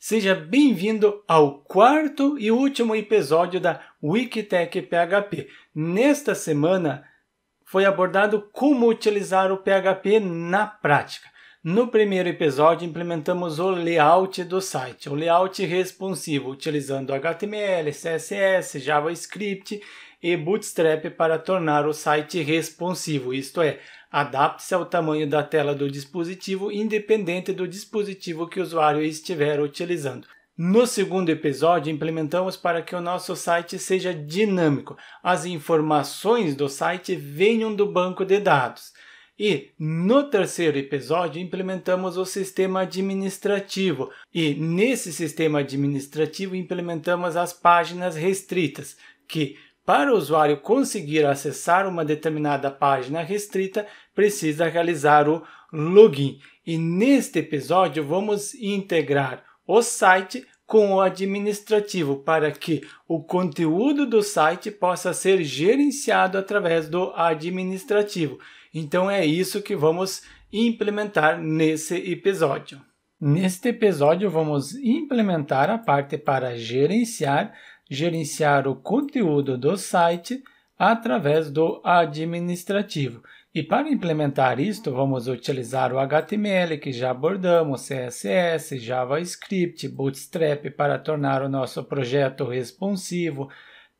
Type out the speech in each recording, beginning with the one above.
Seja bem-vindo ao quarto e último episódio da Wikitech PHP. Nesta semana foi abordado como utilizar o PHP na prática. No primeiro episódio implementamos o layout do site, o layout responsivo, utilizando HTML, CSS, JavaScript e Bootstrap para tornar o site responsivo, isto é, Adapte-se ao tamanho da tela do dispositivo, independente do dispositivo que o usuário estiver utilizando. No segundo episódio, implementamos para que o nosso site seja dinâmico, as informações do site venham do banco de dados. E no terceiro episódio, implementamos o sistema administrativo. E nesse sistema administrativo, implementamos as páginas restritas, que para o usuário conseguir acessar uma determinada página restrita, precisa realizar o login. E neste episódio vamos integrar o site com o administrativo para que o conteúdo do site possa ser gerenciado através do administrativo. Então é isso que vamos implementar nesse episódio. Neste episódio vamos implementar a parte para gerenciar, gerenciar o conteúdo do site através do administrativo. E para implementar isto, vamos utilizar o HTML que já abordamos, CSS, JavaScript, Bootstrap para tornar o nosso projeto responsivo,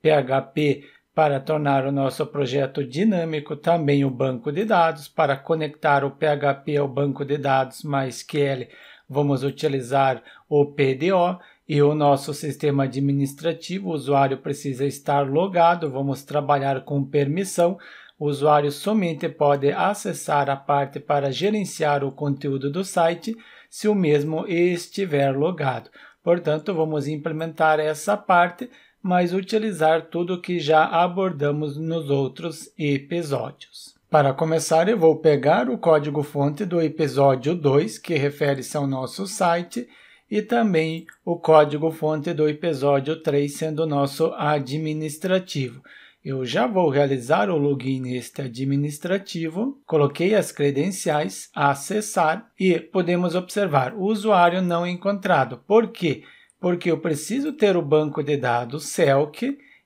PHP para tornar o nosso projeto dinâmico, também o banco de dados para conectar o PHP ao banco de dados MySQL. Vamos utilizar o PDO e o nosso sistema administrativo. O usuário precisa estar logado. Vamos trabalhar com permissão o usuário somente pode acessar a parte para gerenciar o conteúdo do site se o mesmo estiver logado. Portanto, vamos implementar essa parte, mas utilizar tudo que já abordamos nos outros episódios. Para começar, eu vou pegar o código-fonte do episódio 2, que refere-se ao nosso site, e também o código-fonte do episódio 3, sendo nosso administrativo. Eu já vou realizar o login neste administrativo, coloquei as credenciais a acessar e podemos observar o usuário não encontrado. Por quê? Porque eu preciso ter o banco de dados Celc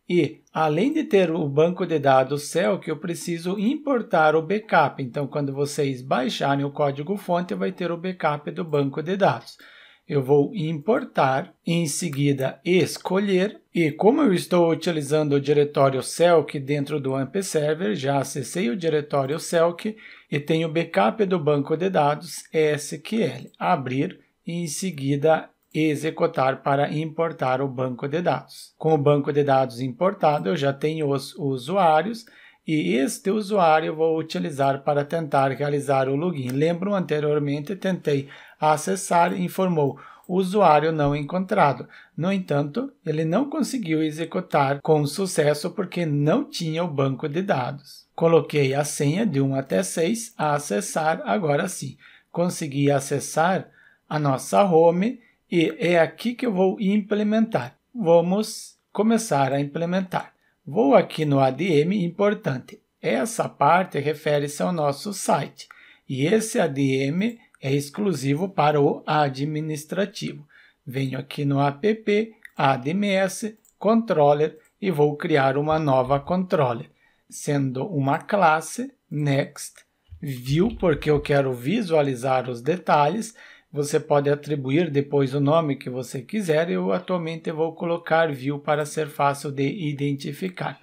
e, além de ter o banco de dados Celc, eu preciso importar o backup. Então, quando vocês baixarem o código-fonte, vai ter o backup do banco de dados. Eu vou importar, em seguida escolher e como eu estou utilizando o diretório Selk dentro do AMP Server, já acessei o diretório Selk e tenho backup do banco de dados SQL. Abrir e em seguida executar para importar o banco de dados. Com o banco de dados importado, eu já tenho os usuários e este usuário vou utilizar para tentar realizar o login. Lembro anteriormente, tentei acessar e informou usuário não encontrado. No entanto, ele não conseguiu executar com sucesso porque não tinha o banco de dados. Coloquei a senha de 1 até 6 a acessar, agora sim. Consegui acessar a nossa home e é aqui que eu vou implementar. Vamos começar a implementar. Vou aqui no ADM, importante. Essa parte refere-se ao nosso site. E esse ADM é exclusivo para o administrativo. Venho aqui no app, ADMS, controller e vou criar uma nova controller, sendo uma classe next view, porque eu quero visualizar os detalhes. Você pode atribuir depois o nome que você quiser. Eu atualmente vou colocar view para ser fácil de identificar.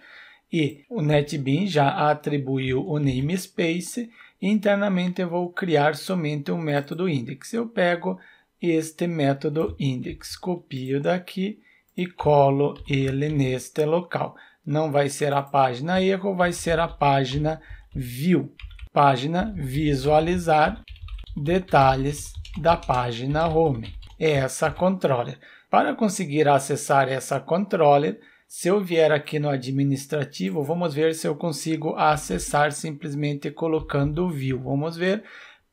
E o NetBeans já atribuiu o namespace internamente eu vou criar somente um método index. Eu pego este método index, copio daqui e colo ele neste local. Não vai ser a página erro, vai ser a página view. Página visualizar detalhes da página home. É essa controller. Para conseguir acessar essa controller, se eu vier aqui no administrativo, vamos ver se eu consigo acessar simplesmente colocando o view. Vamos ver,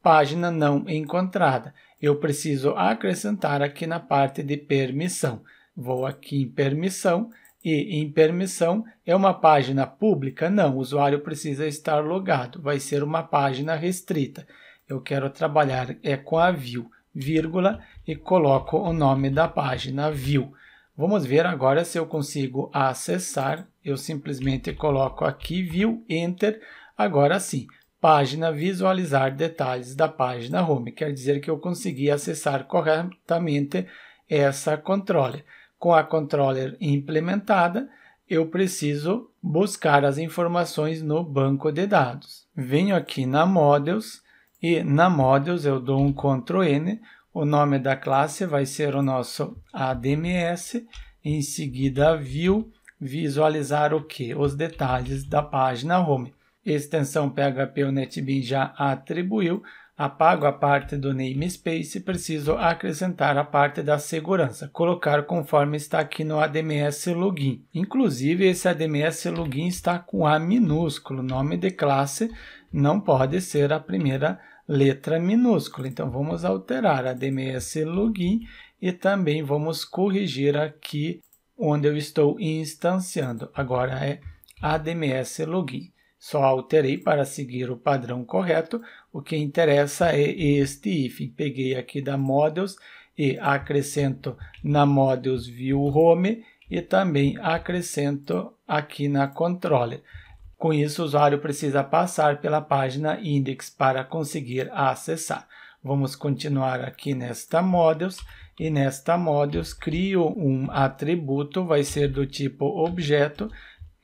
página não encontrada. Eu preciso acrescentar aqui na parte de permissão. Vou aqui em permissão e em permissão é uma página pública? Não, o usuário precisa estar logado, vai ser uma página restrita. Eu quero trabalhar é com a view, vírgula, e coloco o nome da página view. Vamos ver agora se eu consigo acessar. Eu simplesmente coloco aqui View, Enter. Agora sim, página visualizar detalhes da página Home. Quer dizer que eu consegui acessar corretamente essa controller. Com a controller implementada, eu preciso buscar as informações no banco de dados. Venho aqui na Models e na Models eu dou um Ctrl N o nome da classe vai ser o nosso ADMS, em seguida view, visualizar o que? Os detalhes da página home. Extensão PHP o NetBeans já atribuiu, apago a parte do namespace e preciso acrescentar a parte da segurança, colocar conforme está aqui no ADMS login. Inclusive, esse ADMS login está com A minúsculo, nome de classe não pode ser a primeira letra minúscula. Então vamos alterar a login e também vamos corrigir aqui onde eu estou instanciando. Agora é ADMS login. Só alterei para seguir o padrão correto. O que interessa é este if. Peguei aqui da models e acrescento na models view home e também acrescento aqui na controller. Com isso, o usuário precisa passar pela página index para conseguir acessar. Vamos continuar aqui nesta Models e nesta Models crio um atributo, vai ser do tipo objeto,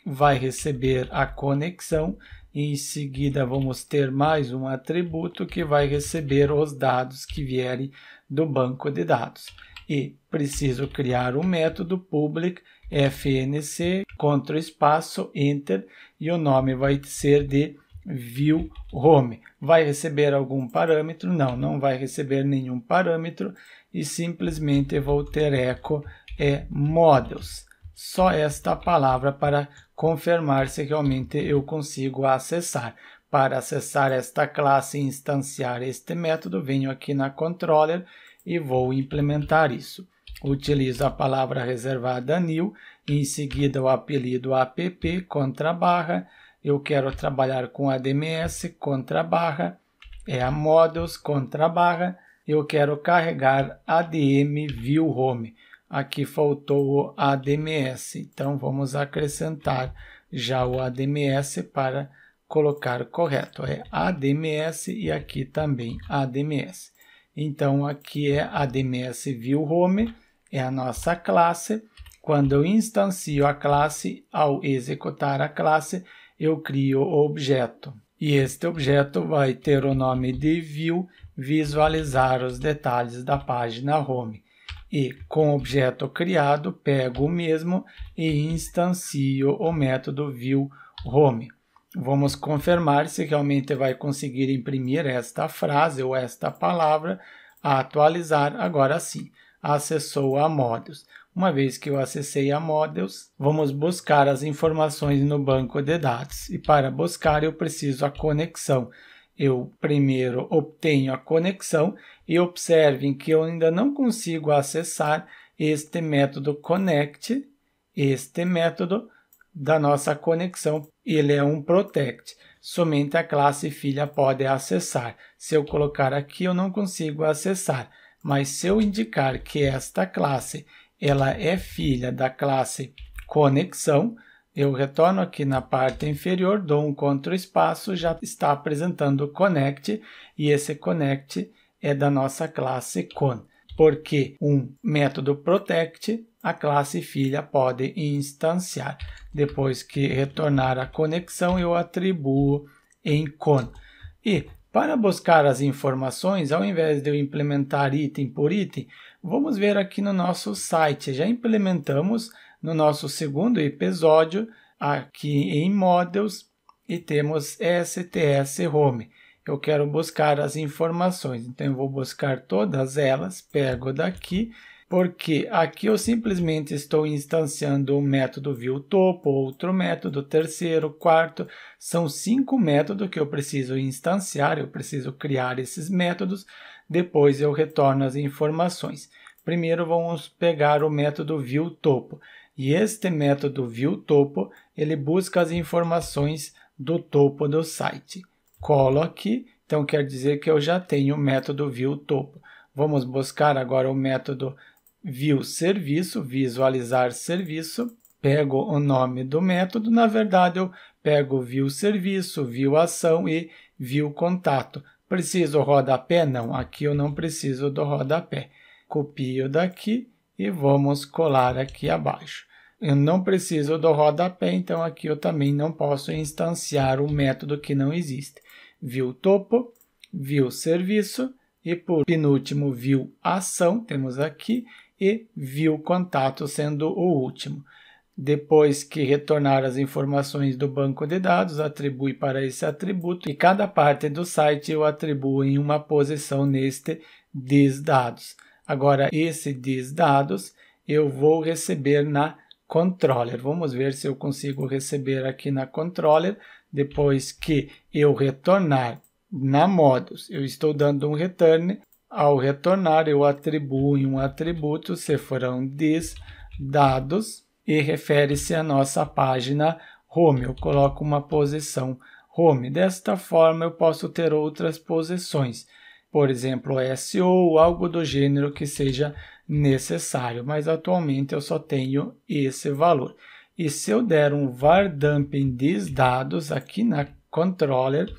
vai receber a conexão em seguida vamos ter mais um atributo que vai receber os dados que vierem do banco de dados. E preciso criar um método public FNC, contra espaço, Enter, e o nome vai ser de view home. Vai receber algum parâmetro? Não, não vai receber nenhum parâmetro e simplesmente vou ter eco é models. Só esta palavra para confirmar se realmente eu consigo acessar. Para acessar esta classe e instanciar este método, venho aqui na controller e vou implementar isso utiliza a palavra reservada nil, em seguida o apelido app, contra barra, eu quero trabalhar com ADMS, contra barra, é a models, contra barra, eu quero carregar ADM view home. Aqui faltou o ADMS, então vamos acrescentar já o ADMS para colocar correto. É ADMS e aqui também ADMS. Então aqui é ADMS view home é a nossa classe. Quando eu instancio a classe, ao executar a classe, eu crio o objeto. E este objeto vai ter o nome de view, visualizar os detalhes da página home. E com o objeto criado, pego o mesmo e instancio o método view home. Vamos confirmar se realmente vai conseguir imprimir esta frase ou esta palavra, atualizar agora sim acessou a Models. Uma vez que eu acessei a Models, vamos buscar as informações no banco de dados. E para buscar, eu preciso a conexão. Eu primeiro obtenho a conexão e observem que eu ainda não consigo acessar este método connect, este método da nossa conexão. Ele é um protect. Somente a classe filha pode acessar. Se eu colocar aqui, eu não consigo acessar mas se eu indicar que esta classe ela é filha da classe conexão, eu retorno aqui na parte inferior, dou um contra espaço, já está apresentando connect e esse connect é da nossa classe con, porque um método protect a classe filha pode instanciar. Depois que retornar a conexão, eu atribuo em con. E para buscar as informações, ao invés de eu implementar item por item, vamos ver aqui no nosso site. Já implementamos no nosso segundo episódio, aqui em Models, e temos STS Home. Eu quero buscar as informações, então eu vou buscar todas elas, pego daqui porque aqui eu simplesmente estou instanciando um método view topo, outro método, terceiro, quarto. São cinco métodos que eu preciso instanciar, eu preciso criar esses métodos. Depois eu retorno as informações. Primeiro vamos pegar o método view topo. E este método view topo, ele busca as informações do topo do site. Colo aqui, então quer dizer que eu já tenho o método view topo. Vamos buscar agora o método view serviço, visualizar serviço, pego o nome do método, na verdade eu pego view serviço, view ação e view contato. Preciso rodapé? Não, aqui eu não preciso do rodapé. Copio daqui e vamos colar aqui abaixo. Eu não preciso do rodapé, então aqui eu também não posso instanciar um método que não existe. View topo, view serviço e por penúltimo view ação, temos aqui e viu o contato sendo o último. Depois que retornar as informações do banco de dados, atribui para esse atributo e cada parte do site eu atribuo em uma posição neste dados. Agora, esse dados eu vou receber na controller. Vamos ver se eu consigo receber aqui na controller depois que eu retornar na modus. Eu estou dando um return ao retornar, eu atribuo um atributo, se foram this, dados, e refere-se à nossa página home. Eu coloco uma posição home. Desta forma, eu posso ter outras posições, por exemplo, SEO ou algo do gênero que seja necessário, mas atualmente eu só tenho esse valor. E se eu der um var dumping em dados aqui na controller,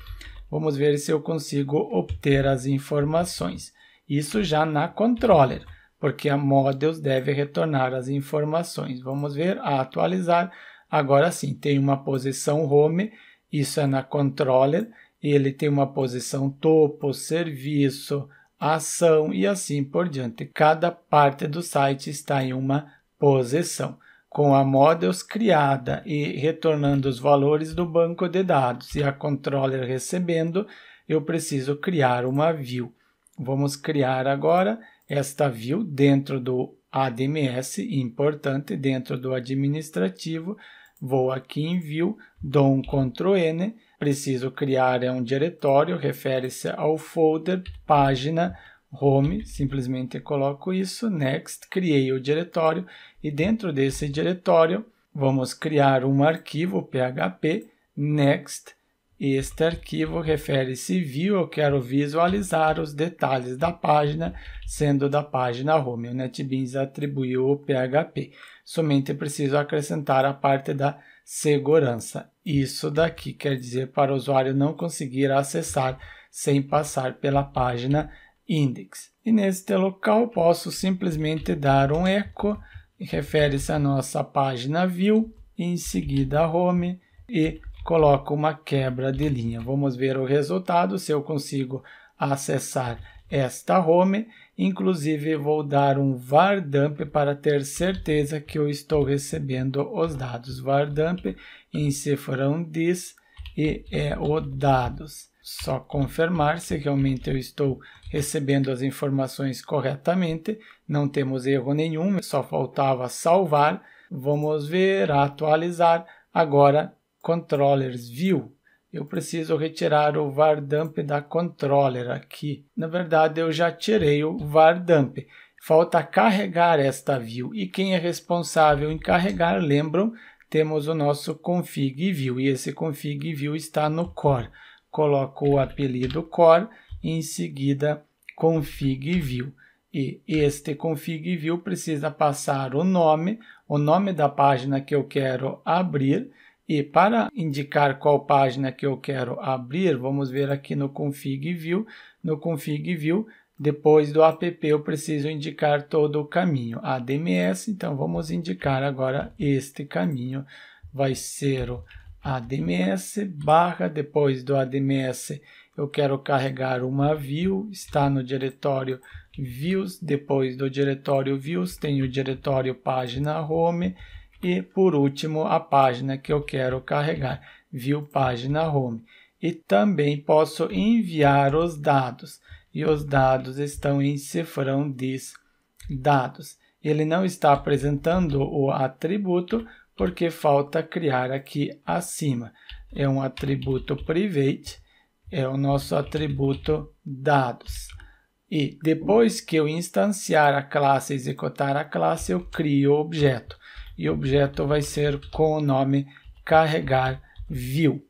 vamos ver se eu consigo obter as informações. Isso já na controller, porque a models deve retornar as informações. Vamos ver a atualizar. Agora sim, tem uma posição home, isso é na controller, e ele tem uma posição topo, serviço, ação e assim por diante. Cada parte do site está em uma posição. Com a Models criada e retornando os valores do banco de dados e a controller recebendo, eu preciso criar uma view. Vamos criar agora esta view dentro do ADMS, importante, dentro do administrativo. Vou aqui em View, dou um Ctrl N, preciso criar é um diretório, refere-se ao folder, página, home, simplesmente coloco isso, next, criei o diretório e dentro desse diretório vamos criar um arquivo PHP, next, este arquivo refere-se view, eu quero visualizar os detalhes da página, sendo da página home. O NetBeans atribuiu o PHP. Somente preciso acrescentar a parte da segurança. Isso daqui quer dizer para o usuário não conseguir acessar sem passar pela página index. E neste local posso simplesmente dar um eco, refere-se à nossa página view, em seguida home e coloco uma quebra de linha. Vamos ver o resultado, se eu consigo acessar esta home. Inclusive, vou dar um var dump para ter certeza que eu estou recebendo os dados. var dump em cifrão diz e é o dados. Só confirmar se realmente eu estou recebendo as informações corretamente. Não temos erro nenhum, só faltava salvar. Vamos ver, atualizar. Agora controllers view, eu preciso retirar o var dump da controller aqui. Na verdade, eu já tirei o var dump. Falta carregar esta view e quem é responsável em carregar, lembram, temos o nosso config view e esse config view está no core. Coloco o apelido core em seguida config view. E este config view precisa passar o nome, o nome da página que eu quero abrir e para indicar qual página que eu quero abrir, vamos ver aqui no Config View. No Config View, depois do app, eu preciso indicar todo o caminho ADMS. Então, vamos indicar agora este caminho. Vai ser o ADMS barra, depois do ADMS, eu quero carregar uma view, está no diretório views, depois do diretório views, tem o diretório página home, e por último, a página que eu quero carregar, view página home. E também posso enviar os dados. E os dados estão em cifrão diz dados. Ele não está apresentando o atributo porque falta criar aqui acima. É um atributo private, é o nosso atributo dados. E depois que eu instanciar a classe, executar a classe, eu crio o objeto e o objeto vai ser com o nome carregar view.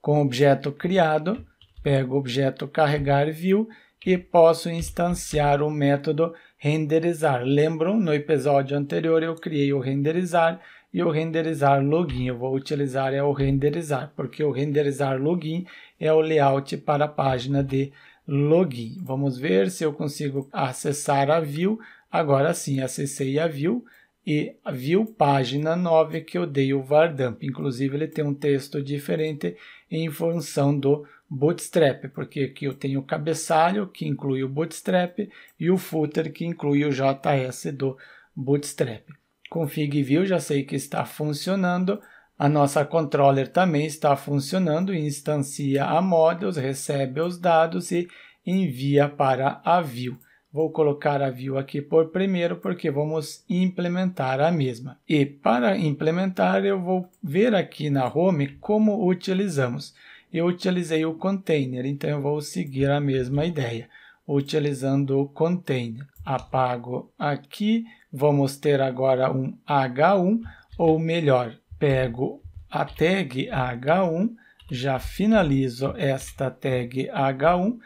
Com o objeto criado, pego o objeto carregar view e posso instanciar o método renderizar. Lembram, no episódio anterior eu criei o renderizar e o renderizar login. Eu vou utilizar é o renderizar, porque o renderizar login é o layout para a página de login. Vamos ver se eu consigo acessar a view. Agora sim, acessei a view e viu página 9 que eu dei o Vardamp. Inclusive, ele tem um texto diferente em função do Bootstrap, porque aqui eu tenho o cabeçalho, que inclui o Bootstrap, e o footer, que inclui o JS do Bootstrap. Config View já sei que está funcionando. A nossa controller também está funcionando, instancia a models, recebe os dados e envia para a view. Vou colocar a view aqui por primeiro porque vamos implementar a mesma. E para implementar, eu vou ver aqui na home como utilizamos. Eu utilizei o container, então eu vou seguir a mesma ideia, utilizando o container. Apago aqui, vamos ter agora um H1, ou melhor, pego a tag H1, já finalizo esta tag H1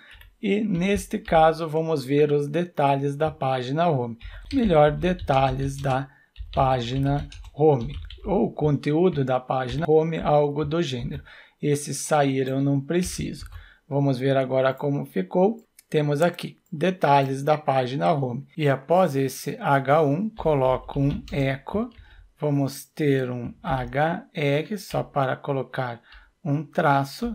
e neste caso vamos ver os detalhes da página home, melhor detalhes da página home ou conteúdo da página home, algo do gênero. Esses saíram, não preciso. Vamos ver agora como ficou. Temos aqui detalhes da página home e após esse H1 coloco um eco. Vamos ter um HR só para colocar um traço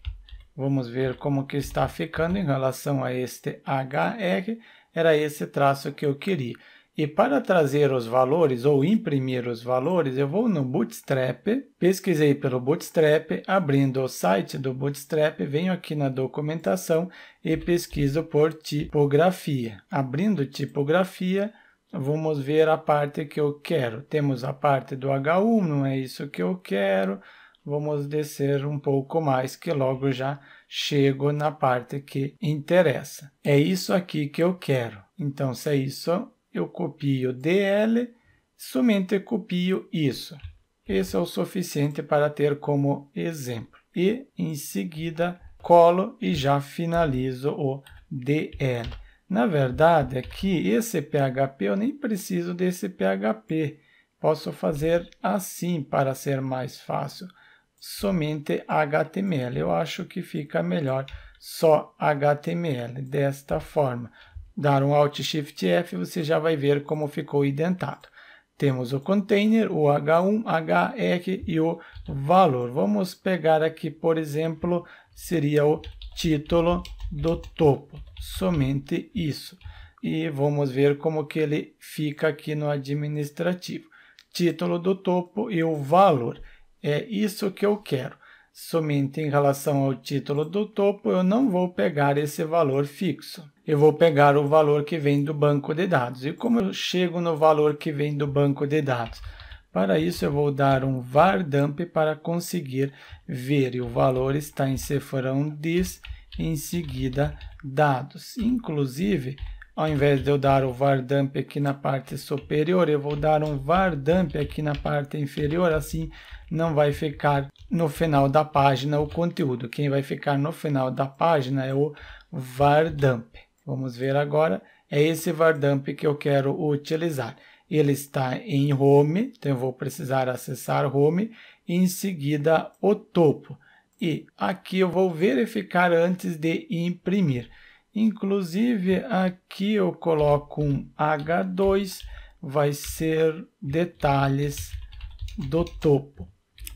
Vamos ver como que está ficando em relação a este HR, era esse traço que eu queria. E para trazer os valores ou imprimir os valores, eu vou no Bootstrap, pesquisei pelo Bootstrap, abrindo o site do Bootstrap, venho aqui na documentação e pesquiso por tipografia. Abrindo tipografia, vamos ver a parte que eu quero. Temos a parte do H1, não é isso que eu quero vamos descer um pouco mais, que logo já chego na parte que interessa. É isso aqui que eu quero. Então, se é isso, eu copio DL, somente copio isso. Esse é o suficiente para ter como exemplo. E, em seguida, colo e já finalizo o DL. Na verdade, aqui, esse PHP, eu nem preciso desse PHP. Posso fazer assim para ser mais fácil somente HTML. Eu acho que fica melhor só HTML desta forma. Dar um Alt Shift F, você já vai ver como ficou identado. Temos o container, o H1, HR e o valor. Vamos pegar aqui, por exemplo, seria o título do topo, somente isso. E vamos ver como que ele fica aqui no administrativo. Título do topo e o valor. É isso que eu quero. Somente em relação ao título do topo, eu não vou pegar esse valor fixo. Eu vou pegar o valor que vem do banco de dados. E como eu chego no valor que vem do banco de dados? Para isso, eu vou dar um var dump para conseguir ver. E o valor está em cifrão this, em seguida dados. Inclusive, ao invés de eu dar o var dump aqui na parte superior, eu vou dar um var dump aqui na parte inferior, assim não vai ficar no final da página o conteúdo. Quem vai ficar no final da página é o Vardump. Vamos ver agora. É esse Vardump que eu quero utilizar. Ele está em Home, então eu vou precisar acessar Home. Em seguida, o topo. E aqui eu vou verificar antes de imprimir. Inclusive, aqui eu coloco um H2, vai ser detalhes do topo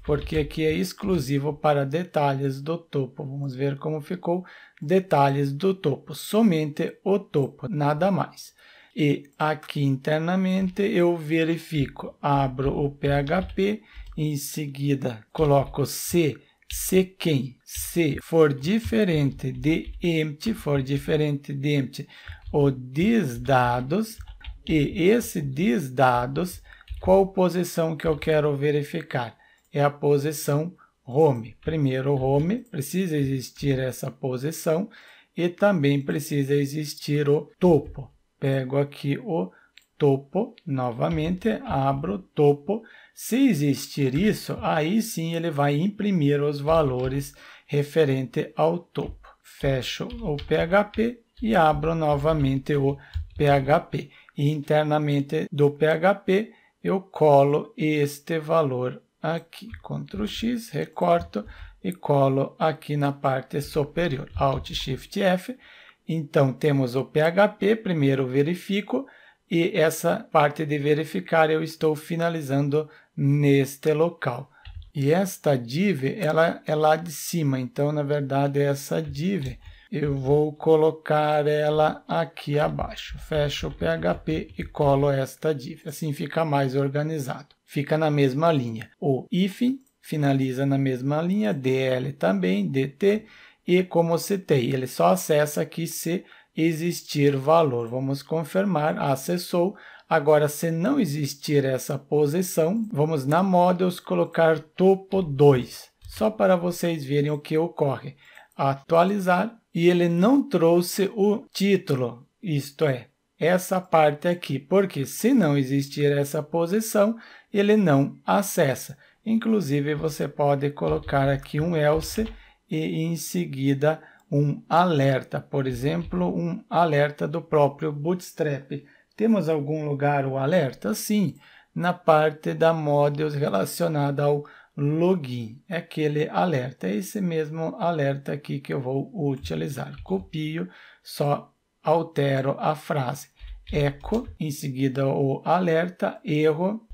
porque aqui é exclusivo para detalhes do topo. Vamos ver como ficou. Detalhes do topo, somente o topo, nada mais. E aqui internamente eu verifico, abro o PHP, em seguida coloco C, se quem, se for diferente de empty, for diferente de empty, o desdados, e esse desdados, qual posição que eu quero verificar? é a posição home. Primeiro, home, precisa existir essa posição e também precisa existir o topo. Pego aqui o topo, novamente, abro topo. Se existir isso, aí sim ele vai imprimir os valores referente ao topo. Fecho o PHP e abro novamente o PHP. E internamente do PHP eu colo este valor aqui, Ctrl X, recorto e colo aqui na parte superior, Alt Shift F. Então temos o PHP, primeiro verifico e essa parte de verificar eu estou finalizando neste local. E esta div, ela é lá de cima, então na verdade essa div eu vou colocar ela aqui abaixo. Fecho o PHP e colo esta div, assim fica mais organizado fica na mesma linha. O if finaliza na mesma linha, dl também, dt, e como citei, ele só acessa aqui se existir valor. Vamos confirmar, acessou. Agora, se não existir essa posição, vamos na Models colocar topo 2, só para vocês verem o que ocorre. Atualizar, e ele não trouxe o título, isto é, essa parte aqui, porque se não existir essa posição, ele não acessa. Inclusive, você pode colocar aqui um else e em seguida um alerta, por exemplo, um alerta do próprio Bootstrap. Temos algum lugar o alerta? Sim, na parte da Models relacionada ao login, é aquele alerta, é esse mesmo alerta aqui que eu vou utilizar. Copio, só altero a frase eco, em seguida o alerta, erro,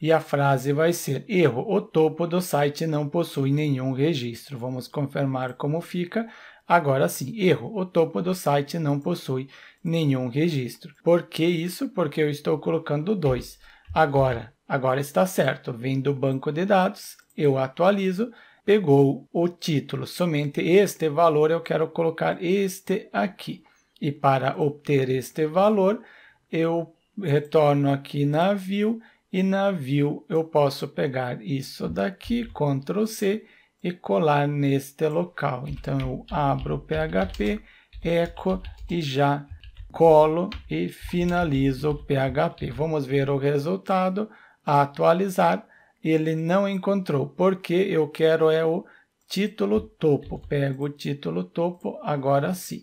e a frase vai ser erro, o topo do site não possui nenhum registro. Vamos confirmar como fica. Agora sim, erro, o topo do site não possui nenhum registro. Por que isso? Porque eu estou colocando 2. Agora, agora está certo, vem do banco de dados, eu atualizo, pegou o título, somente este valor eu quero colocar este aqui. E para obter este valor, eu retorno aqui na View e na View eu posso pegar isso daqui, Ctrl C, e colar neste local. Então eu abro o PHP, eco e já colo e finalizo o PHP. Vamos ver o resultado, atualizar, ele não encontrou, porque eu quero é o título topo. Pego o título topo, agora sim.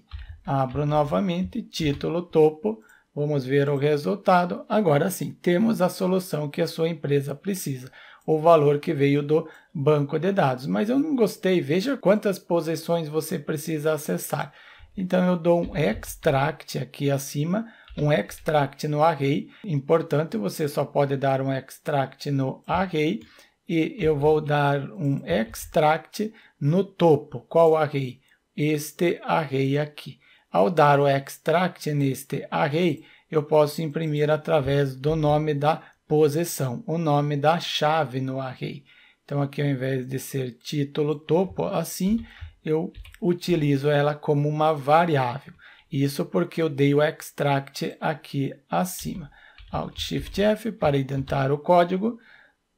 Abro novamente, título topo, vamos ver o resultado. Agora sim, temos a solução que a sua empresa precisa, o valor que veio do banco de dados. Mas eu não gostei, veja quantas posições você precisa acessar. Então eu dou um extract aqui acima, um extract no array. Importante, você só pode dar um extract no array e eu vou dar um extract no topo. Qual array? Este array aqui. Ao dar o extract neste array, eu posso imprimir através do nome da posição, o nome da chave no array. Então aqui ao invés de ser título topo, assim, eu utilizo ela como uma variável. Isso porque eu dei o extract aqui acima. Alt Shift F para identar o código.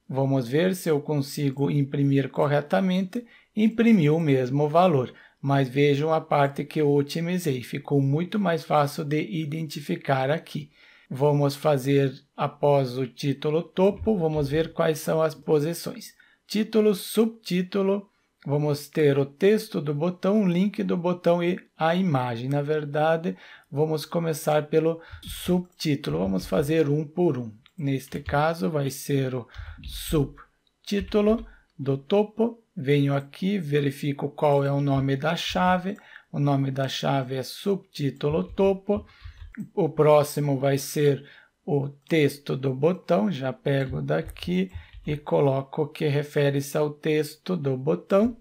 Vamos ver se eu consigo imprimir corretamente. Imprimiu o mesmo valor mas vejam a parte que eu otimizei, ficou muito mais fácil de identificar aqui. Vamos fazer após o título topo, vamos ver quais são as posições. Título, subtítulo, vamos ter o texto do botão, o link do botão e a imagem. Na verdade, vamos começar pelo subtítulo, vamos fazer um por um. Neste caso, vai ser o subtítulo do topo Venho aqui, verifico qual é o nome da chave. O nome da chave é subtítulo topo. O próximo vai ser o texto do botão. Já pego daqui e coloco o que refere-se ao texto do botão.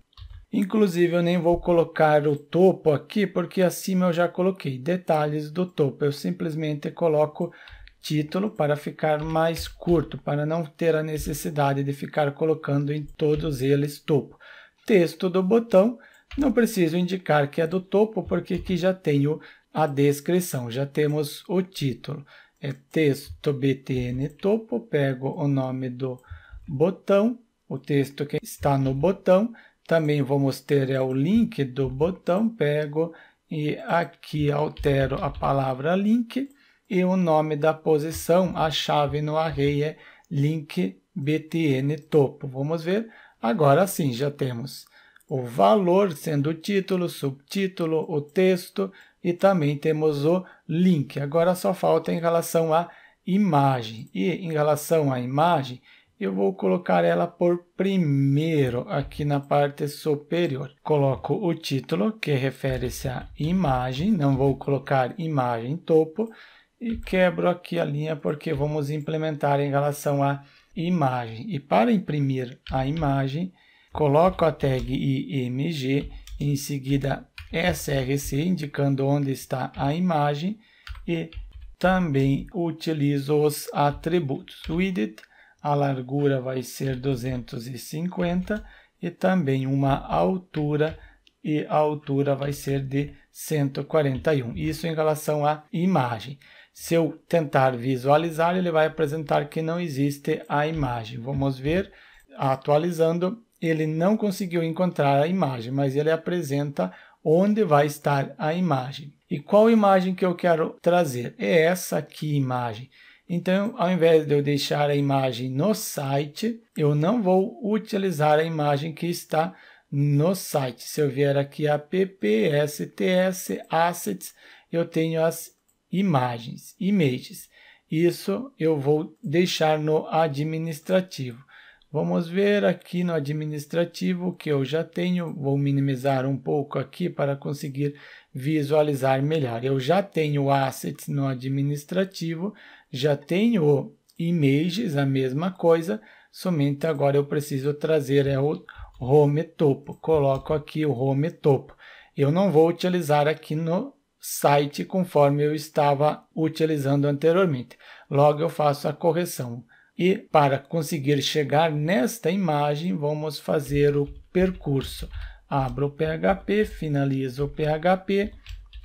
Inclusive, eu nem vou colocar o topo aqui, porque acima eu já coloquei detalhes do topo. Eu simplesmente coloco título para ficar mais curto, para não ter a necessidade de ficar colocando em todos eles topo. Texto do botão, não preciso indicar que é do topo, porque aqui já tenho a descrição, já temos o título. É texto btn topo, pego o nome do botão, o texto que está no botão, também vamos ter é o link do botão, pego e aqui altero a palavra link, e o nome da posição, a chave no array é link btn topo. Vamos ver? Agora sim, já temos o valor, sendo o título, subtítulo, o texto e também temos o link. Agora só falta em relação à imagem. E em relação à imagem, eu vou colocar ela por primeiro aqui na parte superior. Coloco o título, que refere-se à imagem, não vou colocar imagem topo, e quebro aqui a linha porque vamos implementar em relação à imagem. E para imprimir a imagem, coloco a tag img, em seguida src, indicando onde está a imagem, e também utilizo os atributos. Width, a largura vai ser 250 e também uma altura e a altura vai ser de 141. Isso em relação à imagem. Se eu tentar visualizar, ele vai apresentar que não existe a imagem. Vamos ver, atualizando, ele não conseguiu encontrar a imagem, mas ele apresenta onde vai estar a imagem. E qual imagem que eu quero trazer? É essa aqui imagem. Então, ao invés de eu deixar a imagem no site, eu não vou utilizar a imagem que está no site. Se eu vier aqui app, STS, assets, eu tenho as imagens, images. Isso eu vou deixar no administrativo. Vamos ver aqui no administrativo que eu já tenho. Vou minimizar um pouco aqui para conseguir visualizar melhor. Eu já tenho assets no administrativo, já tenho images, a mesma coisa, somente agora eu preciso trazer é o home topo. Coloco aqui o home topo. Eu não vou utilizar aqui no site conforme eu estava utilizando anteriormente. Logo, eu faço a correção. E para conseguir chegar nesta imagem, vamos fazer o percurso. Abro o PHP, finalizo o PHP,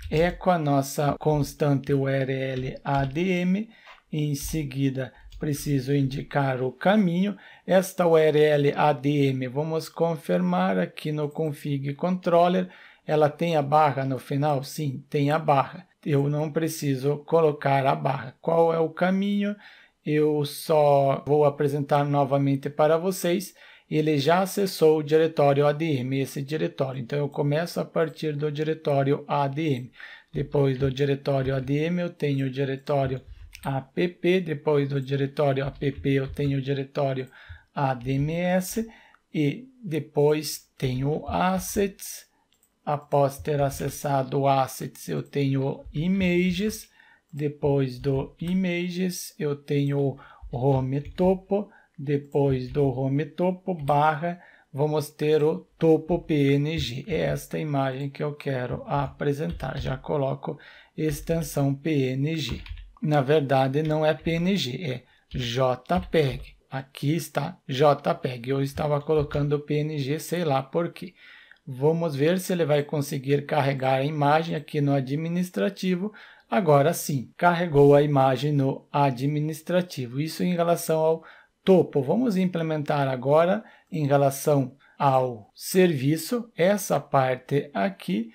eco é a nossa constante URL ADM, em seguida preciso indicar o caminho. Esta URL ADM vamos confirmar aqui no config controller ela tem a barra no final? Sim, tem a barra. Eu não preciso colocar a barra. Qual é o caminho? Eu só vou apresentar novamente para vocês. Ele já acessou o diretório ADM, esse diretório. Então, eu começo a partir do diretório ADM. Depois do diretório ADM, eu tenho o diretório app. Depois do diretório app, eu tenho o diretório ADMS. E depois tenho assets Após ter acessado o Assets, eu tenho Images. Depois do Images, eu tenho Home Topo. Depois do Home Topo, barra, vamos ter o Topo PNG. É esta imagem que eu quero apresentar. Já coloco extensão PNG. Na verdade, não é PNG, é JPEG. Aqui está JPEG. Eu estava colocando PNG, sei lá por quê. Vamos ver se ele vai conseguir carregar a imagem aqui no administrativo. Agora sim, carregou a imagem no administrativo. Isso em relação ao topo. Vamos implementar agora em relação ao serviço, essa parte aqui.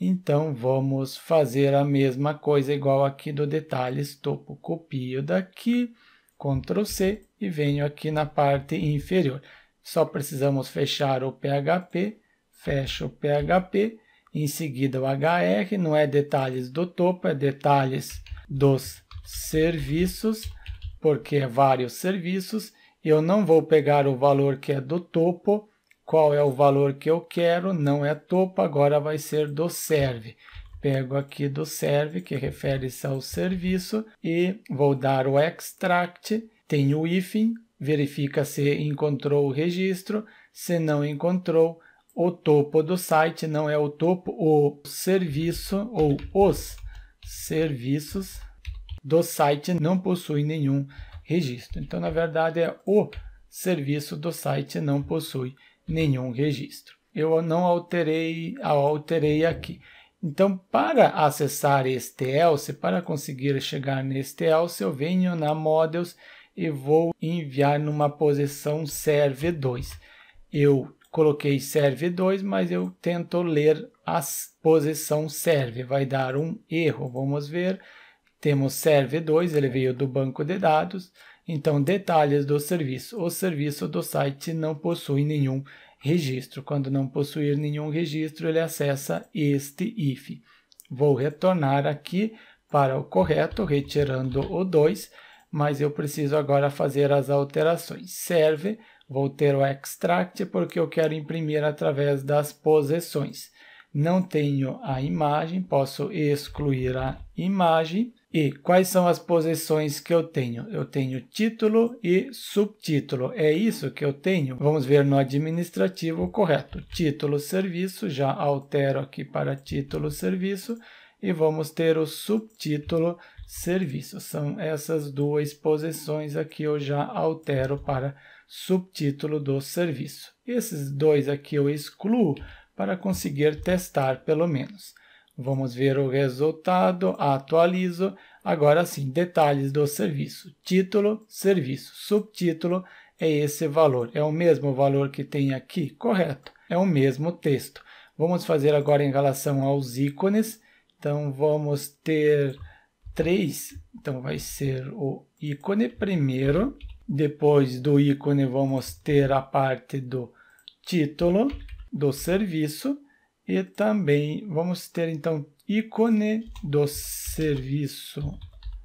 Então, vamos fazer a mesma coisa igual aqui do detalhes topo. Copio daqui, Ctrl C e venho aqui na parte inferior. Só precisamos fechar o PHP fecha o PHP, em seguida o HR, não é detalhes do topo, é detalhes dos serviços, porque é vários serviços, eu não vou pegar o valor que é do topo, qual é o valor que eu quero, não é topo, agora vai ser do serve. Pego aqui do serve, que refere-se ao serviço, e vou dar o extract, tem o if verifica se encontrou o registro, se não encontrou, o topo do site não é o topo, o serviço ou os serviços do site não possui nenhum registro. Então, na verdade, é o serviço do site não possui nenhum registro. Eu não alterei, alterei aqui. Então, para acessar este else, para conseguir chegar neste else, eu venho na Models e vou enviar numa posição Serve 2. Eu coloquei serve 2, mas eu tento ler a posição serve. Vai dar um erro, vamos ver. Temos serve 2, ele veio do banco de dados. Então, detalhes do serviço. O serviço do site não possui nenhum registro. Quando não possuir nenhum registro, ele acessa este if. Vou retornar aqui para o correto, retirando o 2, mas eu preciso agora fazer as alterações. Serve Vou ter o extract porque eu quero imprimir através das posições. Não tenho a imagem, posso excluir a imagem. E quais são as posições que eu tenho? Eu tenho título e subtítulo. É isso que eu tenho? Vamos ver no administrativo correto. Título serviço, já altero aqui para título serviço e vamos ter o subtítulo serviço. São essas duas posições aqui eu já altero para subtítulo do serviço. Esses dois aqui eu excluo para conseguir testar pelo menos. Vamos ver o resultado, atualizo. Agora sim, detalhes do serviço. Título, serviço. Subtítulo é esse valor. É o mesmo valor que tem aqui? Correto. É o mesmo texto. Vamos fazer agora em relação aos ícones. Então, vamos ter três. Então, vai ser o ícone primeiro. Depois do ícone, vamos ter a parte do título do serviço e também vamos ter então ícone do serviço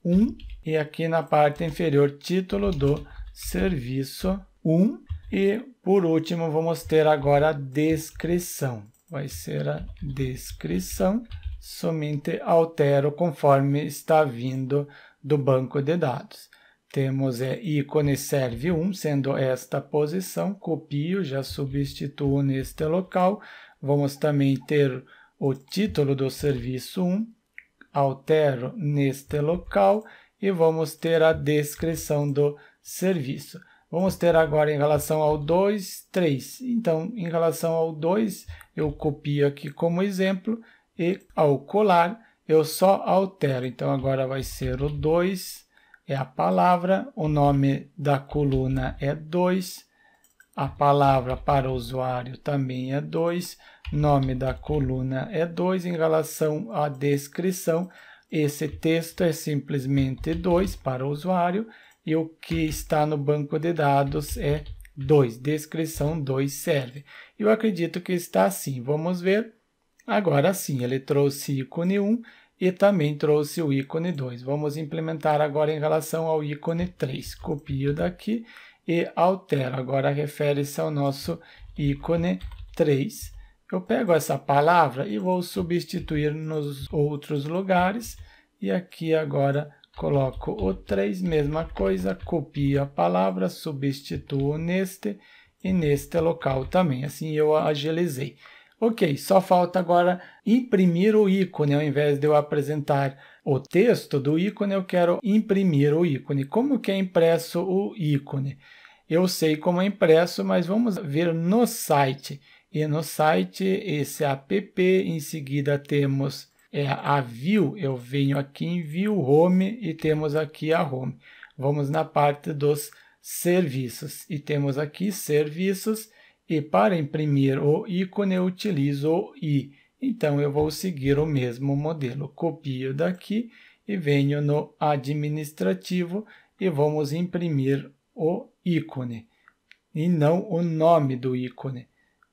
1 e aqui na parte inferior título do serviço 1 e por último vamos ter agora a descrição. Vai ser a descrição, somente altero conforme está vindo do banco de dados. Temos é, ícone serve1, sendo esta posição, copio, já substituo neste local. Vamos também ter o título do serviço 1, altero neste local e vamos ter a descrição do serviço. Vamos ter agora em relação ao 2, 3. Então, em relação ao 2, eu copio aqui como exemplo e ao colar eu só altero. Então, agora vai ser o 2, é a palavra, o nome da coluna é 2, a palavra para o usuário também é 2, nome da coluna é 2 em relação à descrição. Esse texto é simplesmente 2 para o usuário e o que está no banco de dados é 2. Descrição 2 serve. Eu acredito que está assim. Vamos ver. Agora sim, ele trouxe ícone 1. Um, e também trouxe o ícone 2. Vamos implementar agora em relação ao ícone 3. Copio daqui e altero. Agora refere-se ao nosso ícone 3. Eu pego essa palavra e vou substituir nos outros lugares. E aqui agora coloco o 3, mesma coisa, copio a palavra, substituo neste e neste local também. Assim eu agilizei. Ok, só falta agora imprimir o ícone, ao invés de eu apresentar o texto do ícone, eu quero imprimir o ícone. Como que é impresso o ícone? Eu sei como é impresso, mas vamos ver no site. E no site, esse app, em seguida temos é, a view. Eu venho aqui em view, home, e temos aqui a home. Vamos na parte dos serviços. E temos aqui serviços e para imprimir o ícone, eu utilizo o i. Então, eu vou seguir o mesmo modelo. Copio daqui e venho no administrativo e vamos imprimir o ícone e não o nome do ícone.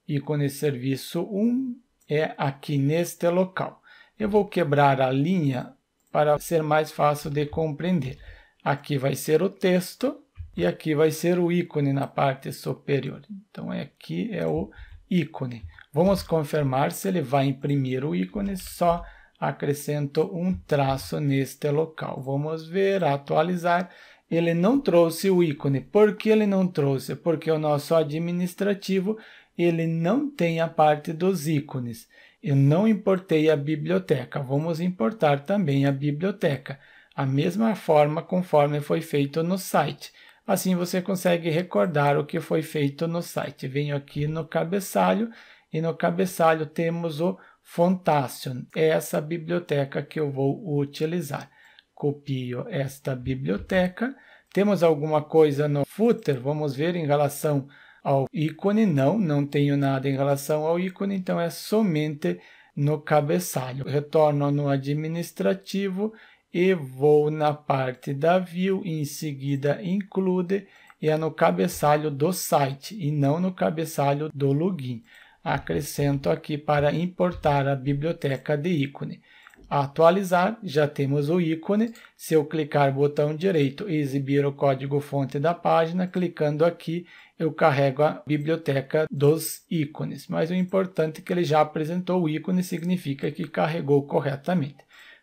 ícone serviço 1 é aqui neste local. Eu vou quebrar a linha para ser mais fácil de compreender. Aqui vai ser o texto e aqui vai ser o ícone na parte superior. Então é aqui é o ícone. Vamos confirmar se ele vai imprimir o ícone, só acrescento um traço neste local. Vamos ver, atualizar. Ele não trouxe o ícone. Por que ele não trouxe? Porque o nosso administrativo ele não tem a parte dos ícones. Eu não importei a biblioteca. Vamos importar também a biblioteca. A mesma forma conforme foi feito no site. Assim você consegue recordar o que foi feito no site. Venho aqui no cabeçalho e no cabeçalho temos o Fontation. É essa biblioteca que eu vou utilizar. Copio esta biblioteca. Temos alguma coisa no footer? Vamos ver em relação ao ícone. Não, não tenho nada em relação ao ícone, então é somente no cabeçalho. Retorno no administrativo e vou na parte da view, em seguida include, e é no cabeçalho do site e não no cabeçalho do login. Acrescento aqui para importar a biblioteca de ícone. Atualizar, já temos o ícone. Se eu clicar botão direito e exibir o código fonte da página, clicando aqui, eu carrego a biblioteca dos ícones. Mas o importante é que ele já apresentou o ícone, significa que carregou corretamente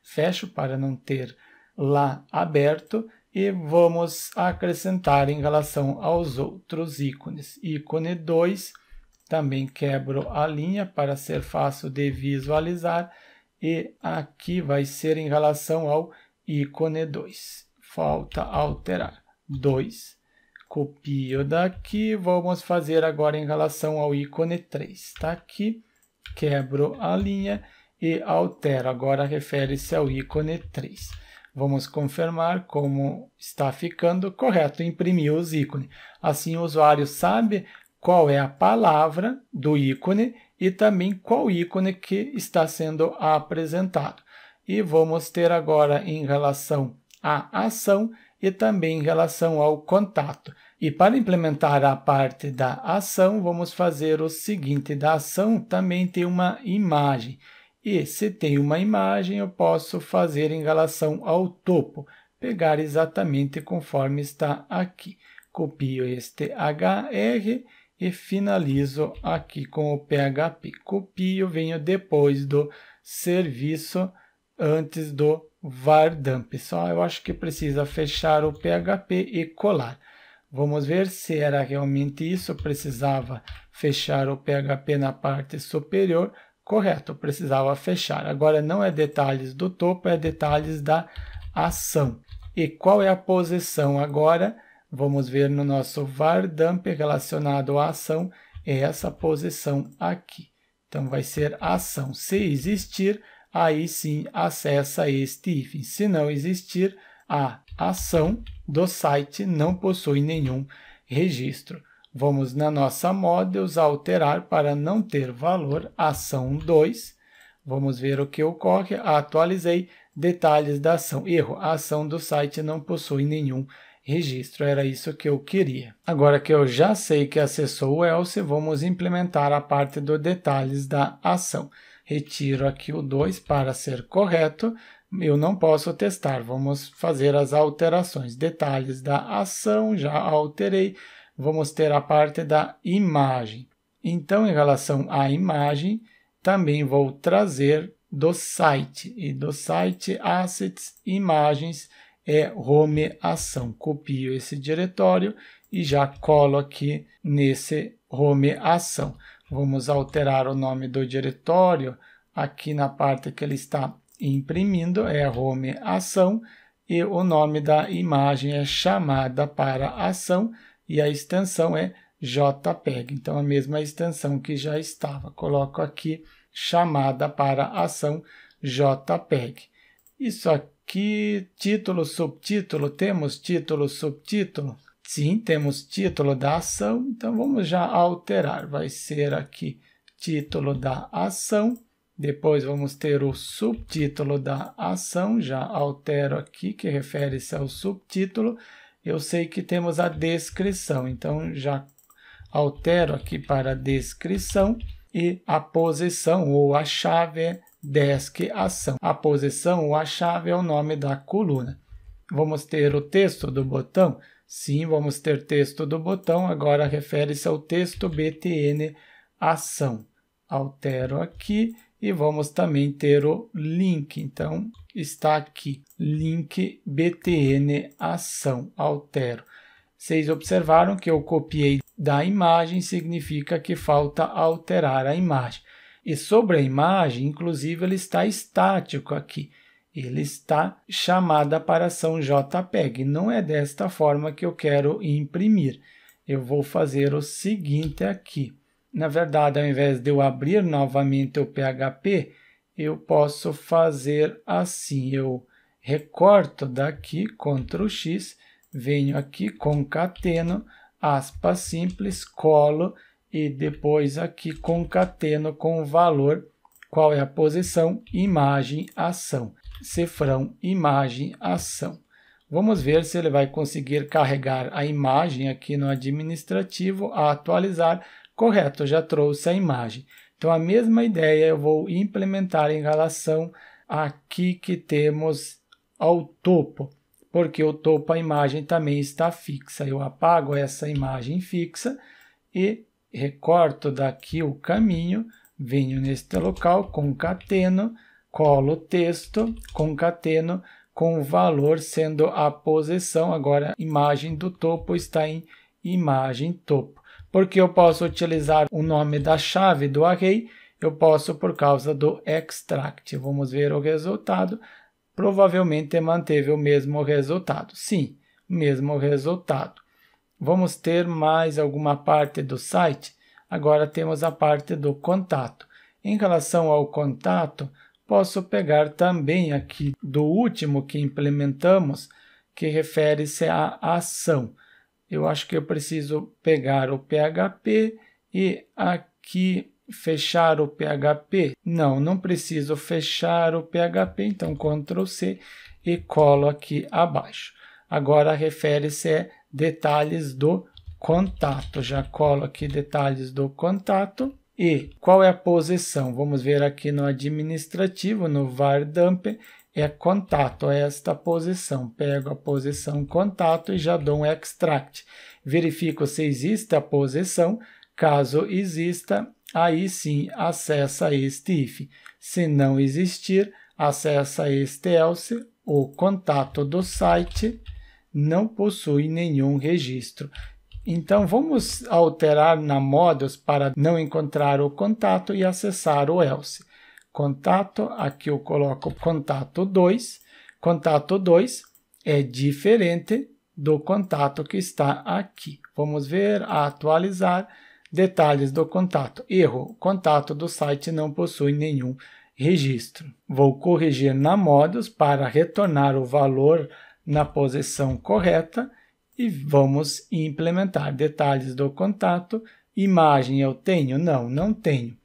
fecho para não ter lá aberto e vamos acrescentar em relação aos outros ícones. Ícone 2, também quebro a linha para ser fácil de visualizar e aqui vai ser em relação ao ícone 2. Falta alterar 2. Copio daqui, vamos fazer agora em relação ao ícone 3. Está aqui, quebro a linha e altero. Agora refere-se ao ícone 3. Vamos confirmar como está ficando correto imprimir os ícones. Assim o usuário sabe qual é a palavra do ícone e também qual ícone que está sendo apresentado. E vamos ter agora em relação à ação e também em relação ao contato. E para implementar a parte da ação, vamos fazer o seguinte: da ação também tem uma imagem. E se tem uma imagem, eu posso fazer em relação ao topo, pegar exatamente conforme está aqui. Copio este HR e finalizo aqui com o PHP. Copio, venho depois do serviço, antes do vardump. Só eu acho que precisa fechar o PHP e colar. Vamos ver se era realmente isso. precisava fechar o PHP na parte superior. Correto, eu precisava fechar. Agora não é detalhes do topo, é detalhes da ação. E qual é a posição agora? Vamos ver no nosso var dump relacionado à ação, é essa posição aqui. Então vai ser ação. Se existir, aí sim acessa este if. Se não existir, a ação do site não possui nenhum registro. Vamos na nossa models alterar para não ter valor, ação 2. Vamos ver o que ocorre. Atualizei detalhes da ação. Erro, a ação do site não possui nenhum registro. Era isso que eu queria. Agora que eu já sei que acessou o else, vamos implementar a parte dos detalhes da ação. Retiro aqui o 2 para ser correto. Eu não posso testar, vamos fazer as alterações. Detalhes da ação, já alterei vamos ter a parte da imagem. Então, em relação à imagem, também vou trazer do site. E do site Assets Imagens é Home Ação. Copio esse diretório e já colo aqui nesse Home Ação. Vamos alterar o nome do diretório aqui na parte que ele está imprimindo, é Home Ação, e o nome da imagem é chamada para ação e a extensão é JPEG. Então, a mesma extensão que já estava. Coloco aqui chamada para ação JPEG. Isso aqui, título, subtítulo, temos título, subtítulo? Sim, temos título da ação, então vamos já alterar. Vai ser aqui título da ação, depois vamos ter o subtítulo da ação, já altero aqui, que refere-se ao subtítulo, eu sei que temos a descrição. Então, já altero aqui para descrição e a posição ou a chave é desk ação. A posição ou a chave é o nome da coluna. Vamos ter o texto do botão? Sim, vamos ter texto do botão. Agora refere-se ao texto btn ação. Altero aqui e vamos também ter o link. Então, está aqui, link btn ação, altero. Vocês observaram que eu copiei da imagem, significa que falta alterar a imagem. E sobre a imagem, inclusive, ele está estático aqui. Ele está chamada para ação JPEG. Não é desta forma que eu quero imprimir. Eu vou fazer o seguinte aqui. Na verdade, ao invés de eu abrir novamente o PHP, eu posso fazer assim. Eu recorto daqui, Ctrl X, venho aqui, concateno, aspa simples, colo e depois aqui concateno com o valor, qual é a posição, imagem, ação, cifrão, imagem, ação. Vamos ver se ele vai conseguir carregar a imagem aqui no administrativo, a atualizar, Correto, já trouxe a imagem. Então, a mesma ideia eu vou implementar em relação aqui que temos ao topo, porque o topo a imagem também está fixa. Eu apago essa imagem fixa e recorto daqui o caminho, venho neste local, concateno, colo o texto, concateno com o valor sendo a posição. Agora, imagem do topo está em imagem topo. Porque eu posso utilizar o nome da chave do array, eu posso por causa do extract. Vamos ver o resultado. Provavelmente manteve o mesmo resultado. Sim, mesmo resultado. Vamos ter mais alguma parte do site? Agora temos a parte do contato. Em relação ao contato, posso pegar também aqui do último que implementamos, que refere-se à ação eu acho que eu preciso pegar o PHP e aqui fechar o PHP. Não, não preciso fechar o PHP, então Ctrl C e colo aqui abaixo. Agora refere-se a detalhes do contato. Já colo aqui detalhes do contato. E qual é a posição? Vamos ver aqui no administrativo, no VAR dump, é contato, a esta posição. Pego a posição contato e já dou um extract. Verifico se existe a posição. Caso exista, aí sim acessa este if. Se não existir, acessa este else. O contato do site não possui nenhum registro. Então, vamos alterar na models para não encontrar o contato e acessar o else contato, aqui eu coloco contato 2. Contato 2 é diferente do contato que está aqui. Vamos ver, atualizar, detalhes do contato. Erro, contato do site não possui nenhum registro. Vou corrigir na modos para retornar o valor na posição correta e vamos implementar detalhes do contato. Imagem eu tenho? Não, não tenho.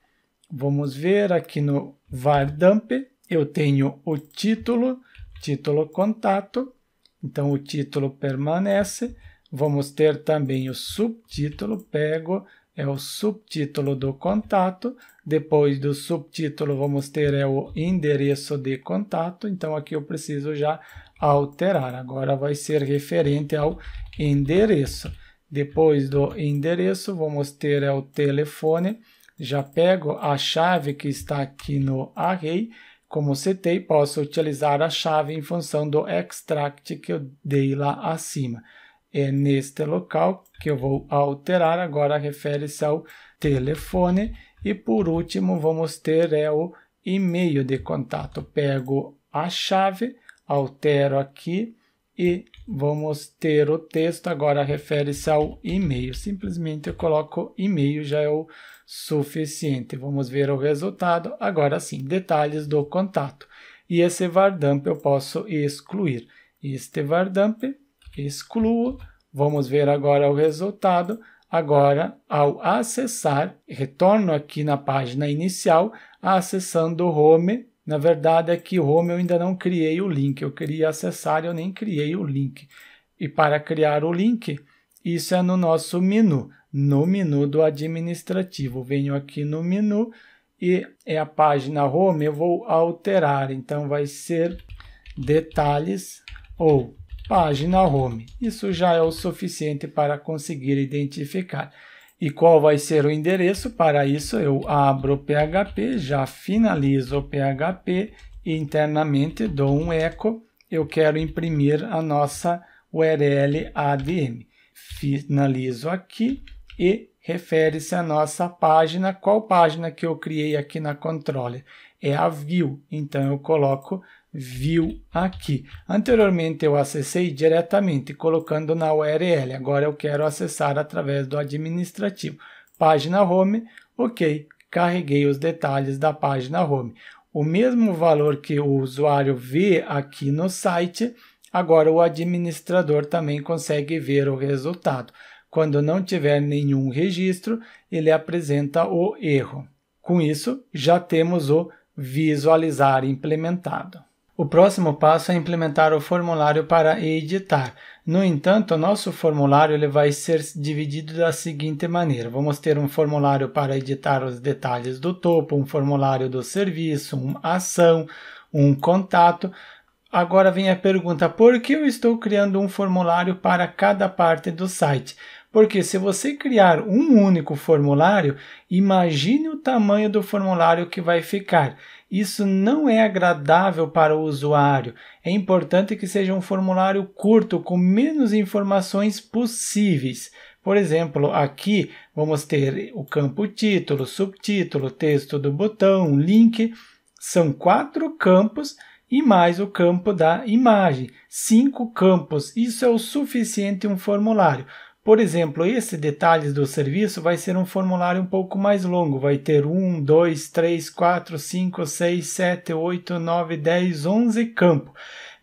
Vamos ver aqui no VARDAMP, eu tenho o título, título contato, então o título permanece. Vamos ter também o subtítulo, pego, é o subtítulo do contato. Depois do subtítulo, vamos ter é o endereço de contato. Então, aqui eu preciso já alterar. Agora vai ser referente ao endereço. Depois do endereço, vamos ter é o telefone. Já pego a chave que está aqui no array. Como setei, posso utilizar a chave em função do extract que eu dei lá acima. É neste local que eu vou alterar. Agora refere-se ao telefone. E por último, vamos ter é o e-mail de contato. Pego a chave, altero aqui e vamos ter o texto. Agora refere-se ao e-mail. Simplesmente eu coloco e-mail, já é o suficiente. Vamos ver o resultado. Agora sim, detalhes do contato. E esse vardamp eu posso excluir. Este vardamp, excluo. Vamos ver agora o resultado. Agora, ao acessar, retorno aqui na página inicial, acessando o home. Na verdade, aqui é home eu ainda não criei o link. Eu queria acessar, eu nem criei o link. E para criar o link, isso é no nosso menu no menu do administrativo. Venho aqui no menu e é a página home, eu vou alterar, então vai ser detalhes ou página home. Isso já é o suficiente para conseguir identificar. E qual vai ser o endereço? Para isso eu abro o PHP, já finalizo o PHP e internamente dou um echo. Eu quero imprimir a nossa URL ADM. Finalizo aqui e refere-se à nossa página. Qual página que eu criei aqui na controller? É a view, então eu coloco view aqui. Anteriormente eu acessei diretamente colocando na URL, agora eu quero acessar através do administrativo. Página home, ok, carreguei os detalhes da página home. O mesmo valor que o usuário vê aqui no site, agora o administrador também consegue ver o resultado. Quando não tiver nenhum registro, ele apresenta o erro. Com isso, já temos o visualizar implementado. O próximo passo é implementar o formulário para editar. No entanto, nosso formulário ele vai ser dividido da seguinte maneira: vamos ter um formulário para editar os detalhes do topo, um formulário do serviço, uma ação, um contato. Agora vem a pergunta: por que eu estou criando um formulário para cada parte do site? Porque se você criar um único formulário, imagine o tamanho do formulário que vai ficar. Isso não é agradável para o usuário. É importante que seja um formulário curto, com menos informações possíveis. Por exemplo, aqui vamos ter o campo título, subtítulo, texto do botão, link. São quatro campos e mais o campo da imagem. Cinco campos. Isso é o suficiente um formulário. Por exemplo, esse detalhes do serviço vai ser um formulário um pouco mais longo, vai ter 1, 2, 3, 4, 5, 6, 7, 8, 9, 10, 11 campos.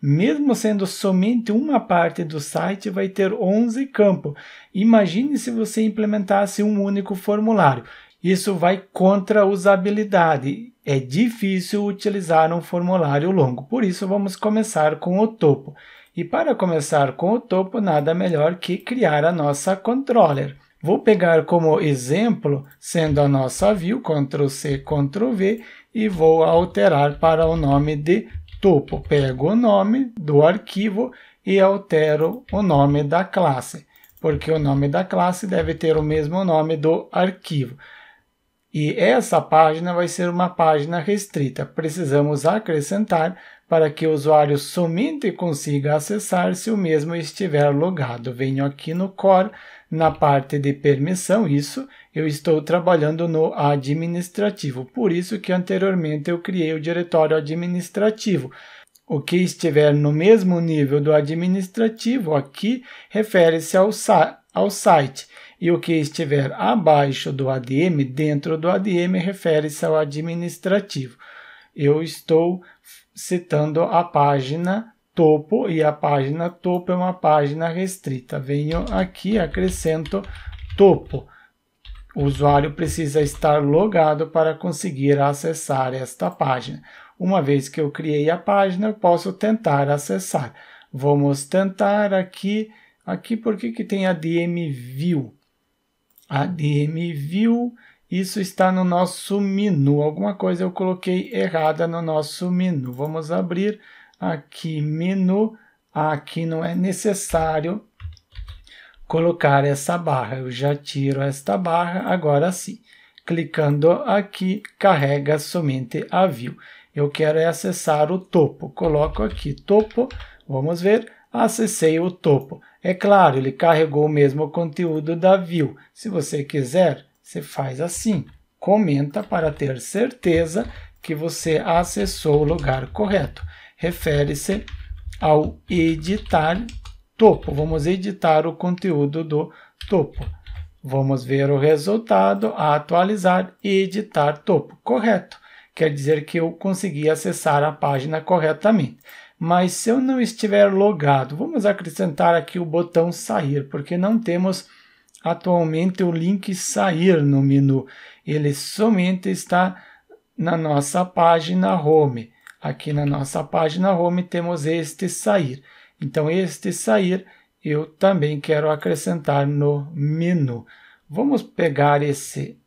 Mesmo sendo somente uma parte do site, vai ter 11 campos. Imagine se você implementasse um único formulário. Isso vai contra a usabilidade. É difícil utilizar um formulário longo, por isso vamos começar com o topo. E para começar com o topo, nada melhor que criar a nossa controller. Vou pegar como exemplo, sendo a nossa view, Ctrl+C, Ctrl+V, e vou alterar para o nome de topo. Pego o nome do arquivo e altero o nome da classe, porque o nome da classe deve ter o mesmo nome do arquivo. E essa página vai ser uma página restrita. Precisamos acrescentar para que o usuário somente consiga acessar se o mesmo estiver logado. Venho aqui no Core, na parte de permissão, isso, eu estou trabalhando no administrativo, por isso que anteriormente eu criei o diretório administrativo. O que estiver no mesmo nível do administrativo aqui refere-se ao, ao site e o que estiver abaixo do ADM, dentro do ADM, refere-se ao administrativo. Eu estou citando a página topo e a página topo é uma página restrita. Venho aqui, acrescento topo. O usuário precisa estar logado para conseguir acessar esta página. Uma vez que eu criei a página, eu posso tentar acessar. Vamos tentar aqui. Aqui, por que, que tem a DM View? A DM View isso está no nosso menu. Alguma coisa eu coloquei errada no nosso menu. Vamos abrir aqui menu. Aqui não é necessário colocar essa barra. Eu já tiro esta barra agora sim. Clicando aqui, carrega somente a view. Eu quero é acessar o topo. Coloco aqui topo. Vamos ver acessei o topo. É claro, ele carregou o mesmo conteúdo da view. Se você quiser, você faz assim, comenta para ter certeza que você acessou o lugar correto. Refere-se ao editar topo. Vamos editar o conteúdo do topo. Vamos ver o resultado, atualizar e editar topo. Correto. Quer dizer que eu consegui acessar a página corretamente. Mas se eu não estiver logado, vamos acrescentar aqui o botão sair, porque não temos Atualmente o link sair no menu, ele somente está na nossa página home. Aqui na nossa página home temos este sair. Então este sair eu também quero acrescentar no menu. Vamos pegar esse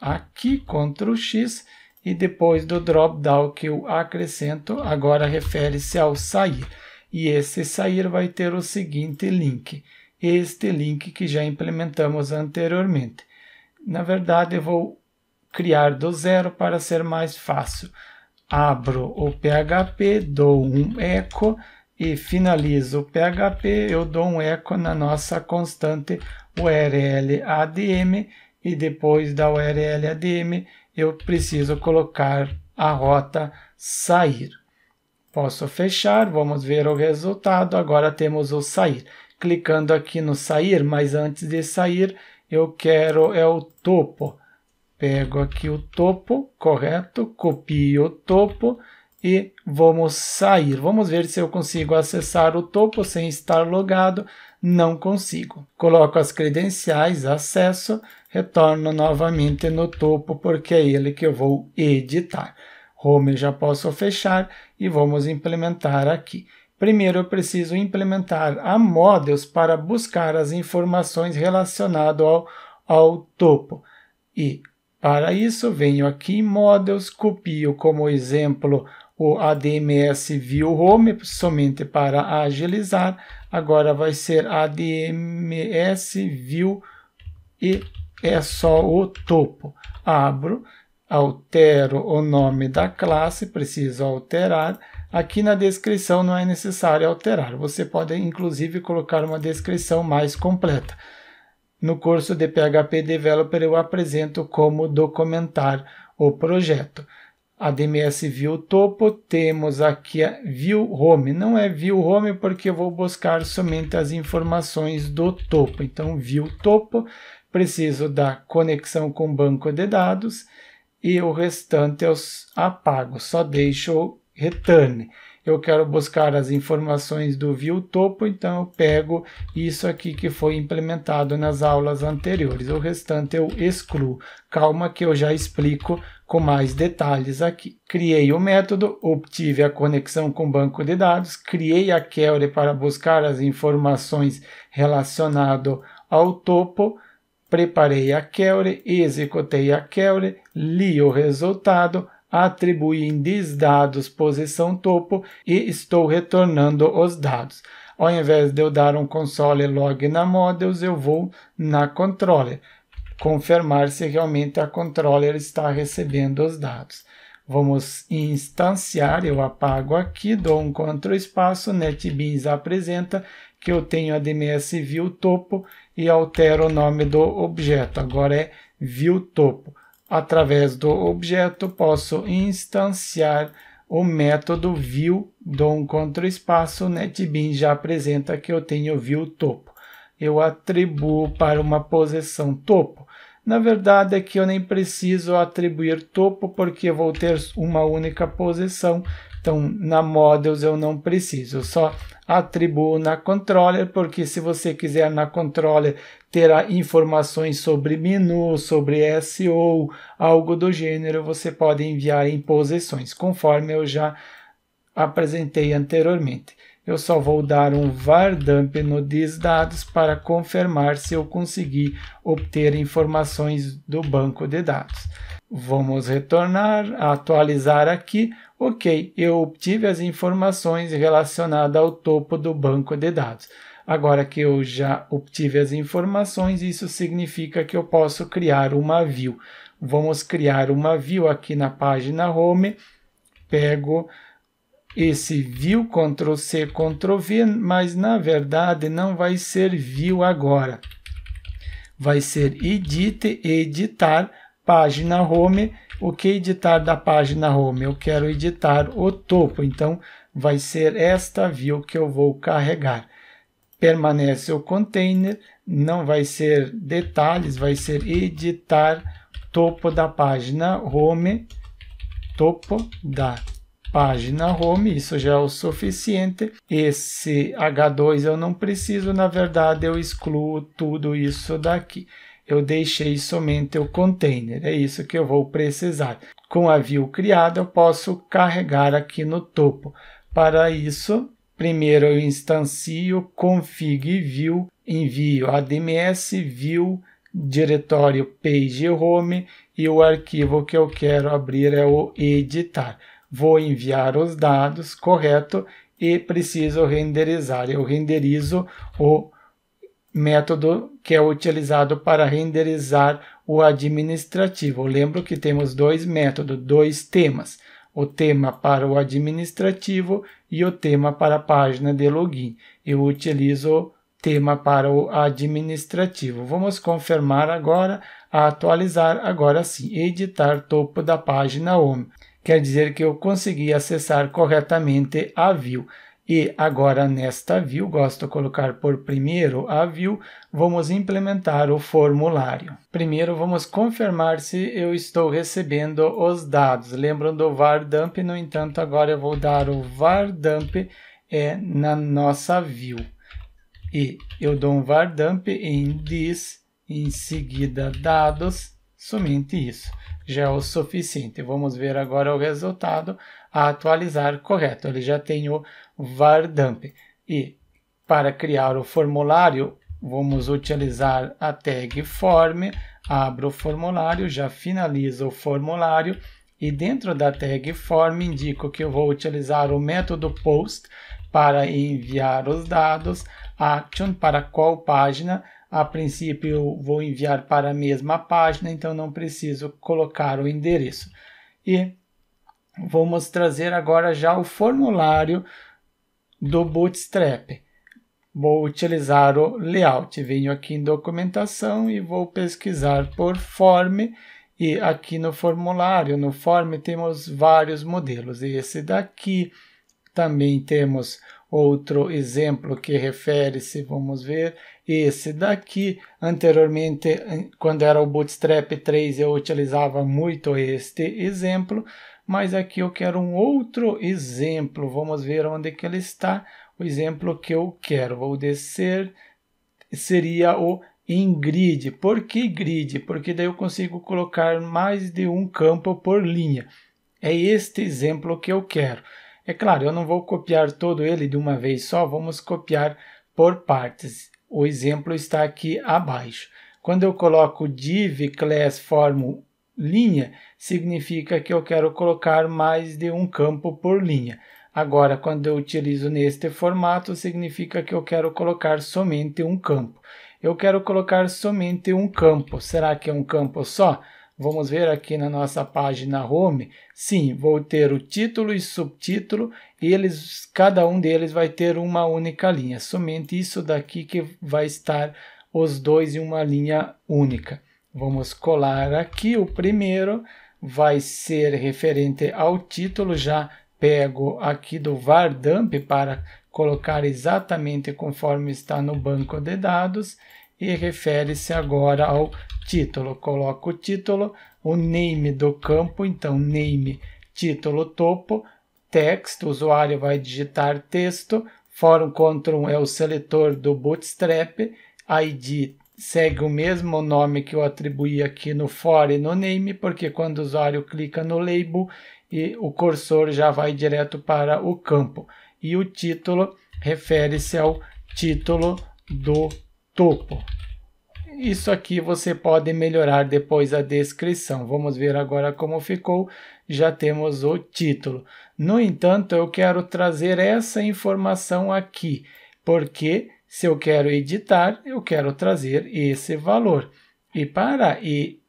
aqui, Ctrl X, e depois do drop down que eu acrescento, agora refere-se ao sair. E esse sair vai ter o seguinte link este link que já implementamos anteriormente. Na verdade, eu vou criar do zero para ser mais fácil. Abro o PHP, dou um echo e finalizo o PHP. Eu dou um echo na nossa constante URL ADM e depois da URL ADM eu preciso colocar a rota sair. Posso fechar, vamos ver o resultado. Agora temos o sair clicando aqui no sair, mas antes de sair eu quero é o topo. Pego aqui o topo, correto? Copio o topo e vamos sair. Vamos ver se eu consigo acessar o topo sem estar logado. Não consigo. Coloco as credenciais, acesso, retorno novamente no topo porque é ele que eu vou editar. Home já posso fechar e vamos implementar aqui. Primeiro, eu preciso implementar a models para buscar as informações relacionadas ao, ao topo. E, para isso, venho aqui em Models, copio como exemplo o ADMS View Home, somente para agilizar. Agora vai ser ADMS View e é só o topo. Abro, altero o nome da classe, preciso alterar Aqui na descrição não é necessário alterar, você pode inclusive colocar uma descrição mais completa. No curso de PHP Developer eu apresento como documentar o projeto. ADMS View Topo, temos aqui a View Home. Não é View Home porque eu vou buscar somente as informações do topo. Então, View Topo, preciso da conexão com banco de dados e o restante eu apago, só deixo return. Eu quero buscar as informações do view topo, então eu pego isso aqui que foi implementado nas aulas anteriores. O restante eu excluo. Calma que eu já explico com mais detalhes aqui. Criei o método, obtive a conexão com o banco de dados, criei a query para buscar as informações relacionadas ao topo, preparei a query, executei a query, li o resultado, em desdados posição topo e estou retornando os dados. Ao invés de eu dar um console log na models, eu vou na controller, confirmar se realmente a controller está recebendo os dados. Vamos instanciar, eu apago aqui, dou um CTRL espaço, NetBeans apresenta que eu tenho a DMS View Topo e altero o nome do objeto, agora é View Topo. Através do objeto, posso instanciar o método view do contra-espaço. NetBeans já apresenta que eu tenho view topo. Eu atribuo para uma posição topo. Na verdade, aqui é eu nem preciso atribuir topo, porque eu vou ter uma única posição. Então, na Models eu não preciso, eu só atribuo na Controller, porque se você quiser na Controller terá informações sobre menu, sobre SEO, algo do gênero, você pode enviar em posições, conforme eu já apresentei anteriormente. Eu só vou dar um var dump no dados para confirmar se eu consegui obter informações do banco de dados. Vamos retornar, atualizar aqui. Ok, eu obtive as informações relacionadas ao topo do banco de dados. Agora que eu já obtive as informações, isso significa que eu posso criar uma view. Vamos criar uma view aqui na página home. Pego esse view, Ctrl C, Ctrl V, mas na verdade não vai ser view agora. Vai ser edit, editar, página home. O que editar da página home? Eu quero editar o topo, então vai ser esta view que eu vou carregar permanece o container, não vai ser detalhes, vai ser editar topo da página home, topo da página home, isso já é o suficiente. Esse H2 eu não preciso, na verdade eu excluo tudo isso daqui. Eu deixei somente o container, é isso que eu vou precisar. Com a view criada, eu posso carregar aqui no topo. Para isso, Primeiro eu instancio config view, envio adms view diretório page home e o arquivo que eu quero abrir é o editar. Vou enviar os dados, correto, e preciso renderizar. Eu renderizo o método que é utilizado para renderizar o administrativo. lembro que temos dois métodos, dois temas o tema para o administrativo e o tema para a página de login. Eu utilizo tema para o administrativo. Vamos confirmar agora, atualizar agora sim, editar topo da página home. Quer dizer que eu consegui acessar corretamente a view. E agora nesta view, gosto de colocar por primeiro a view, vamos implementar o formulário. Primeiro vamos confirmar se eu estou recebendo os dados. Lembram do dump no entanto agora eu vou dar o dump é, na nossa view. E eu dou um var dump em this, em seguida dados, somente isso já é o suficiente. Vamos ver agora o resultado a atualizar correto. Ele já tem o var dump. E para criar o formulário, vamos utilizar a tag form, abro o formulário, já finalizo o formulário e dentro da tag form indico que eu vou utilizar o método post para enviar os dados, action para qual página, a princípio eu vou enviar para a mesma página, então não preciso colocar o endereço. E vamos trazer agora já o formulário do Bootstrap. Vou utilizar o layout. Venho aqui em documentação e vou pesquisar por form. E aqui no formulário, no form, temos vários modelos. Esse daqui também temos outro exemplo que refere-se, vamos ver, esse daqui. Anteriormente, eh, quando era o Bootstrap 3, eu utilizava muito este exemplo mas aqui eu quero um outro exemplo. Vamos ver onde que ele está. O exemplo que eu quero, vou descer, seria o em grid. Por que grid? Porque daí eu consigo colocar mais de um campo por linha. É este exemplo que eu quero. É claro, eu não vou copiar todo ele de uma vez só, vamos copiar por partes. O exemplo está aqui abaixo. Quando eu coloco div class form linha, significa que eu quero colocar mais de um campo por linha. Agora, quando eu utilizo neste formato, significa que eu quero colocar somente um campo. Eu quero colocar somente um campo. Será que é um campo só? Vamos ver aqui na nossa página home. Sim, vou ter o título e subtítulo e eles, cada um deles vai ter uma única linha. Somente isso daqui que vai estar os dois em uma linha única. Vamos colar aqui o primeiro vai ser referente ao título já pego aqui do var para colocar exatamente conforme está no banco de dados e refere-se agora ao título. Coloco o título, o name do campo, então name, título topo, texto, o usuário vai digitar texto, Form Control é o seletor do Bootstrap, ID segue o mesmo nome que eu atribuí aqui no for e no name, porque quando o usuário clica no label, e o cursor já vai direto para o campo. E o título refere-se ao título do topo. Isso aqui você pode melhorar depois a descrição. Vamos ver agora como ficou. Já temos o título. No entanto, eu quero trazer essa informação aqui, porque se eu quero editar, eu quero trazer esse valor. E para e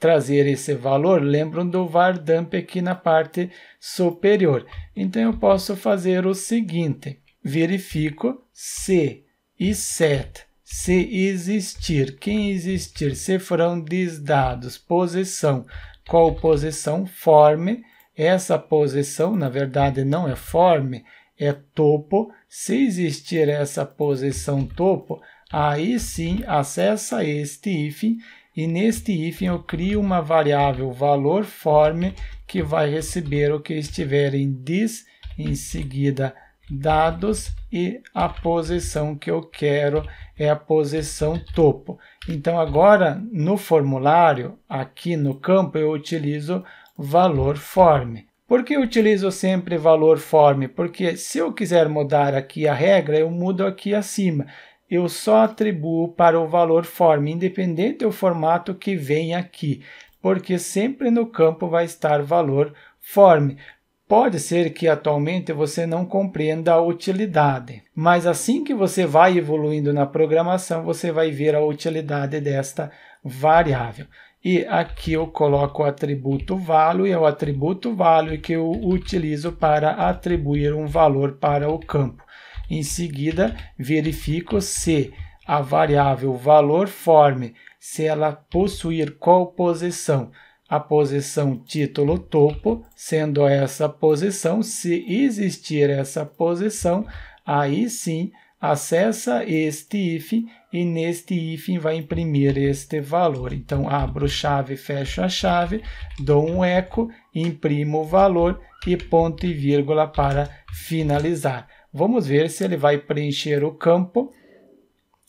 trazer esse valor, lembram do var dump aqui na parte superior. Então, eu posso fazer o seguinte, verifico se e set se existir, quem existir, se foram dados, posição, qual posição, forme, essa posição, na verdade, não é forme, é topo. Se existir essa posição topo, aí sim acessa este if e neste if eu crio uma variável valor form que vai receber o que estiver em this, em seguida dados e a posição que eu quero é a posição topo. Então agora no formulário, aqui no campo eu utilizo valor form. Por que utilizo sempre valor form? Porque se eu quiser mudar aqui a regra, eu mudo aqui acima. Eu só atribuo para o valor form, independente do formato que vem aqui, porque sempre no campo vai estar valor form. Pode ser que atualmente você não compreenda a utilidade, mas assim que você vai evoluindo na programação, você vai ver a utilidade desta variável. E aqui eu coloco o atributo value, é o atributo value que eu utilizo para atribuir um valor para o campo. Em seguida, verifico se a variável valor form, se ela possuir qual posição? A posição título topo, sendo essa posição, se existir essa posição, aí sim acessa este if e neste if vai imprimir este valor. Então, abro chave, fecho a chave, dou um eco, imprimo o valor e ponto e vírgula para finalizar. Vamos ver se ele vai preencher o campo.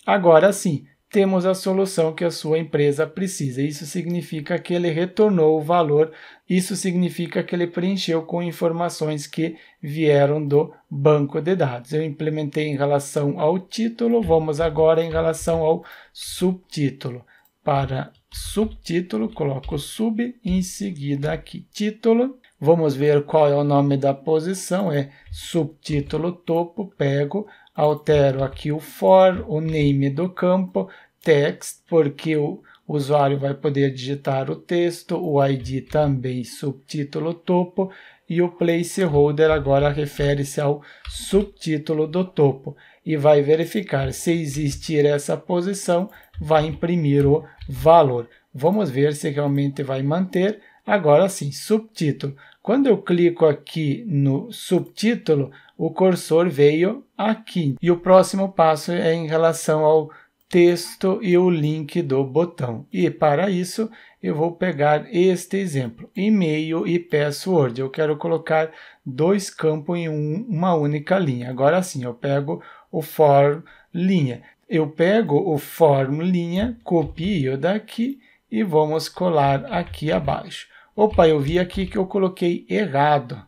Agora sim, temos a solução que a sua empresa precisa. Isso significa que ele retornou o valor, isso significa que ele preencheu com informações que vieram do banco de dados. Eu implementei em relação ao título, vamos agora em relação ao subtítulo. Para subtítulo, coloco sub, em seguida aqui título. Vamos ver qual é o nome da posição, é subtítulo topo, pego, altero aqui o for, o name do campo, text, porque o usuário vai poder digitar o texto, o ID também, subtítulo topo, e o placeholder agora refere-se ao subtítulo do topo e vai verificar se existir essa posição, vai imprimir o valor. Vamos ver se realmente vai manter. Agora sim, subtítulo. Quando eu clico aqui no subtítulo, o cursor veio aqui. E o próximo passo é em relação ao texto e o link do botão. E para isso, eu vou pegar este exemplo, e-mail e password. Eu quero colocar dois campos em um, uma única linha. Agora sim, eu pego o form linha. Eu pego o form linha, copio daqui e vamos colar aqui abaixo. Opa, eu vi aqui que eu coloquei errado.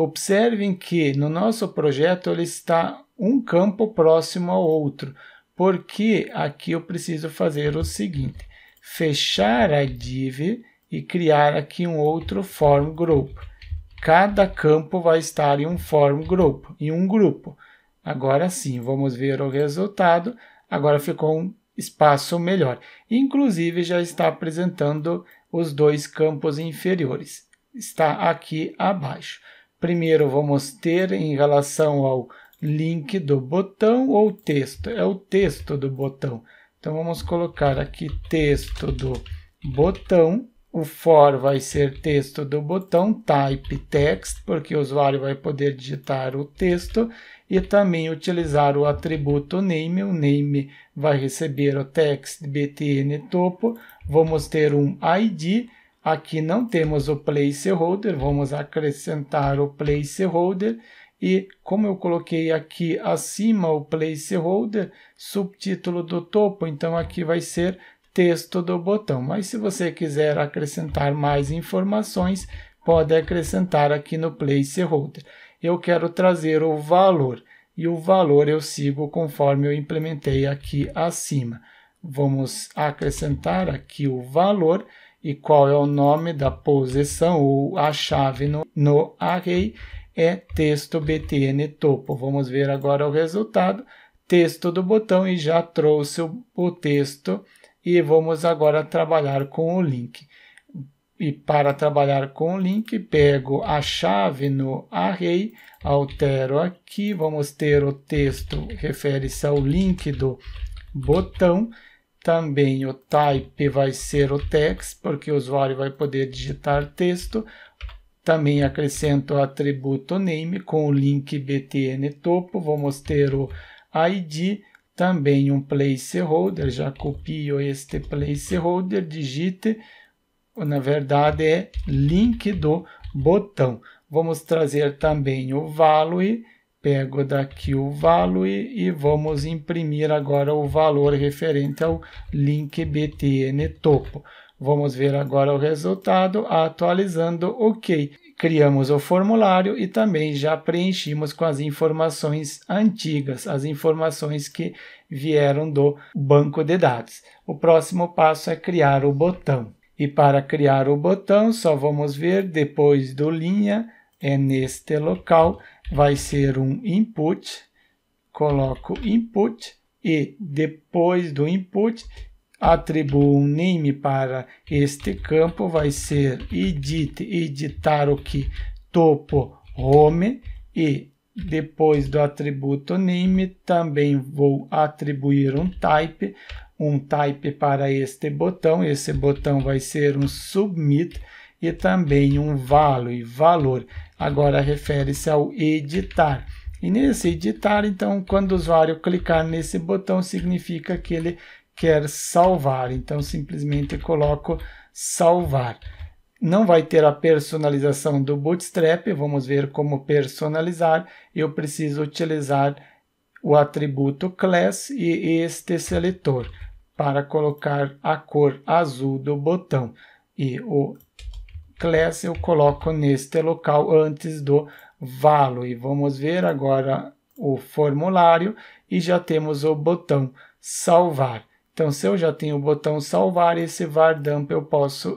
Observem que no nosso projeto ele está um campo próximo ao outro, porque aqui eu preciso fazer o seguinte, fechar a div e criar aqui um outro form group. Cada campo vai estar em um form group, em um grupo. Agora sim, vamos ver o resultado. Agora ficou um espaço melhor. Inclusive já está apresentando os dois campos inferiores. Está aqui abaixo. Primeiro vamos ter em relação ao link do botão ou texto. É o texto do botão. Então vamos colocar aqui texto do botão. O for vai ser texto do botão, type text, porque o usuário vai poder digitar o texto e também utilizar o atributo name. O name vai receber o text btn topo. Vamos ter um id Aqui não temos o placeholder, vamos acrescentar o placeholder e como eu coloquei aqui acima o placeholder, subtítulo do topo, então aqui vai ser texto do botão. Mas se você quiser acrescentar mais informações, pode acrescentar aqui no placeholder. Eu quero trazer o valor e o valor eu sigo conforme eu implementei aqui acima. Vamos acrescentar aqui o valor e qual é o nome da posição ou a chave no, no array é texto btn topo. Vamos ver agora o resultado. Texto do botão e já trouxe o, o texto e vamos agora trabalhar com o link. E para trabalhar com o link, pego a chave no array, altero aqui, vamos ter o texto, refere-se ao link do botão, também o type vai ser o text, porque o usuário vai poder digitar texto. Também acrescento o atributo name com o link btn topo. Vamos ter o id, também um placeholder. Já copio este placeholder, digite. Na verdade é link do botão. Vamos trazer também o value pego daqui o value e vamos imprimir agora o valor referente ao link btn topo. Vamos ver agora o resultado, atualizando OK. Criamos o formulário e também já preenchimos com as informações antigas, as informações que vieram do banco de dados. O próximo passo é criar o botão. E para criar o botão, só vamos ver depois do linha, é neste local, vai ser um input, coloco input e depois do input atribuo um name para este campo, vai ser edit, editar o que topo home e depois do atributo name também vou atribuir um type, um type para este botão, esse botão vai ser um submit e também um value, valor agora refere-se ao editar. E nesse editar, então, quando o usuário clicar nesse botão, significa que ele quer salvar. Então, simplesmente coloco salvar. Não vai ter a personalização do Bootstrap, vamos ver como personalizar. Eu preciso utilizar o atributo class e este seletor para colocar a cor azul do botão. E o class eu coloco neste local antes do valo E vamos ver agora o formulário e já temos o botão salvar. Então, se eu já tenho o botão salvar, esse dump eu posso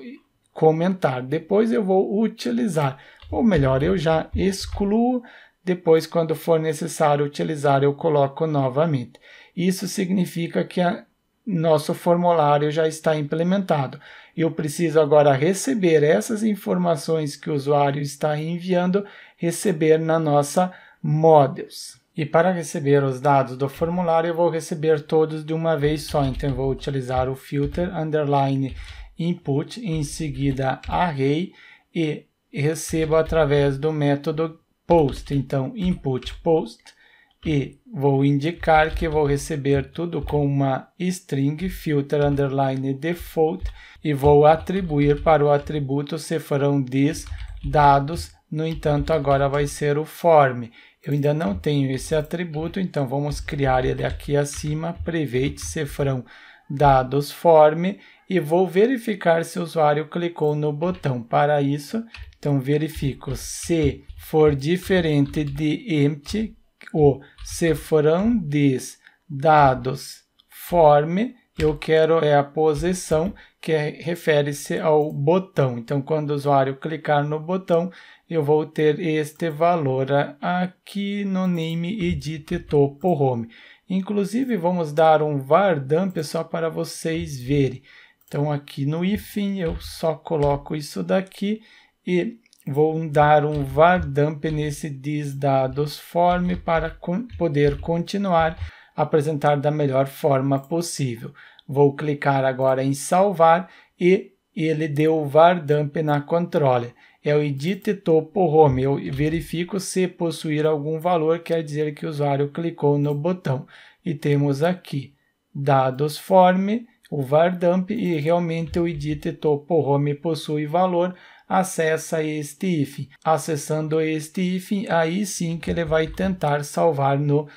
comentar. Depois eu vou utilizar, ou melhor, eu já excluo. Depois, quando for necessário utilizar, eu coloco novamente. Isso significa que a, nosso formulário já está implementado. Eu preciso agora receber essas informações que o usuário está enviando, receber na nossa Models. E para receber os dados do formulário, eu vou receber todos de uma vez só. Então, eu vou utilizar o filter underline input, em seguida array e recebo através do método post. Então, input post e vou indicar que vou receber tudo com uma string filter underline default e vou atribuir para o atributo se this dados, no entanto agora vai ser o form. Eu ainda não tenho esse atributo, então vamos criar ele aqui acima, private cefrão dados form e vou verificar se o usuário clicou no botão. Para isso, então verifico se for diferente de empty, o se foram des dados forme, eu quero é a posição que refere-se ao botão. Então, quando o usuário clicar no botão, eu vou ter este valor aqui no name edit topo home. Inclusive, vamos dar um dump só para vocês verem. Então, aqui no ifin, eu só coloco isso daqui e Vou dar um var_dump nesse dados para poder continuar apresentar da melhor forma possível. Vou clicar agora em salvar e ele deu o var_dump na controle. É o edit topo home. Eu verifico se possuir algum valor, quer dizer que o usuário clicou no botão. E temos aqui dados form, o var_dump e realmente o edit topo home possui valor acessa este if. Acessando este if, aí sim que ele vai tentar salvar no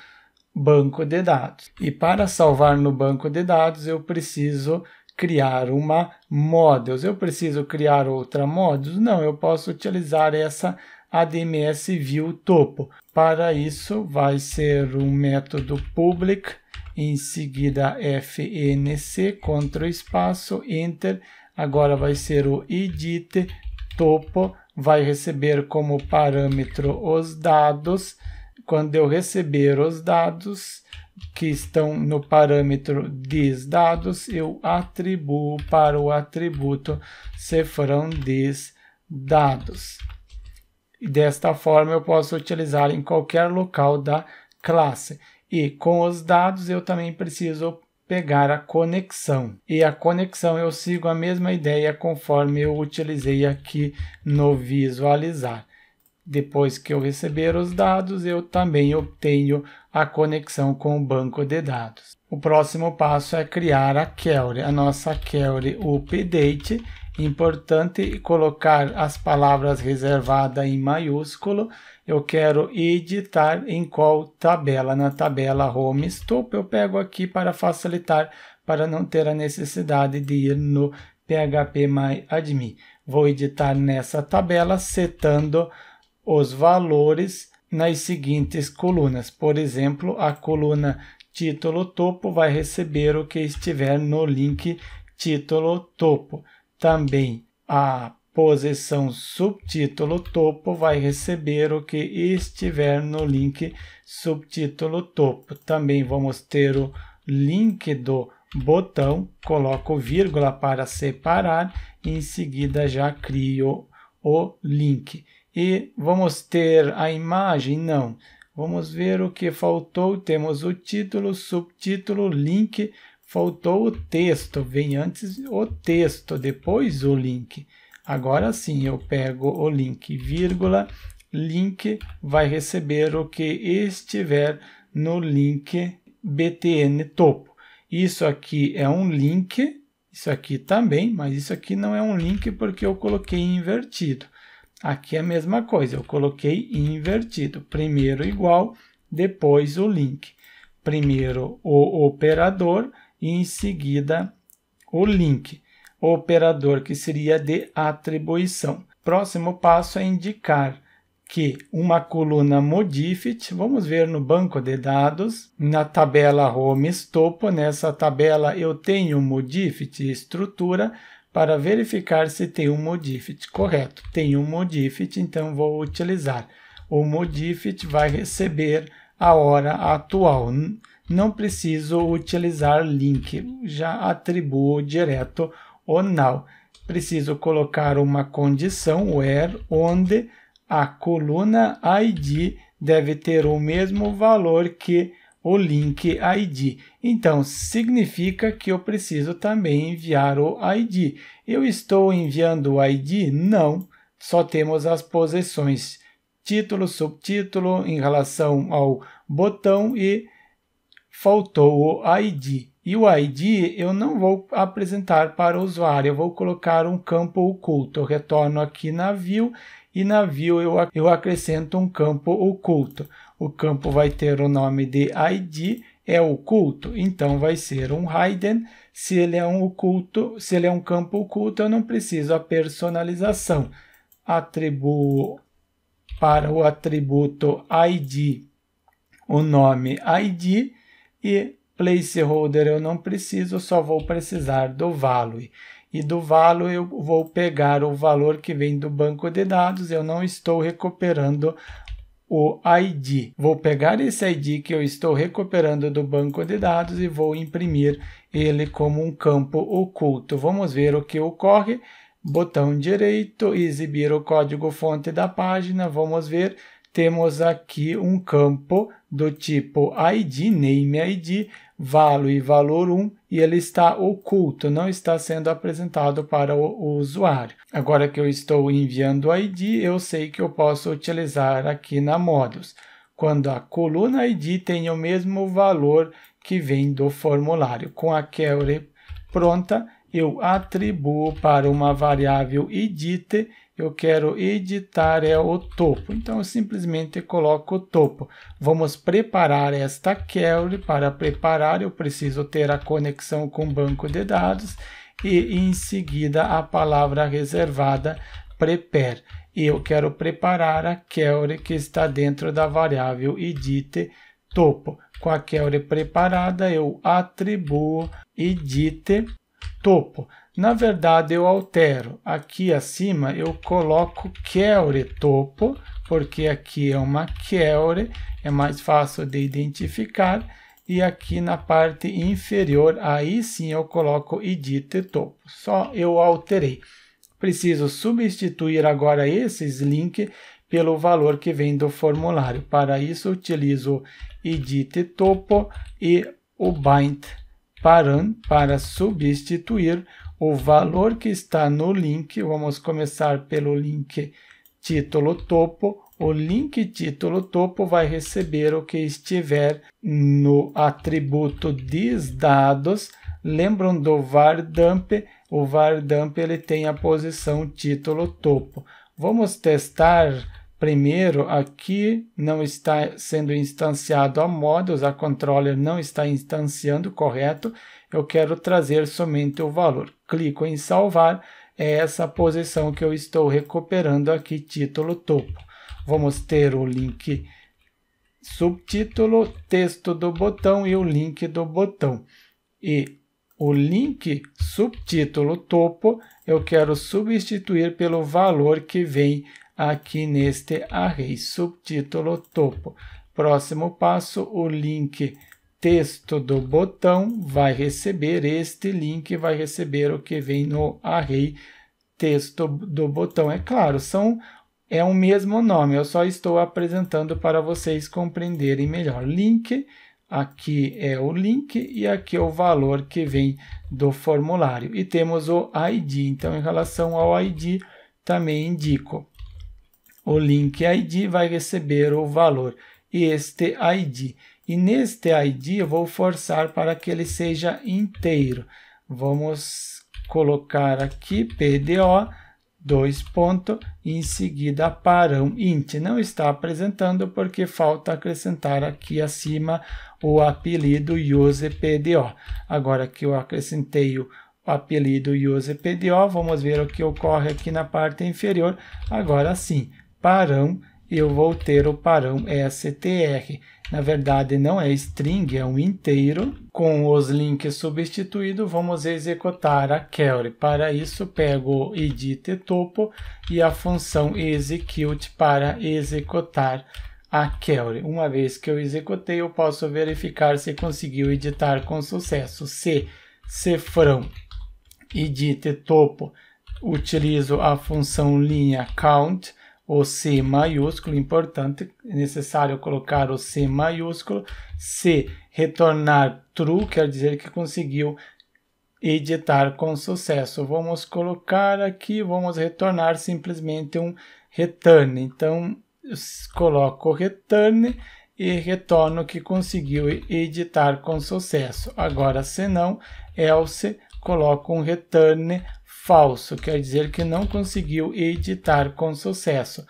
banco de dados. E para salvar no banco de dados, eu preciso criar uma models. Eu preciso criar outra models? Não, eu posso utilizar essa ADMS view topo. Para isso, vai ser um método public, em seguida FNC, contra espaço, enter. Agora vai ser o edit topo vai receber como parâmetro os dados. Quando eu receber os dados que estão no parâmetro desdados, eu atribuo para o atributo cefrão diz dados. Desta forma, eu posso utilizar em qualquer local da classe. E com os dados, eu também preciso pegar a conexão. E a conexão eu sigo a mesma ideia conforme eu utilizei aqui no visualizar. Depois que eu receber os dados, eu também obtenho a conexão com o banco de dados. O próximo passo é criar a query, a nossa query update. Importante colocar as palavras reservadas em maiúsculo. Eu quero editar em qual tabela. Na tabela Home Stop, eu pego aqui para facilitar, para não ter a necessidade de ir no PHP Admin. Vou editar nessa tabela, setando os valores nas seguintes colunas. Por exemplo, a coluna título topo vai receber o que estiver no link título topo. Também a posição subtítulo topo vai receber o que estiver no link subtítulo topo. Também vamos ter o link do botão, coloco vírgula para separar, em seguida já crio o link e vamos ter a imagem? Não. Vamos ver o que faltou. Temos o título, subtítulo, link. Faltou o texto. Vem antes o texto, depois o link. Agora sim, eu pego o link, vírgula, link vai receber o que estiver no link BTN topo. Isso aqui é um link, isso aqui também, mas isso aqui não é um link porque eu coloquei invertido. Aqui é a mesma coisa, eu coloquei invertido. Primeiro igual, depois o link. Primeiro o operador e em seguida o link. O operador que seria de atribuição. Próximo passo é indicar que uma coluna modifit, vamos ver no banco de dados, na tabela home estopo, nessa tabela eu tenho modifit estrutura, para verificar se tem um modifit correto. Tem um modifit, então vou utilizar. O modifit vai receber a hora atual. Não preciso utilizar link, já atribuo direto o now. Preciso colocar uma condição, where, onde a coluna ID deve ter o mesmo valor que o link ID. Então, significa que eu preciso também enviar o ID. Eu estou enviando o ID? Não. Só temos as posições título, subtítulo em relação ao botão e faltou o ID. E o ID eu não vou apresentar para o usuário, eu vou colocar um campo oculto. Eu retorno aqui na View e na View eu, eu acrescento um campo oculto. O campo vai ter o nome de ID é oculto, então vai ser um Haydn. Se ele é um oculto, se ele é um campo oculto, eu não preciso a personalização. Atribuo para o atributo ID o nome ID e placeholder eu não preciso, só vou precisar do value. E do value eu vou pegar o valor que vem do banco de dados, eu não estou recuperando o ID. Vou pegar esse ID que eu estou recuperando do banco de dados e vou imprimir ele como um campo oculto. Vamos ver o que ocorre. Botão direito, exibir o código-fonte da página. Vamos ver. Temos aqui um campo do tipo ID, name ID, valo e valor 1 e ele está oculto, não está sendo apresentado para o, o usuário. Agora que eu estou enviando o ID, eu sei que eu posso utilizar aqui na Modus, quando a coluna ID tem o mesmo valor que vem do formulário. Com a query pronta, eu atribuo para uma variável idite eu quero editar é o topo. Então, eu simplesmente coloco o topo. Vamos preparar esta query. Para preparar, eu preciso ter a conexão com o banco de dados e, em seguida, a palavra reservada prepare. E eu quero preparar a query que está dentro da variável edit topo. Com a query preparada, eu atribuo edit topo. Na verdade, eu altero. Aqui acima eu coloco Kelre topo, porque aqui é uma Kelre, é mais fácil de identificar. E aqui na parte inferior, aí sim eu coloco Edit topo. Só eu alterei. Preciso substituir agora esses links pelo valor que vem do formulário. Para isso, utilizo Edit topo e o bind param para substituir o valor que está no link. Vamos começar pelo link título topo. O link título topo vai receber o que estiver no atributo diz dados. Lembram do vardump? O vardump ele tem a posição título topo. Vamos testar Primeiro, aqui não está sendo instanciado a models, a controller não está instanciando, correto? Eu quero trazer somente o valor. Clico em salvar, é essa posição que eu estou recuperando aqui, título topo. Vamos ter o link subtítulo, texto do botão e o link do botão. E o link subtítulo topo eu quero substituir pelo valor que vem aqui neste array, subtítulo topo. Próximo passo, o link texto do botão vai receber este link, vai receber o que vem no array texto do botão. É claro, são é o mesmo nome, eu só estou apresentando para vocês compreenderem melhor. Link, aqui é o link e aqui é o valor que vem do formulário. E temos o ID, então em relação ao ID também indico o link ID vai receber o valor este ID. E neste ID eu vou forçar para que ele seja inteiro. Vamos colocar aqui PDO, dois pontos, em seguida para um int. Não está apresentando porque falta acrescentar aqui acima o apelido UsePDO. Agora que eu acrescentei o apelido UsePDO, vamos ver o que ocorre aqui na parte inferior. Agora sim, parão, eu vou ter o parão str. Na verdade, não é string, é um inteiro. Com os links substituídos, vamos executar a query. Para isso, pego o edit topo e a função execute para executar a query. Uma vez que eu executei, eu posso verificar se conseguiu editar com sucesso. Se cefrão edit topo, utilizo a função linha count o C maiúsculo, importante, é necessário colocar o C maiúsculo. Se retornar true, quer dizer que conseguiu editar com sucesso. Vamos colocar aqui, vamos retornar simplesmente um return. Então, coloco return e retorno que conseguiu editar com sucesso. Agora, se não, else, coloco um return falso, quer dizer que não conseguiu editar com sucesso.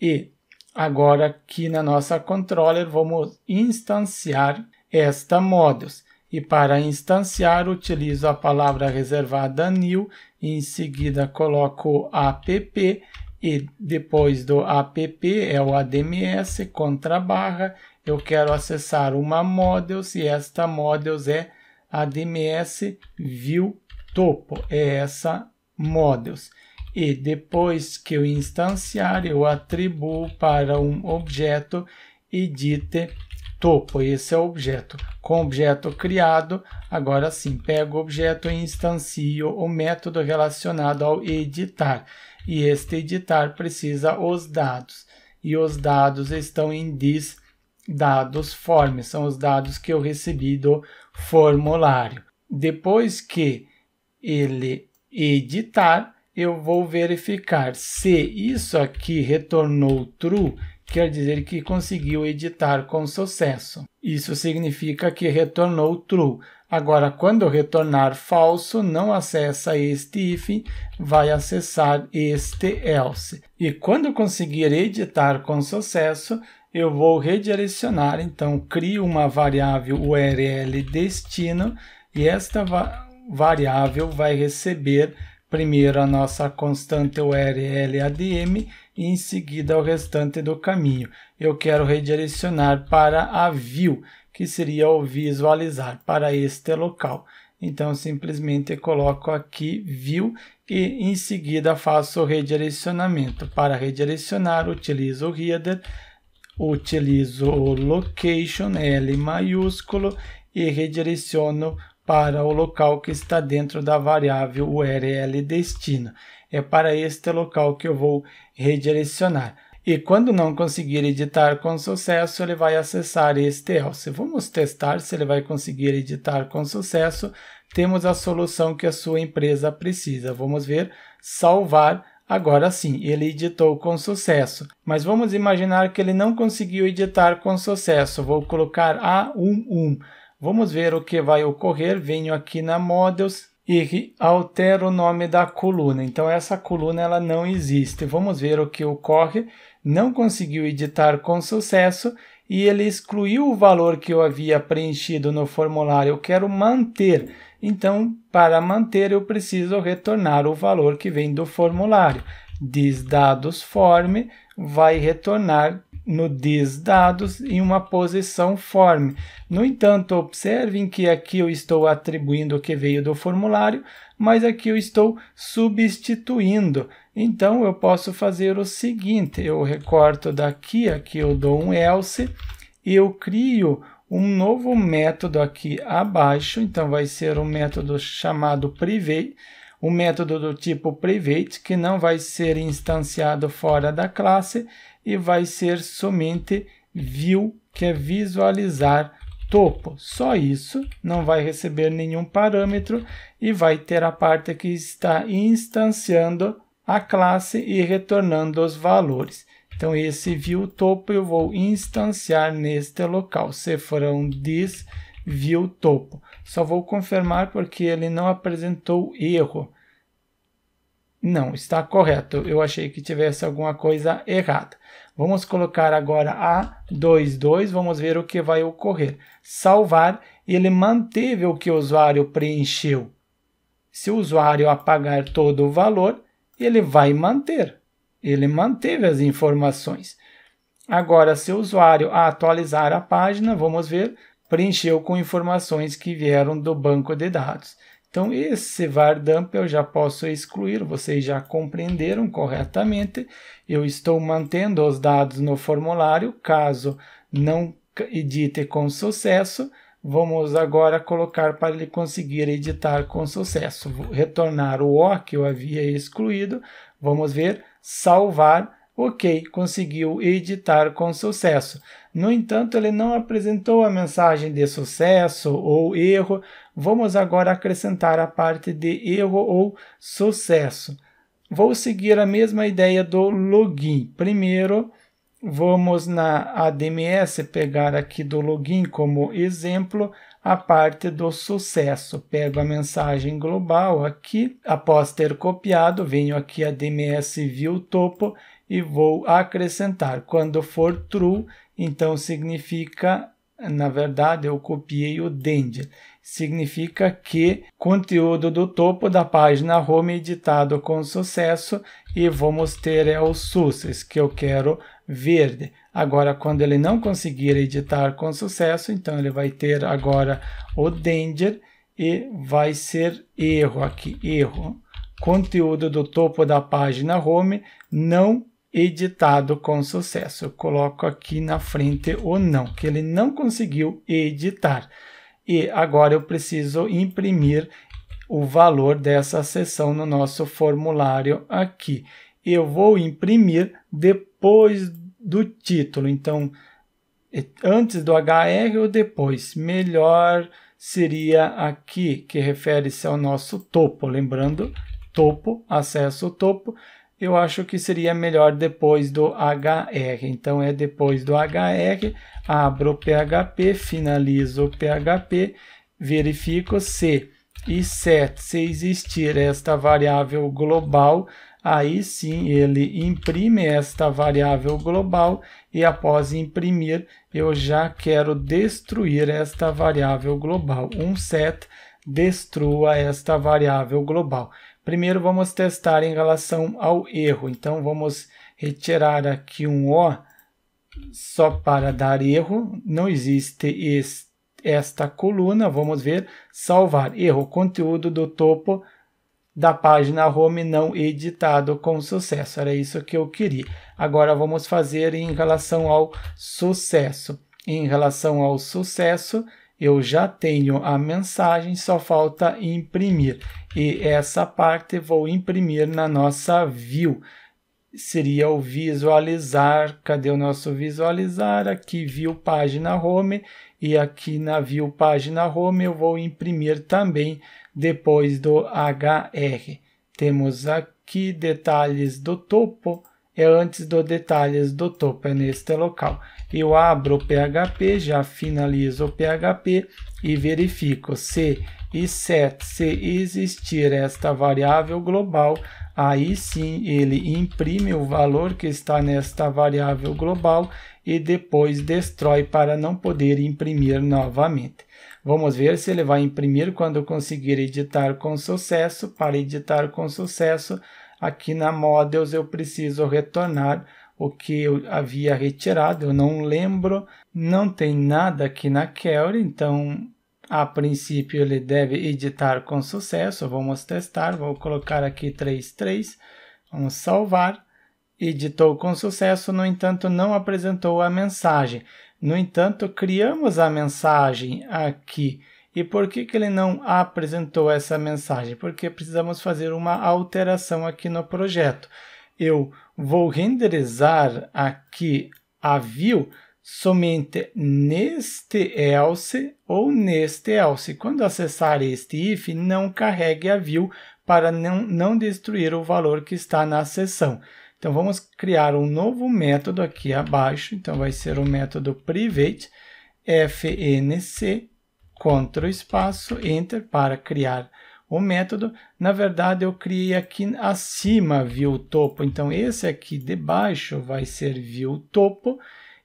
E agora aqui na nossa controller vamos instanciar esta modus. E para instanciar utilizo a palavra reservada new, em seguida coloco app e depois do app é o ADMS contra barra. Eu quero acessar uma models e esta models é ADMS view topo. É essa models e depois que eu instanciar, eu atribuo para um objeto edit topo. Esse é o objeto. Com o objeto criado, agora sim, pego o objeto e instancio o método relacionado ao editar. E este editar precisa os dados. E os dados estão em this dados form, são os dados que eu recebi do formulário. Depois que ele editar, eu vou verificar se isso aqui retornou true, quer dizer que conseguiu editar com sucesso. Isso significa que retornou true. Agora, quando retornar falso, não acessa este if, vai acessar este else. E quando conseguir editar com sucesso, eu vou redirecionar, então crio uma variável URL destino e esta va variável vai receber primeiro a nossa constante URL ADM e em seguida o restante do caminho. Eu quero redirecionar para a view, que seria o visualizar para este local. Então, simplesmente coloco aqui view e em seguida faço o redirecionamento. Para redirecionar, utilizo o header, utilizo o location L maiúsculo e redireciono para o local que está dentro da variável URL destino É para este local que eu vou redirecionar. E quando não conseguir editar com sucesso, ele vai acessar este else. Vamos testar se ele vai conseguir editar com sucesso. Temos a solução que a sua empresa precisa. Vamos ver, salvar. Agora sim, ele editou com sucesso. Mas vamos imaginar que ele não conseguiu editar com sucesso. Vou colocar A11. Vamos ver o que vai ocorrer. Venho aqui na Models e altero o nome da coluna. Então essa coluna ela não existe. Vamos ver o que ocorre. Não conseguiu editar com sucesso e ele excluiu o valor que eu havia preenchido no formulário. Eu quero manter. Então, para manter, eu preciso retornar o valor que vem do formulário. Diz dados form, vai retornar no diz dados em uma posição form. No entanto, observem que aqui eu estou atribuindo o que veio do formulário, mas aqui eu estou substituindo. Então eu posso fazer o seguinte, eu recorto daqui, aqui eu dou um else, e eu crio um novo método aqui abaixo, então vai ser um método chamado private, um método do tipo private, que não vai ser instanciado fora da classe, e vai ser somente view, que é visualizar topo. Só isso, não vai receber nenhum parâmetro e vai ter a parte que está instanciando a classe e retornando os valores. Então, esse view topo eu vou instanciar neste local, um this view topo. Só vou confirmar porque ele não apresentou erro. Não, está correto. Eu achei que tivesse alguma coisa errada. Vamos colocar agora A22, vamos ver o que vai ocorrer. Salvar, ele manteve o que o usuário preencheu. Se o usuário apagar todo o valor, ele vai manter. Ele manteve as informações. Agora, se o usuário atualizar a página, vamos ver, preencheu com informações que vieram do banco de dados. Então, esse var dump eu já posso excluir, vocês já compreenderam corretamente. Eu estou mantendo os dados no formulário, caso não edite com sucesso. Vamos agora colocar para ele conseguir editar com sucesso. Vou retornar o O que eu havia excluído. Vamos ver, salvar. Ok, conseguiu editar com sucesso. No entanto, ele não apresentou a mensagem de sucesso ou erro, Vamos agora acrescentar a parte de erro ou sucesso. Vou seguir a mesma ideia do login. Primeiro, vamos na ADMS pegar aqui do login como exemplo a parte do sucesso. Pego a mensagem global aqui, após ter copiado, venho aqui a ADMS View Topo e vou acrescentar. Quando for true, então significa, na verdade, eu copiei o danger significa que conteúdo do topo da página home editado com sucesso e vamos ter é os sucessos que eu quero verde. Agora, quando ele não conseguir editar com sucesso, então ele vai ter agora o danger e vai ser erro aqui, erro. Conteúdo do topo da página home não editado com sucesso. Eu coloco aqui na frente o não, que ele não conseguiu editar. E agora eu preciso imprimir o valor dessa seção no nosso formulário aqui. Eu vou imprimir depois do título. Então, antes do HR ou depois? Melhor seria aqui, que refere-se ao nosso topo. Lembrando, topo, acesso ao topo, eu acho que seria melhor depois do HR. Então, é depois do HR, abro o PHP, finalizo o PHP, verifico se e set, se existir esta variável global, aí sim ele imprime esta variável global e após imprimir eu já quero destruir esta variável global. Um set destrua esta variável global. Primeiro vamos testar em relação ao erro, então vamos retirar aqui um O só para dar erro, não existe esta coluna, vamos ver, salvar erro, conteúdo do topo da página home não editado com sucesso. Era isso que eu queria. Agora vamos fazer em relação ao sucesso. Em relação ao sucesso, eu já tenho a mensagem, só falta imprimir. E essa parte vou imprimir na nossa view seria o visualizar. Cadê o nosso visualizar? Aqui viu página home e aqui na view página home eu vou imprimir também depois do HR. Temos aqui detalhes do topo, é antes do detalhes do topo, é neste local. Eu abro o PHP, já finalizo o PHP e verifico se e set, se existir esta variável global, Aí sim ele imprime o valor que está nesta variável global e depois destrói para não poder imprimir novamente. Vamos ver se ele vai imprimir quando conseguir editar com sucesso. Para editar com sucesso, aqui na Models eu preciso retornar o que eu havia retirado. Eu não lembro, não tem nada aqui na Kelly, então a princípio ele deve editar com sucesso, vamos testar, vou colocar aqui 3.3, vamos salvar. Editou com sucesso, no entanto não apresentou a mensagem. No entanto, criamos a mensagem aqui. E por que, que ele não apresentou essa mensagem? Porque precisamos fazer uma alteração aqui no projeto. Eu vou renderizar aqui a view somente neste else ou neste else. Quando acessar este if, não carregue a view para não, não destruir o valor que está na seção. Então, vamos criar um novo método aqui abaixo. Então, vai ser o método private fnc, ctrl espaço, enter, para criar o método. Na verdade, eu criei aqui acima view topo. Então, esse aqui de baixo vai ser view topo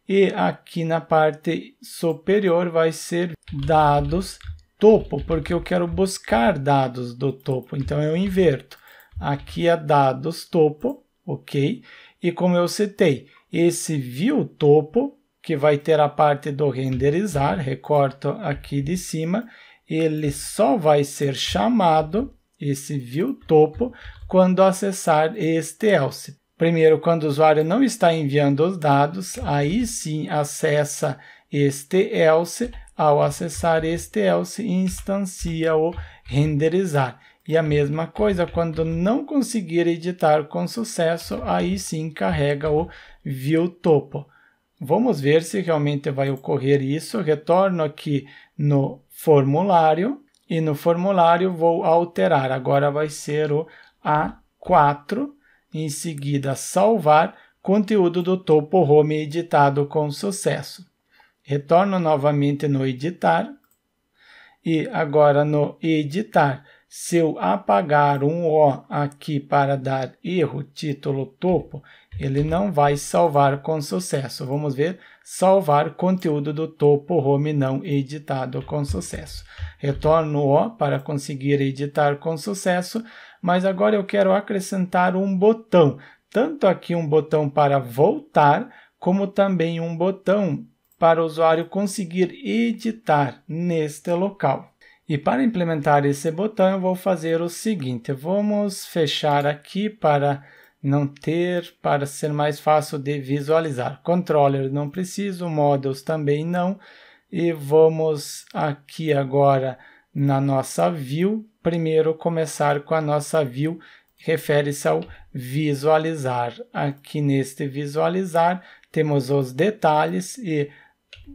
e aqui na parte superior vai ser dados topo, porque eu quero buscar dados do topo, então eu inverto. Aqui é dados topo, ok? E como eu citei, esse view topo, que vai ter a parte do renderizar, recorto aqui de cima, ele só vai ser chamado, esse view topo, quando acessar este else. Primeiro, quando o usuário não está enviando os dados, aí sim acessa este else. Ao acessar este else, instancia o renderizar. E a mesma coisa, quando não conseguir editar com sucesso, aí sim carrega o view topo. Vamos ver se realmente vai ocorrer isso. Retorno aqui no formulário e no formulário vou alterar. Agora vai ser o A4 em seguida, salvar conteúdo do topo home editado com sucesso. Retorno novamente no editar e agora no editar. Se eu apagar um O aqui para dar erro, título topo, ele não vai salvar com sucesso. Vamos ver, salvar conteúdo do topo home não editado com sucesso. Retorno O para conseguir editar com sucesso mas agora eu quero acrescentar um botão, tanto aqui um botão para voltar, como também um botão para o usuário conseguir editar neste local. E para implementar esse botão, eu vou fazer o seguinte, vamos fechar aqui para não ter, para ser mais fácil de visualizar. Controller não preciso, Models também não. E vamos aqui agora na nossa View, primeiro começar com a nossa view, refere-se ao visualizar. Aqui neste visualizar temos os detalhes e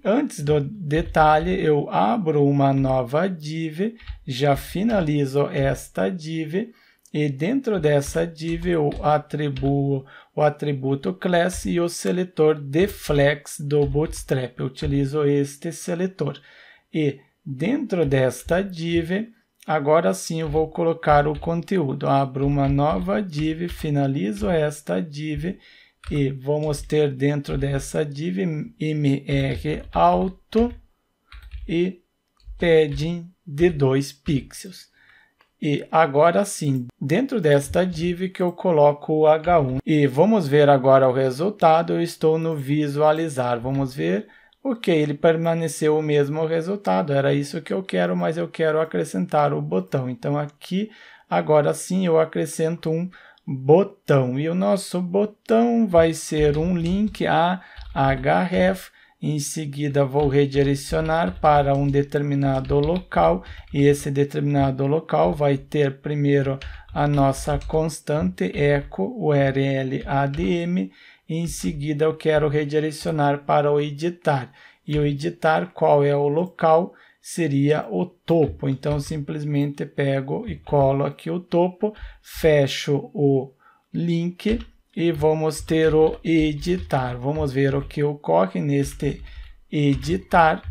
antes do detalhe eu abro uma nova div, já finalizo esta div e dentro dessa div eu atribuo o atributo class e o seletor flex do Bootstrap. Eu utilizo este seletor e dentro desta div Agora sim eu vou colocar o conteúdo. Abro uma nova div, finalizo esta div e vamos ter dentro dessa div mr alto e padding de 2 pixels. E agora sim, dentro desta div que eu coloco o H1. E vamos ver agora o resultado, eu estou no visualizar. Vamos ver Ok, ele permaneceu o mesmo resultado, era isso que eu quero, mas eu quero acrescentar o botão. Então aqui, agora sim, eu acrescento um botão. E o nosso botão vai ser um link a href. Em seguida, vou redirecionar para um determinado local. E esse determinado local vai ter primeiro a nossa constante echo url adm em seguida eu quero redirecionar para o editar. E o editar, qual é o local? Seria o topo. Então, simplesmente pego e colo aqui o topo, fecho o link e vamos ter o editar. Vamos ver o que ocorre neste editar.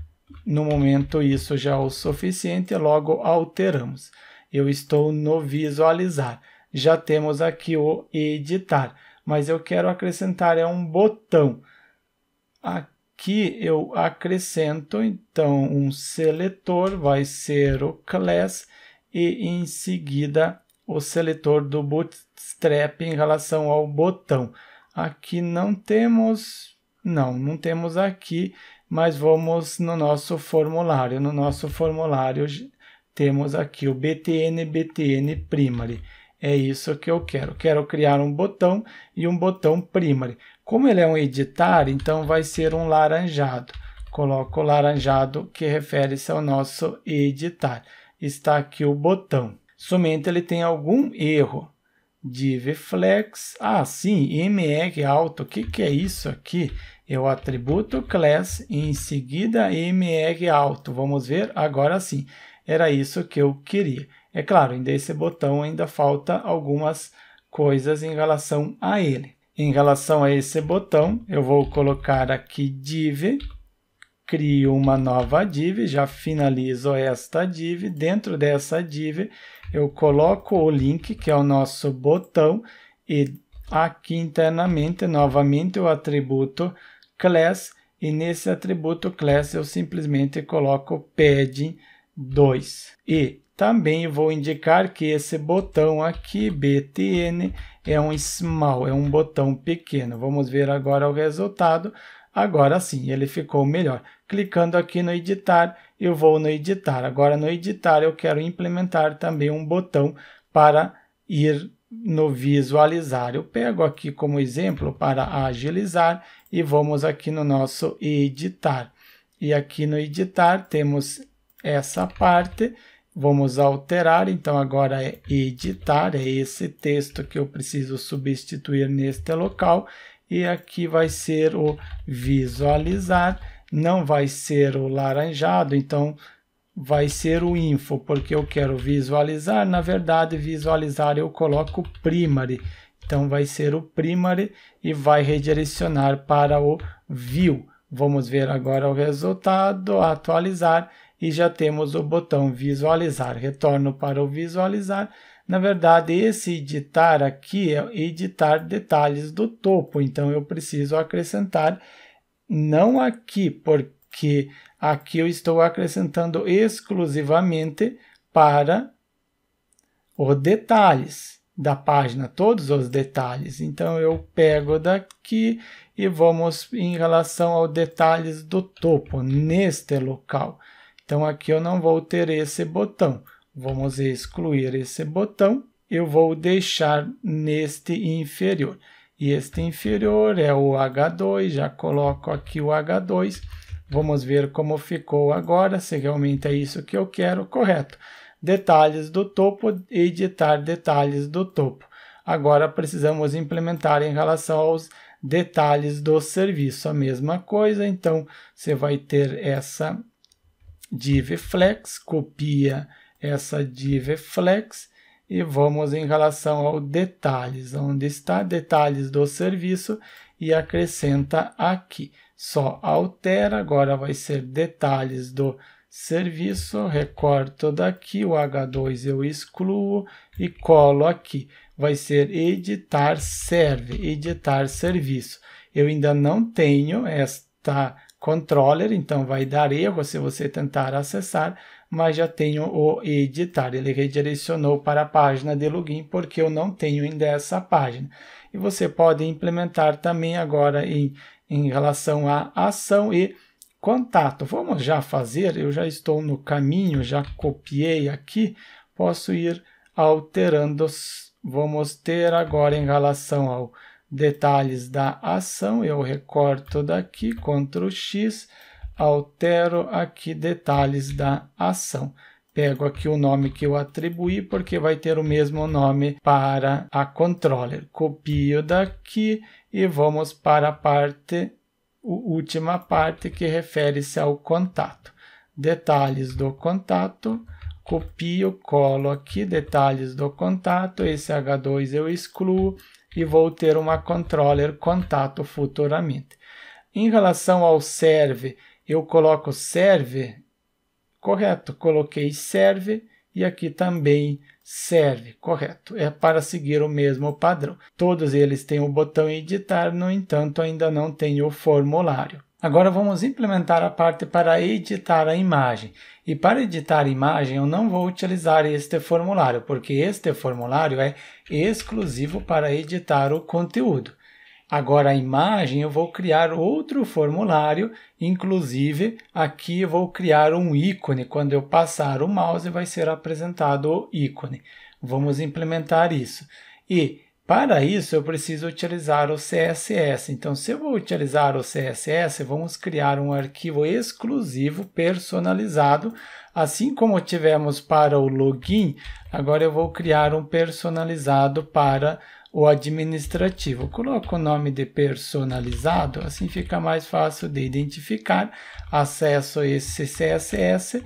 No momento, isso já é o suficiente, logo alteramos. Eu estou no visualizar. Já temos aqui o editar mas eu quero acrescentar é um botão. Aqui eu acrescento então um seletor, vai ser o class e em seguida o seletor do bootstrap em relação ao botão. Aqui não temos, não, não temos aqui, mas vamos no nosso formulário. No nosso formulário temos aqui o btn btn primary. É isso que eu quero. Quero criar um botão e um botão primary. Como ele é um editar, então vai ser um laranjado. Coloco o laranjado que refere-se ao nosso editar. Está aqui o botão. Somente ele tem algum erro. Div flex. Ah, sim, MR alto. O que, que é isso aqui? Eu atributo class em seguida MR alto. Vamos ver? Agora sim. Era isso que eu queria. É claro, em desse botão ainda falta algumas coisas em relação a ele. Em relação a esse botão, eu vou colocar aqui div, crio uma nova div, já finalizo esta div. Dentro dessa div, eu coloco o link, que é o nosso botão, e aqui internamente, novamente, o atributo class, e nesse atributo class eu simplesmente coloco padding 2. E também vou indicar que esse botão aqui, BTN, é um small, é um botão pequeno. Vamos ver agora o resultado. Agora sim, ele ficou melhor. Clicando aqui no editar, eu vou no editar. Agora no editar eu quero implementar também um botão para ir no visualizar. Eu pego aqui como exemplo para agilizar e vamos aqui no nosso editar. E aqui no editar temos essa parte Vamos alterar, então agora é editar, é esse texto que eu preciso substituir neste local. E aqui vai ser o visualizar, não vai ser o laranjado, então vai ser o info, porque eu quero visualizar. Na verdade, visualizar eu coloco primary, então vai ser o primary e vai redirecionar para o view. Vamos ver agora o resultado, atualizar e já temos o botão visualizar. Retorno para o visualizar. Na verdade, esse editar aqui é editar detalhes do topo, então eu preciso acrescentar não aqui, porque aqui eu estou acrescentando exclusivamente para os detalhes da página, todos os detalhes. Então eu pego daqui e vamos em relação aos detalhes do topo, neste local. Então aqui eu não vou ter esse botão. Vamos excluir esse botão. Eu vou deixar neste inferior. E este inferior é o H2, já coloco aqui o H2. Vamos ver como ficou agora, se realmente é isso que eu quero, correto. Detalhes do topo, editar detalhes do topo. Agora precisamos implementar em relação aos detalhes do serviço. A mesma coisa, então você vai ter essa divflex, copia essa divflex e vamos em relação ao detalhes, onde está detalhes do serviço e acrescenta aqui. Só altera, agora vai ser detalhes do serviço, recorto daqui, o H2 eu excluo e colo aqui. Vai ser editar serve, editar serviço. Eu ainda não tenho esta controller, então vai dar erro se você tentar acessar, mas já tenho o editar. Ele redirecionou para a página de login porque eu não tenho ainda essa página. E você pode implementar também agora em, em relação à ação e contato. Vamos já fazer, eu já estou no caminho, já copiei aqui, posso ir alterando. Vamos ter agora em relação ao detalhes da ação, eu recorto daqui, Ctrl X, altero aqui detalhes da ação. Pego aqui o nome que eu atribuí, porque vai ter o mesmo nome para a controller. Copio daqui e vamos para a parte, a última parte que refere-se ao contato. Detalhes do contato, copio, colo aqui, detalhes do contato, esse H2 eu excluo, e vou ter uma controller contato futuramente. Em relação ao serve, eu coloco serve, correto, coloquei serve e aqui também serve, correto. É para seguir o mesmo padrão. Todos eles têm o botão editar, no entanto, ainda não tem o formulário. Agora vamos implementar a parte para editar a imagem. E para editar a imagem, eu não vou utilizar este formulário, porque este formulário é exclusivo para editar o conteúdo. Agora a imagem, eu vou criar outro formulário, inclusive aqui eu vou criar um ícone. Quando eu passar o mouse, vai ser apresentado o ícone. Vamos implementar isso. E para isso, eu preciso utilizar o CSS. Então, se eu vou utilizar o CSS, vamos criar um arquivo exclusivo personalizado. Assim como tivemos para o login, agora eu vou criar um personalizado para o administrativo. Coloco o nome de personalizado, assim fica mais fácil de identificar. Acesso esse CSS,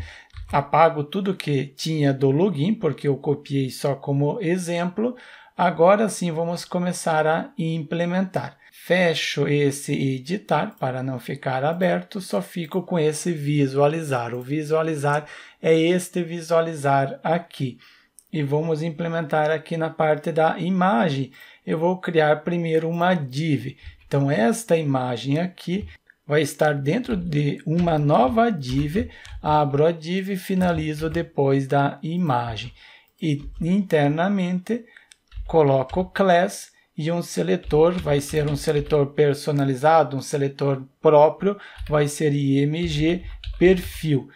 apago tudo que tinha do login, porque eu copiei só como exemplo. Agora sim vamos começar a implementar. Fecho esse editar para não ficar aberto, só fico com esse visualizar. O visualizar é este visualizar aqui. E vamos implementar aqui na parte da imagem. Eu vou criar primeiro uma div. Então esta imagem aqui vai estar dentro de uma nova div. Abro a div e finalizo depois da imagem. E internamente coloco class e um seletor, vai ser um seletor personalizado, um seletor próprio, vai ser img perfil.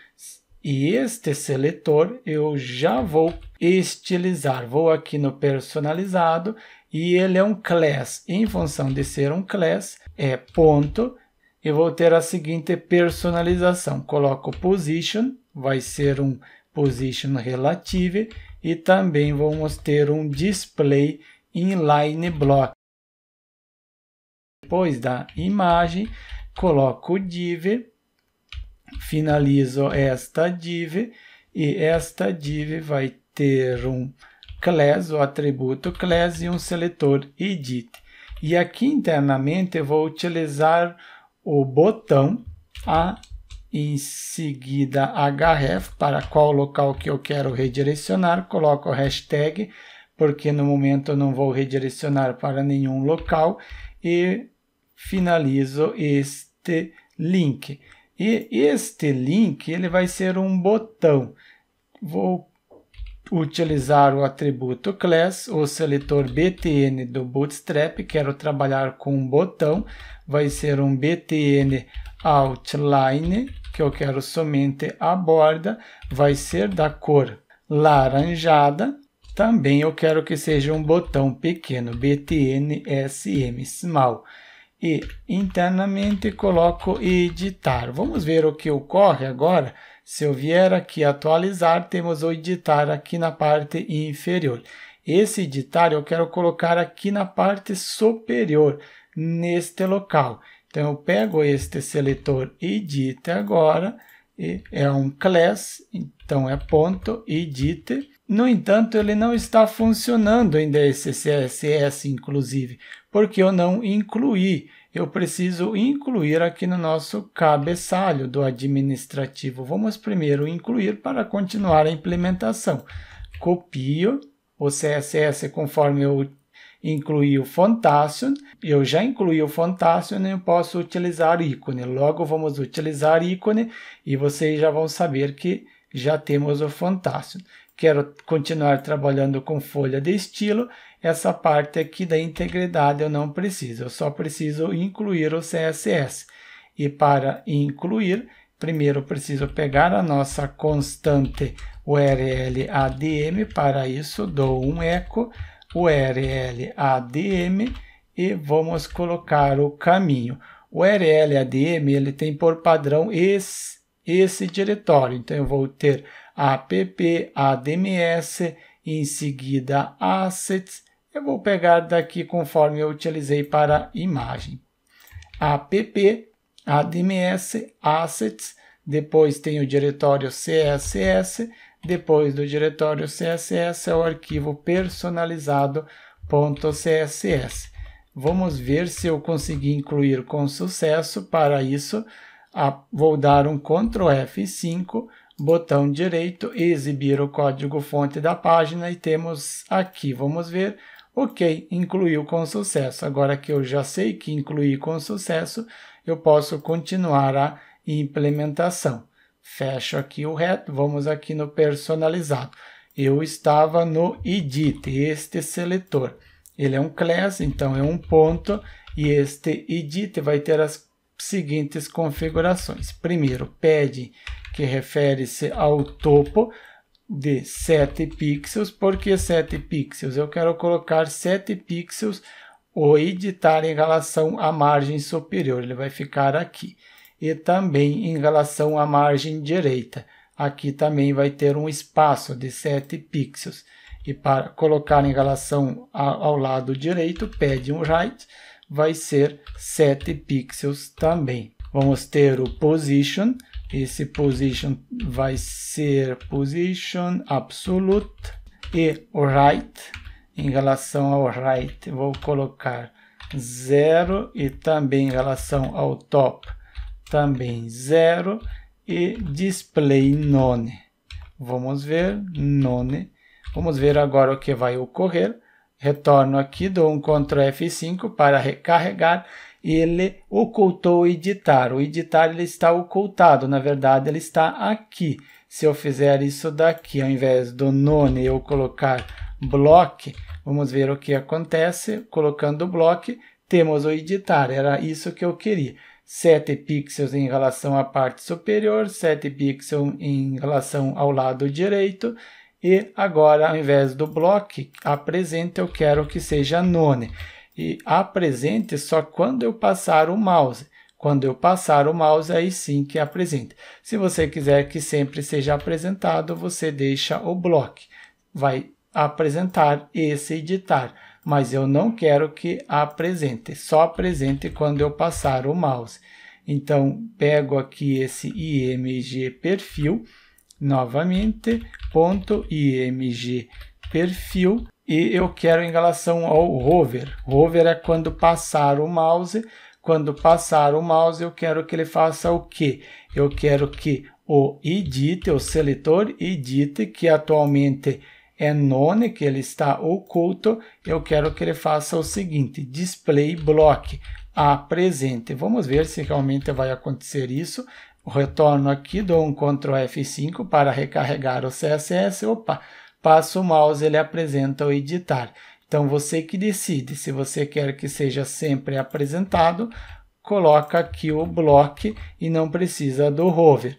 E este seletor eu já vou estilizar. Vou aqui no personalizado e ele é um class. Em função de ser um class, é ponto. Eu vou ter a seguinte personalização. Coloco position, vai ser um position relative e também vamos ter um display inline block. Depois da imagem, coloco o div, finalizo esta div e esta div vai ter um class, o atributo class e um seletor edit. E aqui internamente eu vou utilizar o botão a em seguida, href, para qual local que eu quero redirecionar, coloco hashtag, porque no momento eu não vou redirecionar para nenhum local, e finalizo este link. E este link ele vai ser um botão. Vou utilizar o atributo class, o seletor btn do Bootstrap, quero trabalhar com um botão, vai ser um btn outline, que eu quero somente a borda, vai ser da cor laranjada. Também eu quero que seja um botão pequeno, btn sm small. E internamente coloco editar. Vamos ver o que ocorre agora. Se eu vier aqui atualizar, temos o editar aqui na parte inferior. Esse editar eu quero colocar aqui na parte superior, neste local. Então, eu pego este seletor edit agora, e é um class, então é ponto edit. No entanto, ele não está funcionando ainda esse CSS, inclusive, porque eu não incluí. Eu preciso incluir aqui no nosso cabeçalho do administrativo. Vamos primeiro incluir para continuar a implementação. Copio o CSS conforme eu incluir o Fontation. Eu já incluí o Fontation, eu posso utilizar ícone. Logo vamos utilizar ícone e vocês já vão saber que já temos o Fontation. Quero continuar trabalhando com folha de estilo. Essa parte aqui da integridade eu não preciso, eu só preciso incluir o CSS. E para incluir, primeiro preciso pegar a nossa constante URL ADM, para isso dou um eco URL ADM e vamos colocar o caminho. O URL ADM ele tem por padrão esse, esse diretório. Então eu vou ter app, adms, em seguida assets. Eu vou pegar daqui conforme eu utilizei para imagem. app, adms, assets. Depois tem o diretório css depois do diretório CSS é o arquivo personalizado.css. Vamos ver se eu consegui incluir com sucesso. Para isso, vou dar um Ctrl F5, botão direito, exibir o código fonte da página e temos aqui, vamos ver, ok, incluiu com sucesso. Agora que eu já sei que incluí com sucesso, eu posso continuar a implementação. Fecho aqui o reto, vamos aqui no personalizado. Eu estava no edit, este seletor. Ele é um class, então é um ponto, e este edit vai ter as seguintes configurações. Primeiro, pad, que refere-se ao topo de 7 pixels. Por que 7 pixels? Eu quero colocar 7 pixels ou editar em relação à margem superior. Ele vai ficar aqui e também em relação à margem direita. Aqui também vai ter um espaço de 7 pixels. E para colocar em relação ao lado direito, pede um right, vai ser 7 pixels também. Vamos ter o position, esse position vai ser position absolute e o right, em relação ao right, vou colocar 0 e também em relação ao top também 0 e display none. Vamos ver none. Vamos ver agora o que vai ocorrer. Retorno aqui, dou um Ctrl F5 para recarregar. Ele ocultou o editar. O editar ele está ocultado, na verdade ele está aqui. Se eu fizer isso daqui, ao invés do none eu colocar block, vamos ver o que acontece. Colocando o block, temos o editar, era isso que eu queria. 7 pixels em relação à parte superior, 7 pixels em relação ao lado direito. E agora, ao invés do bloco apresente eu quero que seja none. E apresente só quando eu passar o mouse. Quando eu passar o mouse, aí sim que apresenta. Se você quiser que sempre seja apresentado, você deixa o bloco. Vai apresentar esse editar mas eu não quero que apresente, só apresente quando eu passar o mouse. Então, pego aqui esse img perfil, novamente, ponto img perfil, e eu quero em relação ao hover. Hover é quando passar o mouse, quando passar o mouse eu quero que ele faça o que? Eu quero que o edit, o seletor edit, que atualmente é none, que ele está oculto, eu quero que ele faça o seguinte, display block, apresente. Vamos ver se realmente vai acontecer isso. Retorno aqui, dou um Ctrl F5 para recarregar o CSS, opa, passo o mouse, ele apresenta o editar. Então você que decide, se você quer que seja sempre apresentado, coloca aqui o block e não precisa do hover.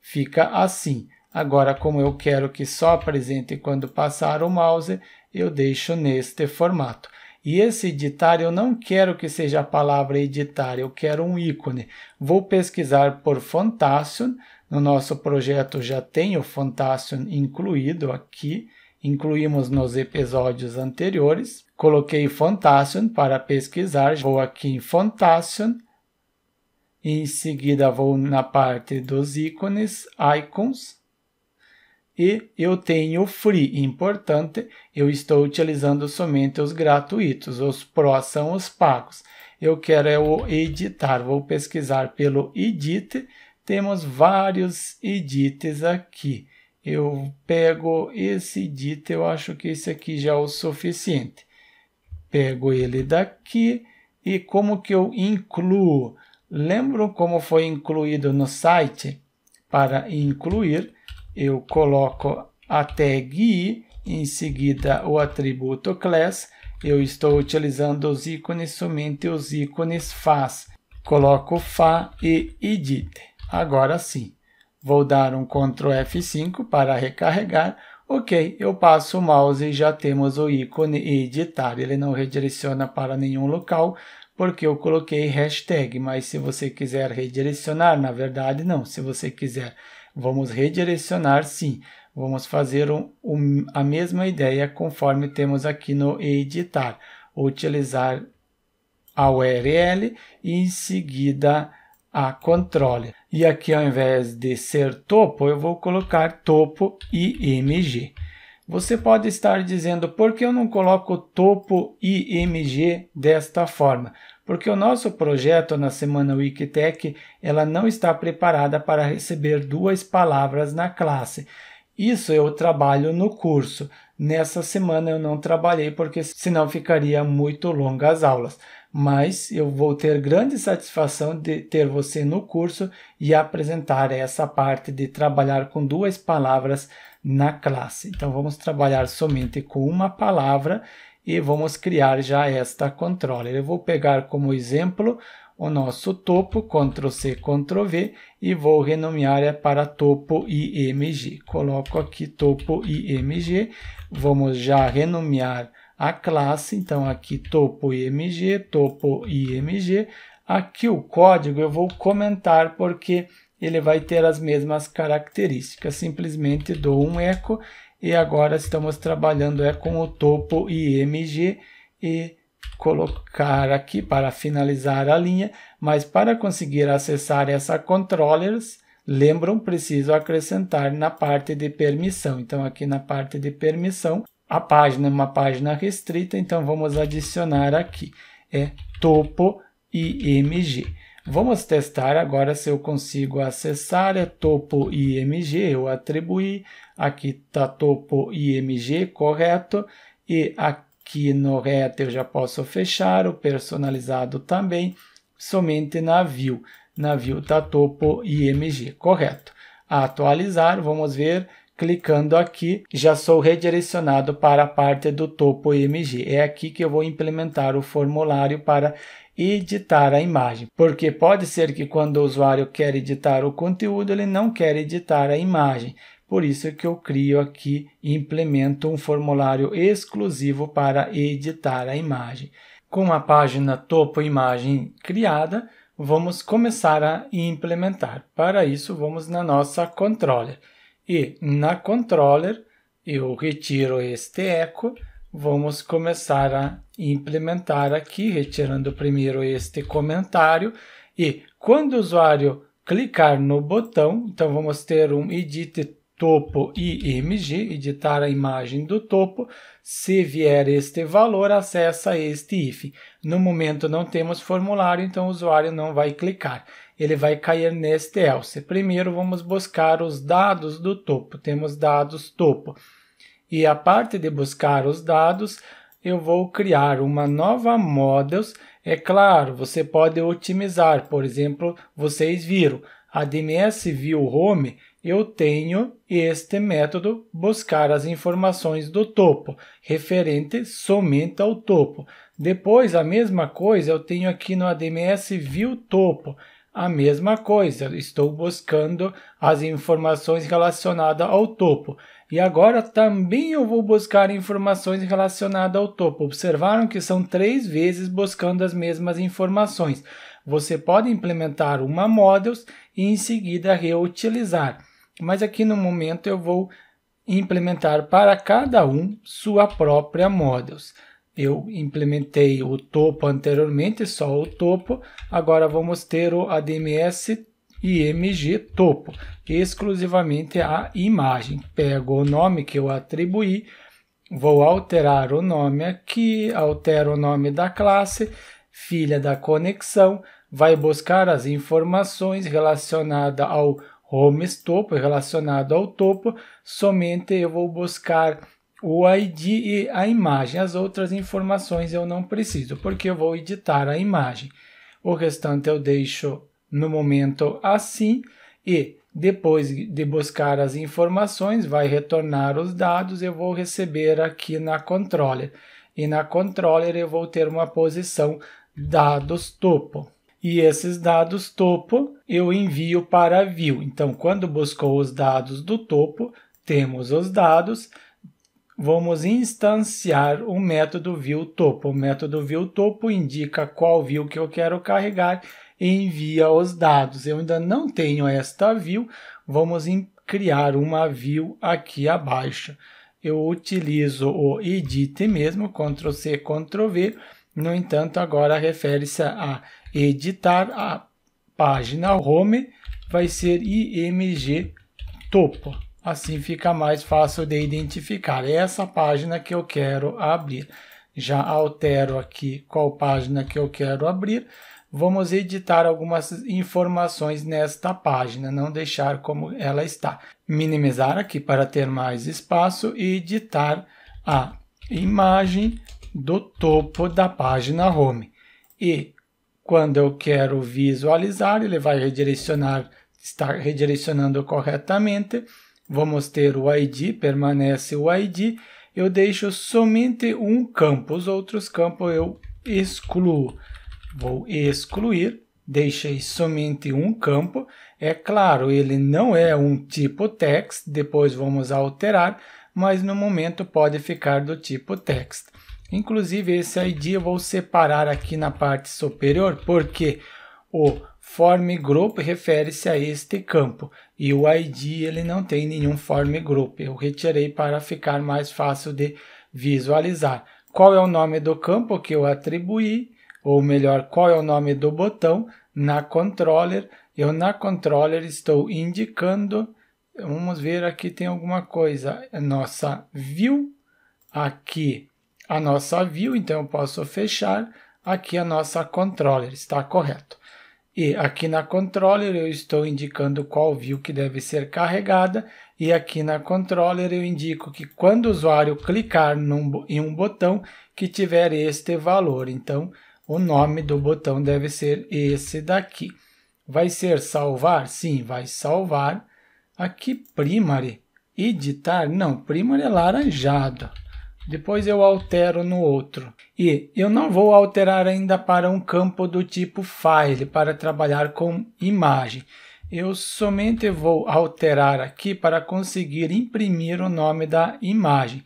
Fica assim. Agora, como eu quero que só apresente quando passar o mouse, eu deixo neste formato. E esse editar, eu não quero que seja a palavra editar, eu quero um ícone. Vou pesquisar por Fontation, no nosso projeto já tem o Fontation incluído aqui, incluímos nos episódios anteriores. Coloquei Fontation para pesquisar, vou aqui em Fontation, em seguida vou na parte dos ícones, Icons, e eu tenho free. Importante, eu estou utilizando somente os gratuitos, os pró são os pagos. Eu quero é o editar, vou pesquisar pelo edit, temos vários edits aqui. Eu pego esse edit, eu acho que esse aqui já é o suficiente. Pego ele daqui e como que eu incluo? Lembram como foi incluído no site? Para incluir, eu coloco a tag i, em seguida o atributo class, eu estou utilizando os ícones, somente os ícones faz. Coloco fa e edit. Agora sim. Vou dar um Ctrl F5 para recarregar. Ok, eu passo o mouse e já temos o ícone editar. Ele não redireciona para nenhum local, porque eu coloquei hashtag, mas se você quiser redirecionar, na verdade não. Se você quiser Vamos redirecionar, sim. Vamos fazer um, um, a mesma ideia conforme temos aqui no editar. Utilizar a URL e em seguida a controle. E aqui ao invés de ser topo, eu vou colocar topo img. Você pode estar dizendo, por que eu não coloco topo img desta forma? porque o nosso projeto na semana Wikitech ela não está preparada para receber duas palavras na classe. Isso eu trabalho no curso. Nessa semana eu não trabalhei porque senão ficaria muito longa as aulas. Mas eu vou ter grande satisfação de ter você no curso e apresentar essa parte de trabalhar com duas palavras na classe. Então vamos trabalhar somente com uma palavra e vamos criar já esta controller. Eu vou pegar como exemplo o nosso topo, Ctrl C, Ctrl V, e vou renomear é para topo IMG. Coloco aqui topo IMG, vamos já renomear a classe, então aqui topo IMG, topo IMG. Aqui o código eu vou comentar porque ele vai ter as mesmas características, simplesmente dou um eco e agora estamos trabalhando é com o topo IMG e colocar aqui para finalizar a linha, mas para conseguir acessar essa controllers, lembram, preciso acrescentar na parte de permissão. Então aqui na parte de permissão, a página é uma página restrita, então vamos adicionar aqui, é topo IMG. Vamos testar agora se eu consigo acessar, é topo IMG, eu atribuí, Aqui está topo IMG correto e aqui no reto eu já posso fechar o personalizado também, somente na view. Na view está topo IMG correto. A atualizar, vamos ver clicando aqui, já sou redirecionado para a parte do topo IMG. É aqui que eu vou implementar o formulário para editar a imagem, porque pode ser que quando o usuário quer editar o conteúdo, ele não quer editar a imagem. Por isso é que eu crio aqui e implemento um formulário exclusivo para editar a imagem. Com a página topo imagem criada, vamos começar a implementar. Para isso, vamos na nossa controller. E na controller, eu retiro este eco. Vamos começar a implementar aqui, retirando primeiro este comentário. E quando o usuário clicar no botão, então vamos ter um edit topo IMG, editar a imagem do topo. Se vier este valor, acessa este if. No momento não temos formulário, então o usuário não vai clicar. Ele vai cair neste else. Primeiro vamos buscar os dados do topo. Temos dados topo. E a parte de buscar os dados, eu vou criar uma nova models. É claro, você pode otimizar. Por exemplo, vocês viram, a DMS View Home eu tenho este método buscar as informações do topo, referente somente ao topo. Depois, a mesma coisa, eu tenho aqui no ADMS View Topo, a mesma coisa, estou buscando as informações relacionadas ao topo. E agora também eu vou buscar informações relacionadas ao topo. Observaram que são três vezes buscando as mesmas informações. Você pode implementar uma models e em seguida reutilizar mas aqui no momento eu vou implementar para cada um sua própria models. Eu implementei o topo anteriormente, só o topo. Agora vamos ter o ADMS IMG topo, é exclusivamente a imagem. Pego o nome que eu atribuí, vou alterar o nome aqui, altero o nome da classe, filha da conexão, vai buscar as informações relacionadas ao homes topo relacionado ao topo, somente eu vou buscar o ID e a imagem. As outras informações eu não preciso, porque eu vou editar a imagem. O restante eu deixo no momento assim e depois de buscar as informações, vai retornar os dados, eu vou receber aqui na controller. E na controller eu vou ter uma posição dados topo e esses dados topo eu envio para view. Então, quando buscou os dados do topo, temos os dados, vamos instanciar o método view topo. O método view topo indica qual view que eu quero carregar e envia os dados. Eu ainda não tenho esta view, vamos criar uma view aqui abaixo. Eu utilizo o edit mesmo, Ctrl+C, Ctrl+V. No entanto, agora refere-se a editar a página home vai ser img topo. Assim fica mais fácil de identificar. É essa página que eu quero abrir. Já altero aqui qual página que eu quero abrir. Vamos editar algumas informações nesta página, não deixar como ela está. Minimizar aqui para ter mais espaço e editar a imagem do topo da página home. E quando eu quero visualizar, ele vai redirecionar, está redirecionando corretamente. Vamos ter o ID, permanece o ID. Eu deixo somente um campo, os outros campos eu excluo. Vou excluir, deixei somente um campo. É claro, ele não é um tipo text, depois vamos alterar, mas no momento pode ficar do tipo text. Inclusive esse ID eu vou separar aqui na parte superior porque o form group refere-se a este campo e o ID ele não tem nenhum form group. Eu retirei para ficar mais fácil de visualizar. Qual é o nome do campo que eu atribuí, ou melhor, qual é o nome do botão na controller? Eu na controller estou indicando, vamos ver aqui tem alguma coisa, nossa view aqui a nossa view, então eu posso fechar aqui a nossa controller, está correto. E aqui na controller eu estou indicando qual view que deve ser carregada e aqui na controller eu indico que quando o usuário clicar num, em um botão que tiver este valor. Então o nome do botão deve ser esse daqui. Vai ser salvar? Sim, vai salvar. Aqui primary. Editar? Não, primary é laranjado. Depois eu altero no outro. E eu não vou alterar ainda para um campo do tipo file para trabalhar com imagem. Eu somente vou alterar aqui para conseguir imprimir o nome da imagem.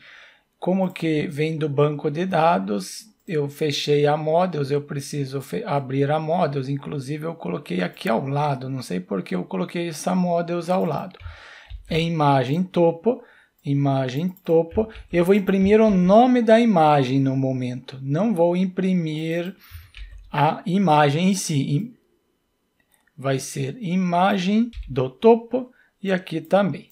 Como que vem do banco de dados, eu fechei a Models, eu preciso abrir a Models. Inclusive eu coloquei aqui ao lado, não sei porque eu coloquei essa Models ao lado. É imagem topo imagem topo. Eu vou imprimir o nome da imagem no momento. Não vou imprimir a imagem em si. Vai ser imagem do topo e aqui também.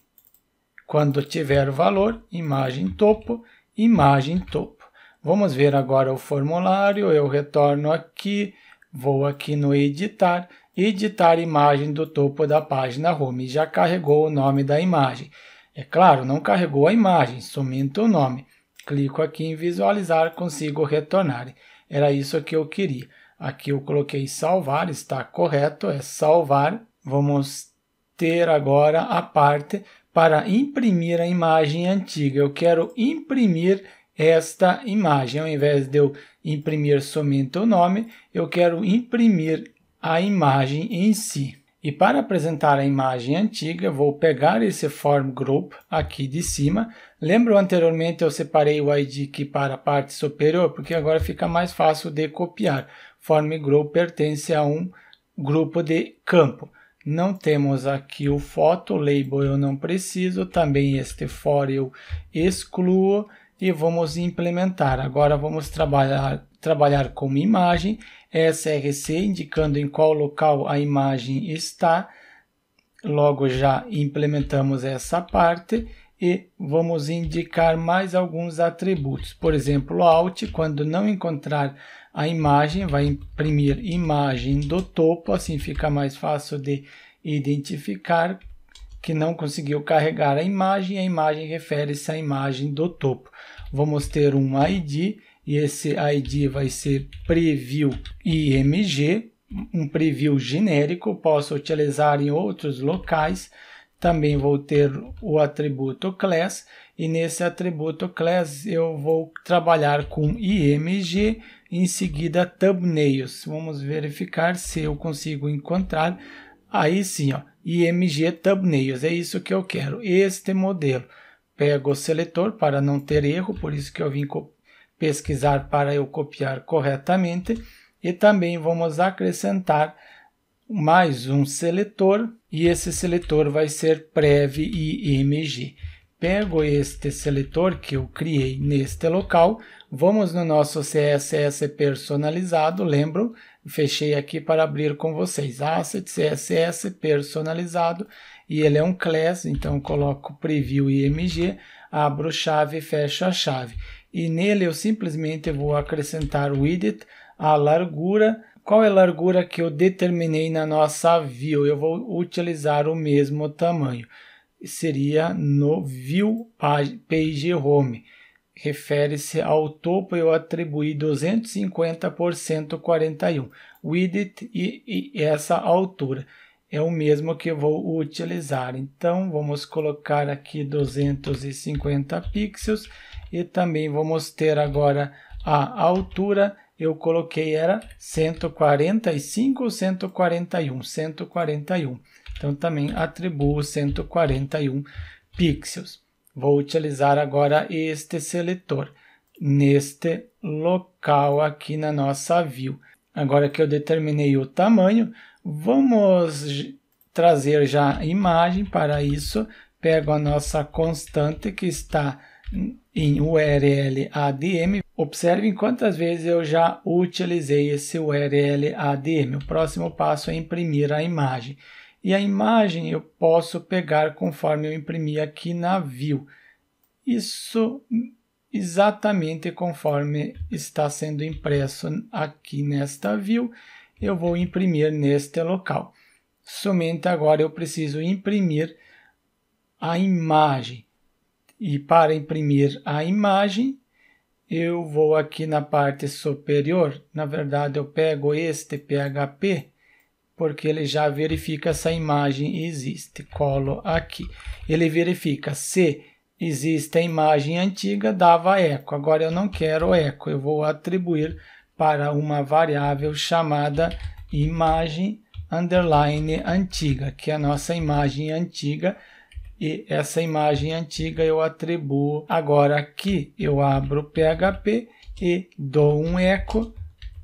Quando tiver valor, imagem topo, imagem topo. Vamos ver agora o formulário. Eu retorno aqui, vou aqui no editar, editar imagem do topo da página home. Já carregou o nome da imagem. É claro, não carregou a imagem, somente o nome. Clico aqui em visualizar, consigo retornar. Era isso que eu queria. Aqui eu coloquei salvar, está correto, é salvar. Vamos ter agora a parte para imprimir a imagem antiga. Eu quero imprimir esta imagem. Ao invés de eu imprimir somente o nome, eu quero imprimir a imagem em si. E para apresentar a imagem antiga, vou pegar esse form group aqui de cima. Lembro anteriormente eu separei o ID aqui para a parte superior, porque agora fica mais fácil de copiar. Form group pertence a um grupo de campo. Não temos aqui o foto, label eu não preciso, também este for eu excluo e vamos implementar. Agora vamos trabalhar, trabalhar como imagem SRC, indicando em qual local a imagem está. Logo já implementamos essa parte e vamos indicar mais alguns atributos. Por exemplo, Alt, quando não encontrar a imagem, vai imprimir imagem do topo, assim fica mais fácil de identificar que não conseguiu carregar a imagem, a imagem refere-se à imagem do topo. Vamos ter um ID e esse ID vai ser preview img, um preview genérico, posso utilizar em outros locais. Também vou ter o atributo class e nesse atributo class eu vou trabalhar com img, em seguida thumbnails. Vamos verificar se eu consigo encontrar. Aí sim, ó, img thumbnails, é isso que eu quero, este modelo. Pego o seletor para não ter erro, por isso que eu vim pesquisar para eu copiar corretamente e também vamos acrescentar mais um seletor e esse seletor vai ser prev img. Pego este seletor que eu criei neste local, vamos no nosso CSS personalizado, lembro, fechei aqui para abrir com vocês, asset CSS personalizado, e ele é um class, então coloco preview img, abro chave, e fecho a chave e nele eu simplesmente vou acrescentar widget a largura. Qual é a largura que eu determinei na nossa view? Eu vou utilizar o mesmo tamanho. Seria no view page home. Refere-se ao topo, eu atribuí 250 por 141. Widget e, e essa altura é o mesmo que eu vou utilizar. Então, vamos colocar aqui 250 pixels e também vamos ter agora a altura, eu coloquei era 145, 141, 141. Então também atribuo 141 pixels. Vou utilizar agora este seletor neste local aqui na nossa view. Agora que eu determinei o tamanho, vamos trazer já a imagem para isso. Pego a nossa constante que está em URL ADM. observe quantas vezes eu já utilizei esse URL ADM. O próximo passo é imprimir a imagem. E a imagem eu posso pegar conforme eu imprimi aqui na View. Isso exatamente conforme está sendo impresso aqui nesta View, eu vou imprimir neste local. Somente agora eu preciso imprimir a imagem. E para imprimir a imagem, eu vou aqui na parte superior. Na verdade, eu pego este PHP, porque ele já verifica se a imagem existe. Colo aqui. Ele verifica se existe a imagem antiga, dava eco. Agora eu não quero eco, eu vou atribuir para uma variável chamada imagem underline antiga, que é a nossa imagem antiga e essa imagem antiga eu atribuo. Agora aqui eu abro o PHP e dou um eco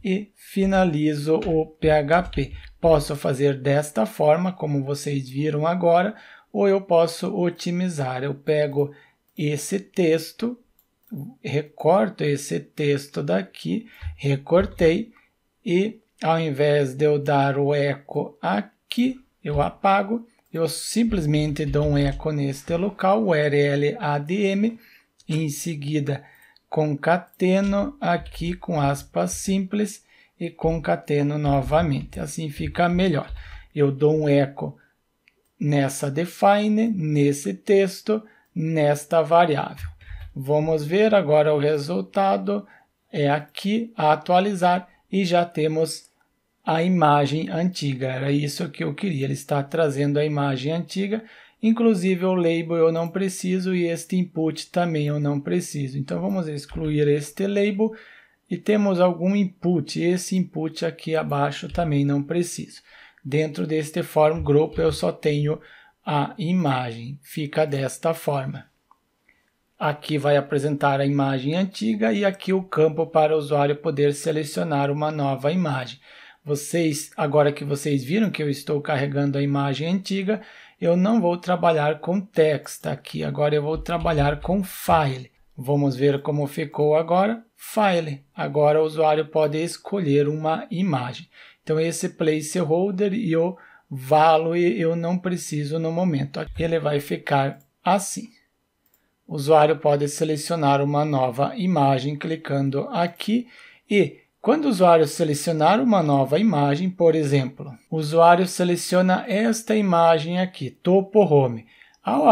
e finalizo o PHP. Posso fazer desta forma, como vocês viram agora, ou eu posso otimizar. Eu pego esse texto, recorto esse texto daqui, recortei e ao invés de eu dar o eco aqui, eu apago eu simplesmente dou um eco neste local, URL ADM, em seguida concateno aqui com aspas simples e concateno novamente. Assim fica melhor. Eu dou um eco nessa define, nesse texto, nesta variável. Vamos ver agora o resultado. É aqui, atualizar, e já temos a imagem antiga. Era isso que eu queria. Ele está trazendo a imagem antiga. Inclusive o label eu não preciso e este input também eu não preciso. Então vamos excluir este label e temos algum input. Esse input aqui abaixo também não preciso. Dentro deste form group eu só tenho a imagem. Fica desta forma. Aqui vai apresentar a imagem antiga e aqui o campo para o usuário poder selecionar uma nova imagem. Vocês, agora que vocês viram que eu estou carregando a imagem antiga, eu não vou trabalhar com text aqui, agora eu vou trabalhar com file. Vamos ver como ficou agora. File. Agora o usuário pode escolher uma imagem. Então esse placeholder e o value eu não preciso no momento. Ele vai ficar assim. O usuário pode selecionar uma nova imagem clicando aqui e quando o usuário selecionar uma nova imagem, por exemplo, o usuário seleciona esta imagem aqui, topo home. Ao,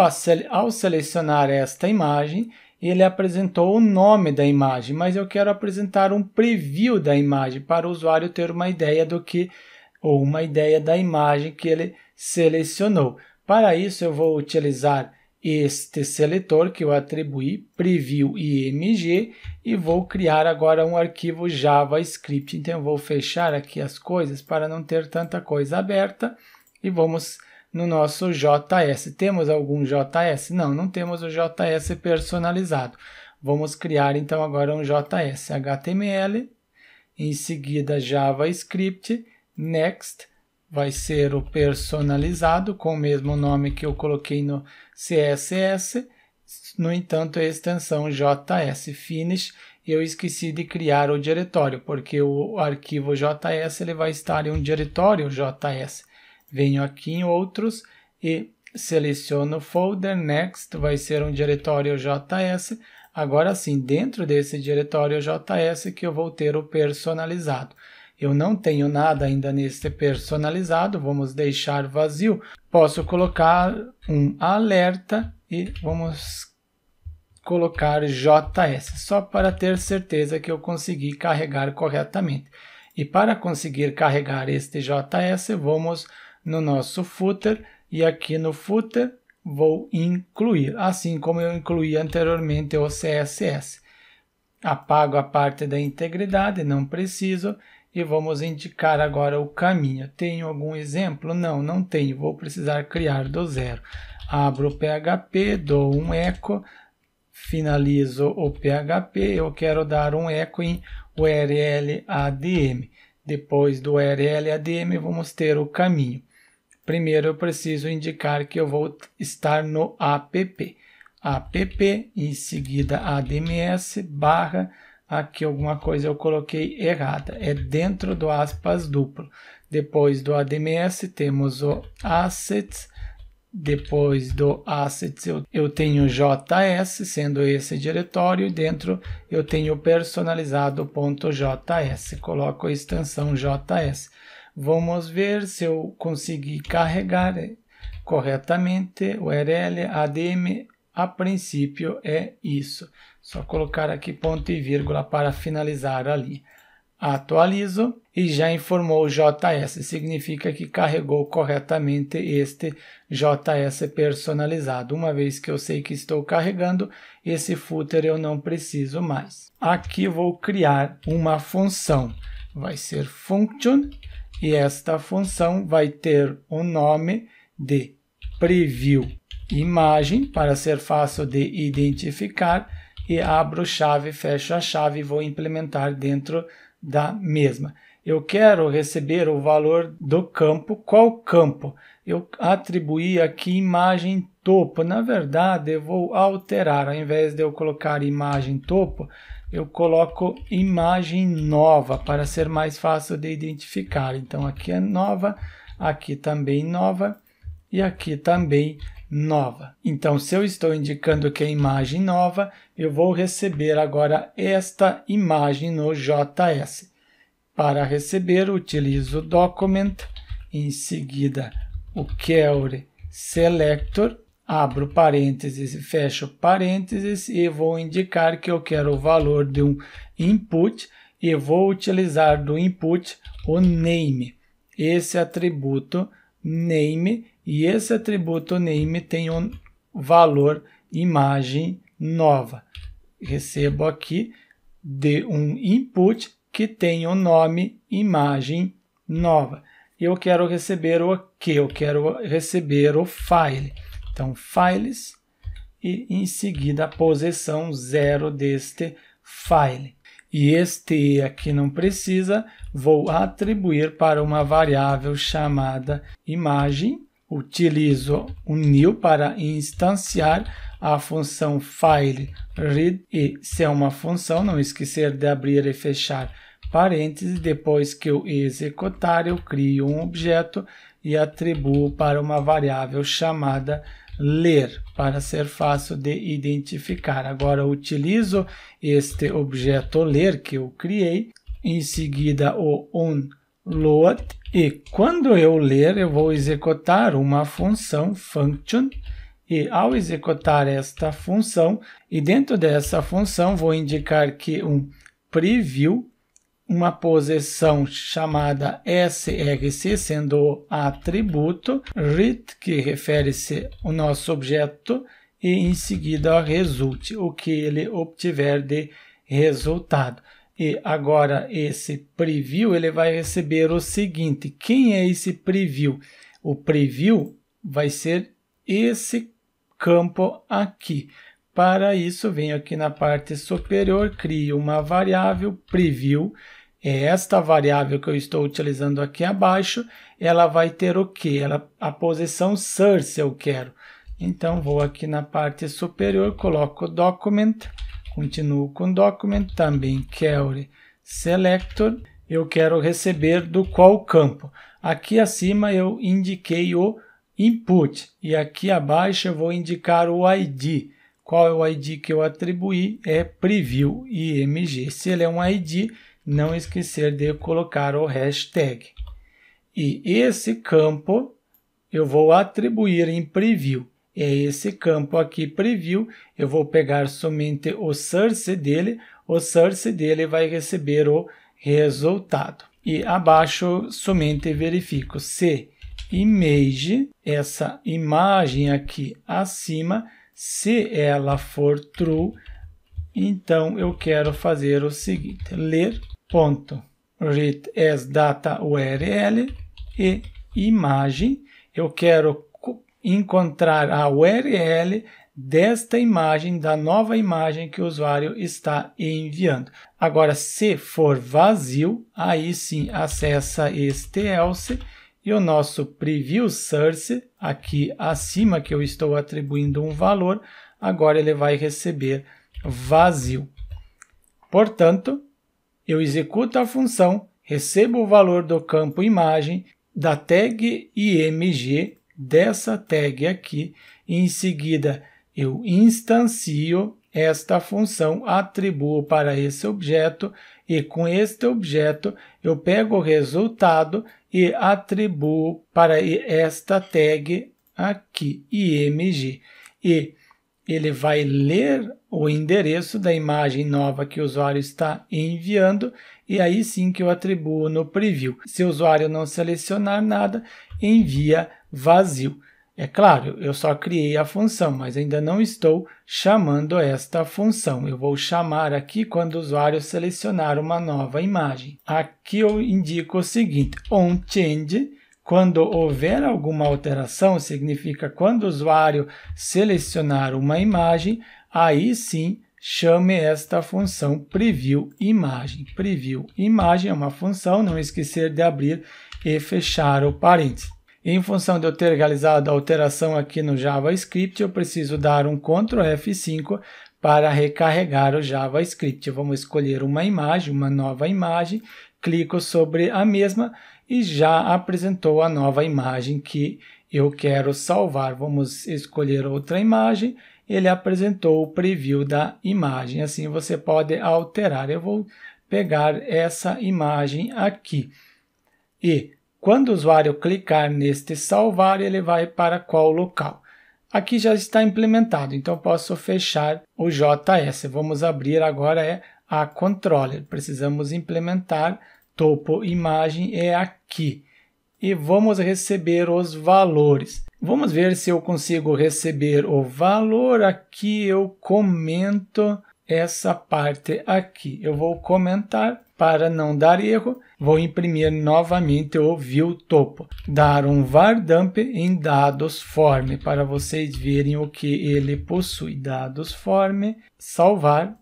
ao selecionar esta imagem, ele apresentou o nome da imagem, mas eu quero apresentar um preview da imagem para o usuário ter uma ideia do que ou uma ideia da imagem que ele selecionou. Para isso, eu vou utilizar este seletor que eu atribuí, preview img, e vou criar agora um arquivo JavaScript. Então eu vou fechar aqui as coisas para não ter tanta coisa aberta e vamos no nosso JS. Temos algum JS? Não, não temos o JS personalizado. Vamos criar então agora um JS HTML, em seguida JavaScript, Next, vai ser o personalizado com o mesmo nome que eu coloquei no CSS. No entanto, a extensão JS Finish eu esqueci de criar o diretório, porque o arquivo JS ele vai estar em um diretório JS. Venho aqui em outros e seleciono o folder next, vai ser um diretório JS. Agora sim, dentro desse diretório JS que eu vou ter o personalizado. Eu não tenho nada ainda neste personalizado, vamos deixar vazio. Posso colocar um alerta e vamos colocar JS, só para ter certeza que eu consegui carregar corretamente. E para conseguir carregar este JS, vamos no nosso footer e aqui no footer vou incluir, assim como eu incluí anteriormente o CSS. Apago a parte da integridade, não preciso, e vamos indicar agora o caminho. Tenho algum exemplo? Não, não tenho. Vou precisar criar do zero. Abro o PHP, dou um echo, finalizo o PHP. Eu quero dar um echo em URL ADM. Depois do URL ADM, vamos ter o caminho. Primeiro, eu preciso indicar que eu vou estar no app. app, em seguida ADMS, barra, aqui alguma coisa eu coloquei errada. É dentro do aspas duplo. Depois do ADMS temos o assets. Depois do assets eu, eu tenho JS, sendo esse diretório, e dentro eu tenho personalizado.js. Coloco a extensão JS. Vamos ver se eu consegui carregar eh, corretamente o URL ADM. A princípio é isso. Só colocar aqui ponto e vírgula para finalizar ali. Atualizo e já informou o JS, significa que carregou corretamente este JS personalizado. Uma vez que eu sei que estou carregando, esse footer eu não preciso mais. Aqui vou criar uma função, vai ser function, e esta função vai ter o nome de preview imagem, para ser fácil de identificar, e abro chave, fecho a chave e vou implementar dentro da mesma. Eu quero receber o valor do campo. Qual campo? Eu atribuí aqui imagem topo. Na verdade, eu vou alterar. Ao invés de eu colocar imagem topo, eu coloco imagem nova para ser mais fácil de identificar. Então, aqui é nova, aqui também nova e aqui também nova. Então, se eu estou indicando que é imagem nova, eu vou receber agora esta imagem no JS. Para receber, utilizo o document, em seguida o query selector, abro parênteses e fecho parênteses e vou indicar que eu quero o valor de um input e vou utilizar do input o name, esse atributo name e esse atributo name tem um valor imagem nova. Recebo aqui de um input que tem o um nome imagem nova. Eu quero receber o que? Eu quero receber o file. Então, files e em seguida a posição zero deste file. E este aqui não precisa, vou atribuir para uma variável chamada imagem Utilizo o new para instanciar a função file read e se é uma função, não esquecer de abrir e fechar parênteses. Depois que eu executar, eu crio um objeto e atribuo para uma variável chamada ler para ser fácil de identificar. Agora utilizo este objeto ler que eu criei, em seguida o onload e quando eu ler, eu vou executar uma função function e ao executar esta função, e dentro dessa função vou indicar que um preview, uma posição chamada src, sendo o atributo, read, que refere-se ao nosso objeto, e em seguida result, o que ele obtiver de resultado. E agora esse preview ele vai receber o seguinte. Quem é esse preview? O preview vai ser esse campo aqui. Para isso, venho aqui na parte superior, crio uma variável preview. É esta variável que eu estou utilizando aqui abaixo, ela vai ter o que? Ela, a posição source eu quero. Então, vou aqui na parte superior, coloco document Continuo com document, também query selector, eu quero receber do qual campo. Aqui acima eu indiquei o input e aqui abaixo eu vou indicar o ID. Qual é o ID que eu atribuí? É preview img. Se ele é um ID, não esquecer de colocar o hashtag. E esse campo eu vou atribuir em preview é esse campo aqui preview, eu vou pegar somente o source dele, o source dele vai receber o resultado. E abaixo somente verifico se image, essa imagem aqui acima, se ela for true, então eu quero fazer o seguinte, ler ponto read as data URL e imagem, eu quero encontrar a URL desta imagem, da nova imagem que o usuário está enviando. Agora, se for vazio, aí sim acessa este else e o nosso preview source, aqui acima que eu estou atribuindo um valor, agora ele vai receber vazio. Portanto, eu executo a função, recebo o valor do campo imagem da tag img dessa tag aqui. Em seguida, eu instancio esta função, atribuo para esse objeto e com este objeto eu pego o resultado e atribuo para esta tag aqui, img. E ele vai ler o endereço da imagem nova que o usuário está enviando e aí sim que eu atribuo no preview. Se o usuário não selecionar nada, envia vazio. É claro, eu só criei a função, mas ainda não estou chamando esta função. Eu vou chamar aqui quando o usuário selecionar uma nova imagem. Aqui eu indico o seguinte, onChange, quando houver alguma alteração, significa quando o usuário selecionar uma imagem, aí sim chame esta função preview imagem. Preview imagem é uma função, não esquecer de abrir e fechar o parênteses. Em função de eu ter realizado a alteração aqui no JavaScript, eu preciso dar um Ctrl F5 para recarregar o JavaScript. Vamos escolher uma imagem, uma nova imagem, clico sobre a mesma e já apresentou a nova imagem que eu quero salvar. Vamos escolher outra imagem, ele apresentou o preview da imagem. Assim você pode alterar. Eu vou pegar essa imagem aqui e quando o usuário clicar neste salvar, ele vai para qual local. Aqui já está implementado, então posso fechar o JS. Vamos abrir agora é a controller. Precisamos implementar topo imagem é aqui. E vamos receber os valores. Vamos ver se eu consigo receber o valor aqui. Eu comento essa parte aqui. Eu vou comentar para não dar erro Vou imprimir novamente o view topo. Dar um var dump em dados form para vocês verem o que ele possui. Dados form, salvar.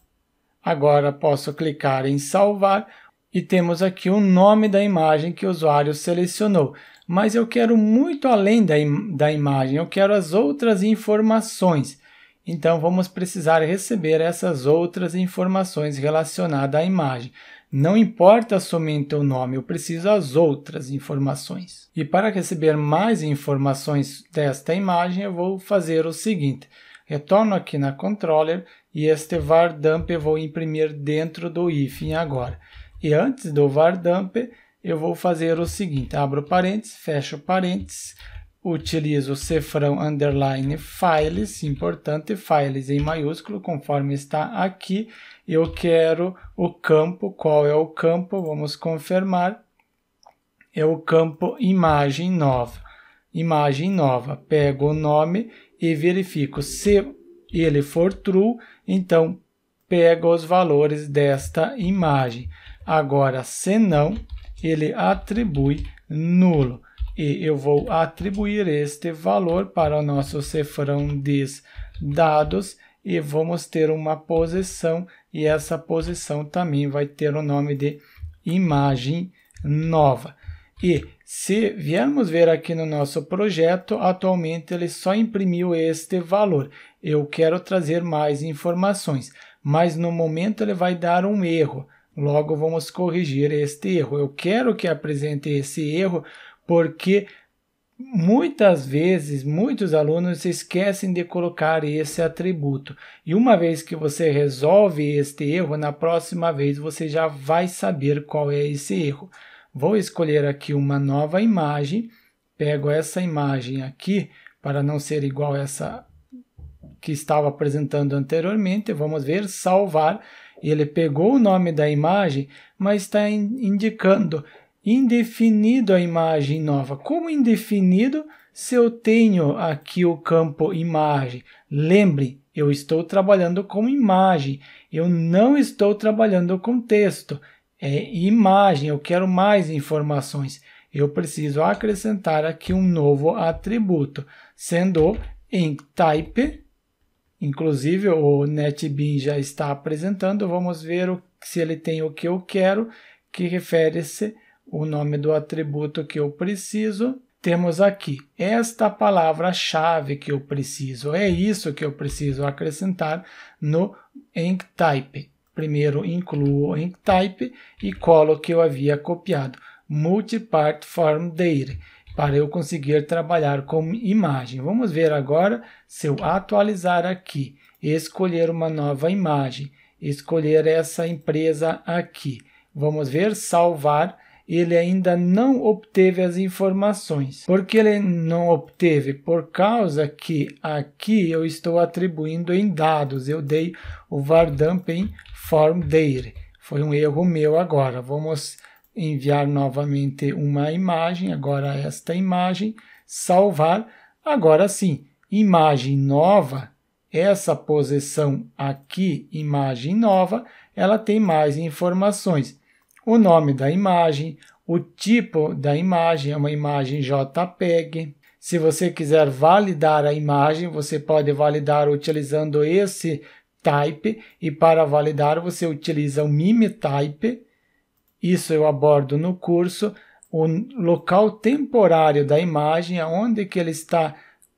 Agora posso clicar em salvar e temos aqui o nome da imagem que o usuário selecionou. Mas eu quero muito além da, im da imagem, eu quero as outras informações. Então vamos precisar receber essas outras informações relacionadas à imagem. Não importa somente o nome, eu preciso as outras informações. E para receber mais informações desta imagem, eu vou fazer o seguinte. Retorno aqui na controller e este var dump eu vou imprimir dentro do ifin agora. E antes do var dump, eu vou fazer o seguinte, abro parênteses, fecho parênteses, utilizo o cefrão underline files, importante files em maiúsculo, conforme está aqui, eu quero o campo, qual é o campo? Vamos confirmar. É o campo imagem nova. Imagem nova. Pego o nome e verifico se ele for true, então pega os valores desta imagem. Agora, se não, ele atribui nulo. E eu vou atribuir este valor para o nosso cifrão de dados e vamos ter uma posição e essa posição também vai ter o nome de imagem nova. E se viermos ver aqui no nosso projeto, atualmente ele só imprimiu este valor. Eu quero trazer mais informações, mas no momento ele vai dar um erro. Logo, vamos corrigir este erro. Eu quero que apresente esse erro porque Muitas vezes, muitos alunos esquecem de colocar esse atributo. E uma vez que você resolve este erro, na próxima vez você já vai saber qual é esse erro. Vou escolher aqui uma nova imagem, pego essa imagem aqui para não ser igual a essa que estava apresentando anteriormente. Vamos ver, salvar. Ele pegou o nome da imagem, mas está indicando indefinido a imagem nova. Como indefinido se eu tenho aqui o campo imagem? Lembre, eu estou trabalhando com imagem, eu não estou trabalhando com texto. É imagem, eu quero mais informações. Eu preciso acrescentar aqui um novo atributo, sendo em type. Inclusive, o NetBeans já está apresentando. Vamos ver o, se ele tem o que eu quero, que refere-se o nome do atributo que eu preciso, temos aqui esta palavra-chave que eu preciso. É isso que eu preciso acrescentar no EncType. Primeiro incluo o EncType e colo o que eu havia copiado, Multipart Form Data, para eu conseguir trabalhar com imagem. Vamos ver agora se eu atualizar aqui, escolher uma nova imagem, escolher essa empresa aqui. Vamos ver, salvar ele ainda não obteve as informações. Por que ele não obteve? Por causa que aqui eu estou atribuindo em dados, eu dei o vardump em form Foi um erro meu agora. Vamos enviar novamente uma imagem, agora esta imagem, salvar. Agora sim, imagem nova, essa posição aqui, imagem nova, ela tem mais informações o nome da imagem, o tipo da imagem, é uma imagem JPEG. Se você quiser validar a imagem, você pode validar utilizando esse type e para validar você utiliza o mime type. Isso eu abordo no curso. O local temporário da imagem, aonde que ele está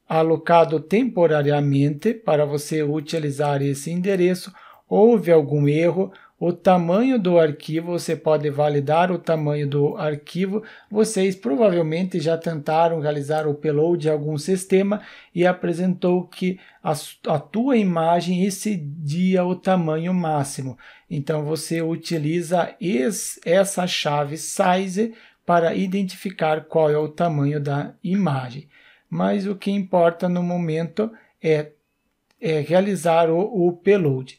alocado temporariamente para você utilizar esse endereço. Houve algum erro, o tamanho do arquivo, você pode validar o tamanho do arquivo. Vocês provavelmente já tentaram realizar o upload de algum sistema e apresentou que a, a tua imagem excedia o tamanho máximo. Então você utiliza essa chave size para identificar qual é o tamanho da imagem. Mas o que importa no momento é, é realizar o, o upload.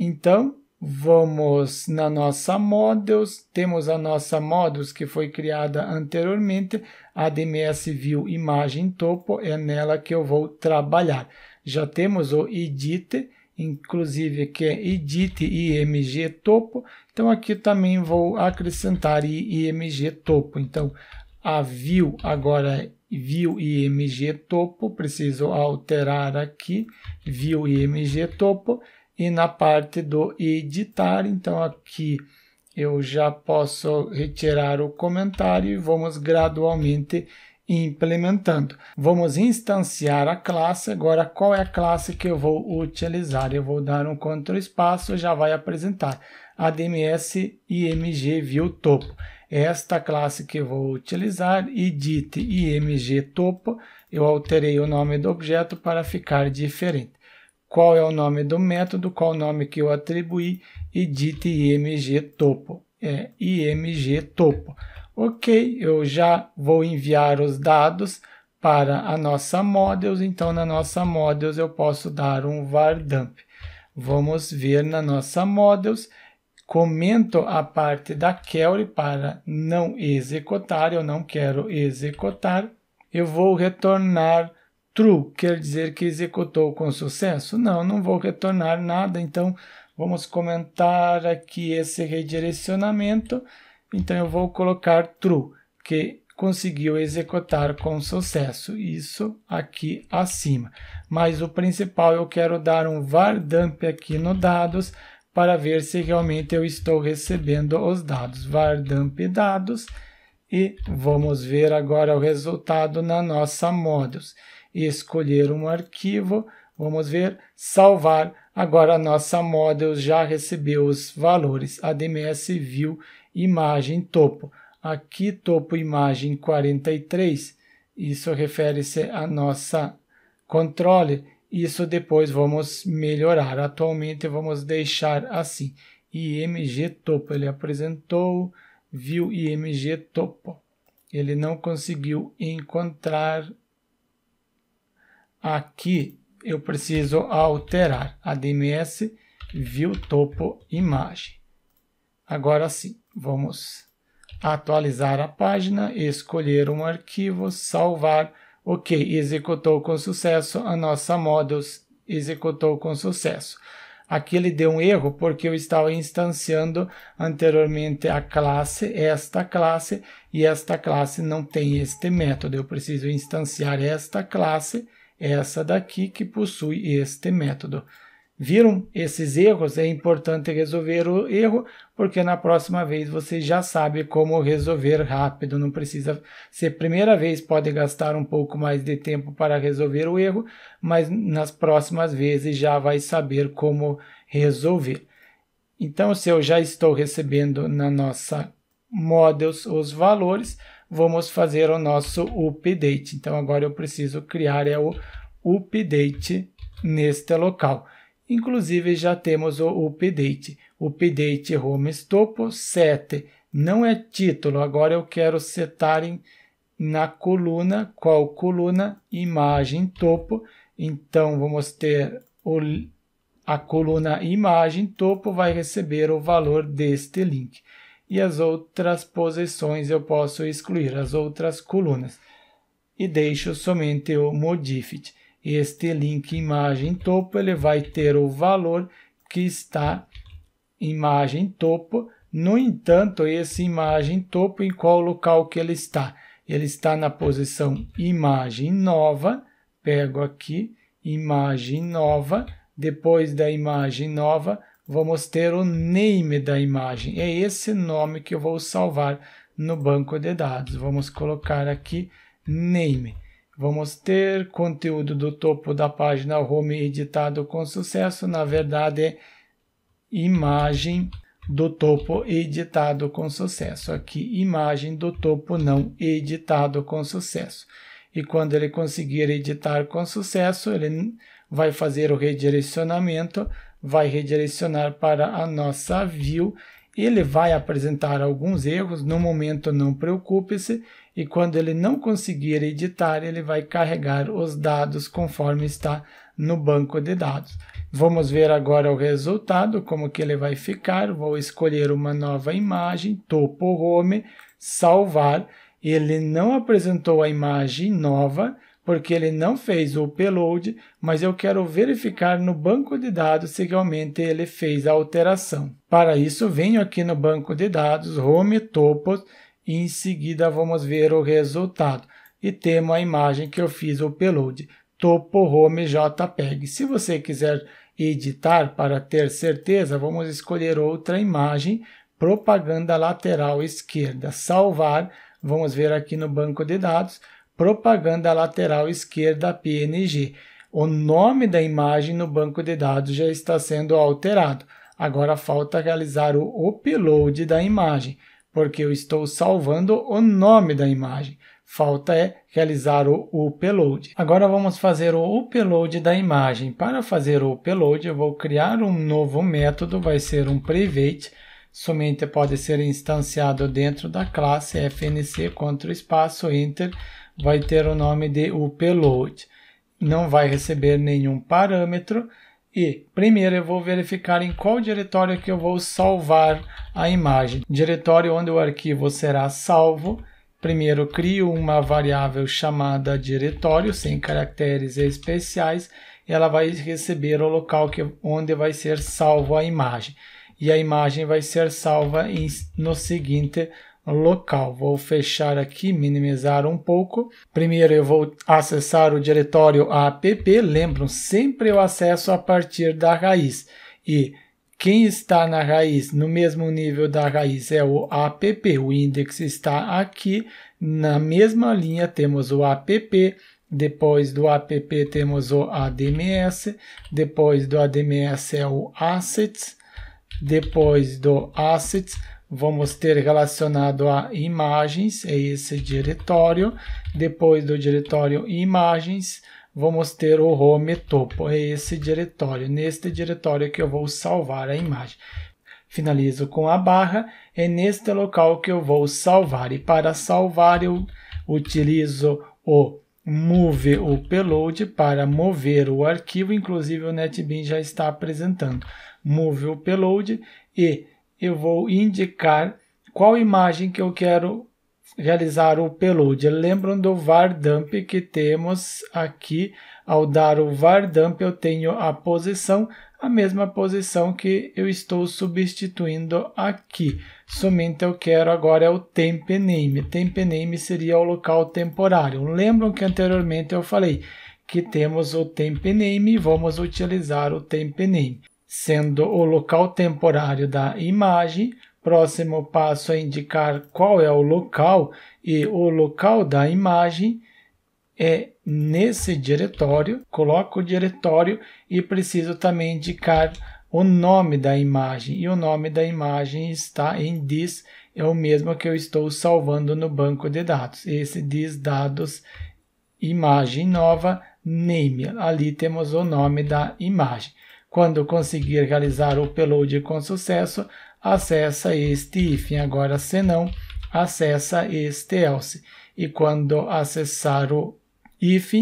Então, Vamos na nossa models, temos a nossa models que foi criada anteriormente, ADMS View Imagem Topo, é nela que eu vou trabalhar. Já temos o Edit, inclusive que é Edit IMG Topo, então aqui também vou acrescentar IMG Topo. Então a View agora é View IMG Topo, preciso alterar aqui, View IMG Topo, e na parte do editar, então aqui eu já posso retirar o comentário e vamos gradualmente implementando. Vamos instanciar a classe. Agora, qual é a classe que eu vou utilizar? Eu vou dar um control espaço, já vai apresentar ADMS IMG View Topo. É esta classe que eu vou utilizar, edit IMG Topo, eu alterei o nome do objeto para ficar diferente qual é o nome do método, qual o nome que eu atribuí e dite img topo. É img topo. Ok, eu já vou enviar os dados para a nossa models, então na nossa models eu posso dar um var dump. Vamos ver na nossa models, comento a parte da query para não executar, eu não quero executar. Eu vou retornar True quer dizer que executou com sucesso? Não, não vou retornar nada, então vamos comentar aqui esse redirecionamento. Então eu vou colocar true, que conseguiu executar com sucesso, isso aqui acima. Mas o principal, eu quero dar um var dump aqui no dados para ver se realmente eu estou recebendo os dados. Var dump dados e vamos ver agora o resultado na nossa models escolher um arquivo, vamos ver, salvar. Agora a nossa model já recebeu os valores ADMS View Imagem Topo. Aqui topo imagem 43, isso refere-se à nossa controle. Isso depois vamos melhorar. Atualmente vamos deixar assim. IMG topo, ele apresentou, viu IMG topo. Ele não conseguiu encontrar Aqui eu preciso alterar ADMS View Topo Imagem. Agora sim, vamos atualizar a página, escolher um arquivo, salvar. Ok, executou com sucesso, a nossa Models executou com sucesso. Aqui ele deu um erro porque eu estava instanciando anteriormente a classe, esta classe, e esta classe não tem este método. Eu preciso instanciar esta classe essa daqui que possui este método. Viram esses erros? É importante resolver o erro, porque na próxima vez você já sabe como resolver rápido, não precisa ser primeira vez, pode gastar um pouco mais de tempo para resolver o erro, mas nas próximas vezes já vai saber como resolver. Então, se eu já estou recebendo na nossa models os valores, vamos fazer o nosso update. Então, agora eu preciso criar é o update neste local. Inclusive, já temos o update. Update Homes Topo 7. Não é título, agora eu quero setar em, na coluna, qual coluna? Imagem topo. Então, vamos ter o, a coluna imagem topo vai receber o valor deste link e as outras posições eu posso excluir, as outras colunas. E deixo somente o Modifit. Este link imagem topo ele vai ter o valor que está imagem topo. No entanto, esse imagem topo em qual local que ele está? Ele está na posição imagem nova. Pego aqui imagem nova. Depois da imagem nova, vamos ter o name da imagem. É esse nome que eu vou salvar no banco de dados. Vamos colocar aqui name. Vamos ter conteúdo do topo da página home editado com sucesso. Na verdade, é imagem do topo editado com sucesso. Aqui, imagem do topo não editado com sucesso. E quando ele conseguir editar com sucesso, ele vai fazer o redirecionamento vai redirecionar para a nossa view. Ele vai apresentar alguns erros, no momento não preocupe-se, e quando ele não conseguir editar, ele vai carregar os dados conforme está no banco de dados. Vamos ver agora o resultado, como que ele vai ficar. Vou escolher uma nova imagem, topo home, salvar. Ele não apresentou a imagem nova, porque ele não fez o upload, mas eu quero verificar no banco de dados se realmente ele fez a alteração. Para isso, venho aqui no banco de dados, Home Topos, e em seguida vamos ver o resultado. E temos a imagem que eu fiz o upload, Topo Home JPEG. Se você quiser editar para ter certeza, vamos escolher outra imagem, propaganda lateral esquerda, salvar, vamos ver aqui no banco de dados, propaganda lateral esquerda PNG. O nome da imagem no banco de dados já está sendo alterado. Agora falta realizar o upload da imagem, porque eu estou salvando o nome da imagem. Falta é realizar o upload. Agora vamos fazer o upload da imagem. Para fazer o upload, eu vou criar um novo método, vai ser um private. Somente pode ser instanciado dentro da classe fnc contra espaço enter vai ter o nome de upload. Não vai receber nenhum parâmetro e primeiro eu vou verificar em qual diretório que eu vou salvar a imagem. Diretório onde o arquivo será salvo. Primeiro crio uma variável chamada diretório sem caracteres especiais. Ela vai receber o local que, onde vai ser salvo a imagem. E a imagem vai ser salva em, no seguinte local. Vou fechar aqui, minimizar um pouco. Primeiro eu vou acessar o diretório app, lembram, sempre eu acesso a partir da raiz. E quem está na raiz, no mesmo nível da raiz, é o app. O index está aqui. Na mesma linha temos o app, depois do app temos o ADMS, depois do ADMS é o assets, depois do assets vamos ter relacionado a imagens, é esse diretório. Depois do diretório imagens, vamos ter o home topo, é esse diretório. Neste diretório que eu vou salvar a imagem. Finalizo com a barra, é neste local que eu vou salvar. E para salvar eu utilizo o move o payload para mover o arquivo, inclusive o NetBeans já está apresentando. Move o payload e eu vou indicar qual imagem que eu quero realizar o payload. Lembram do var dump que temos aqui. Ao dar o var dump, eu tenho a posição, a mesma posição que eu estou substituindo aqui. Somente eu quero agora é o temp name. Temp name seria o local temporário. Lembram que anteriormente eu falei que temos o temp name, vamos utilizar o temp name sendo o local temporário da imagem. Próximo passo é indicar qual é o local e o local da imagem é nesse diretório. Coloco o diretório e preciso também indicar o nome da imagem. E o nome da imagem está em dis, é o mesmo que eu estou salvando no banco de dados. Esse dis dados imagem nova name. Ali temos o nome da imagem. Quando conseguir realizar o upload com sucesso, acessa este if. Agora, se não, acessa este else. E quando acessar o if,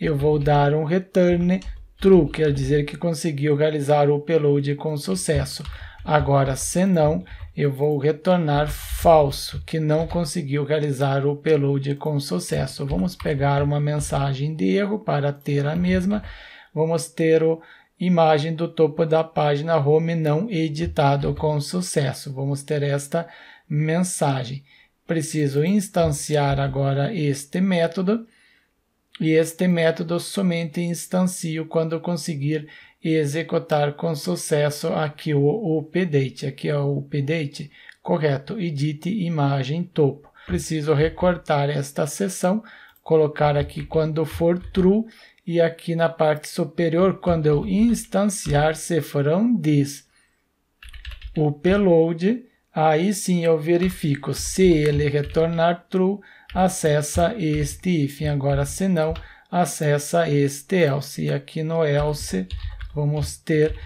eu vou dar um return true, quer dizer que conseguiu realizar o upload com sucesso. Agora, se não, eu vou retornar falso, que não conseguiu realizar o upload com sucesso. Vamos pegar uma mensagem de erro para ter a mesma. Vamos ter o imagem do topo da página home não editado com sucesso. Vamos ter esta mensagem. Preciso instanciar agora este método e este método somente instancio quando conseguir executar com sucesso aqui o update. Aqui é o update, correto, edite imagem topo. Preciso recortar esta seção, colocar aqui quando for true e aqui na parte superior, quando eu instanciar um diz o payload, aí sim eu verifico se ele retornar true, acessa este if, agora se não, acessa este else. E aqui no else vamos ter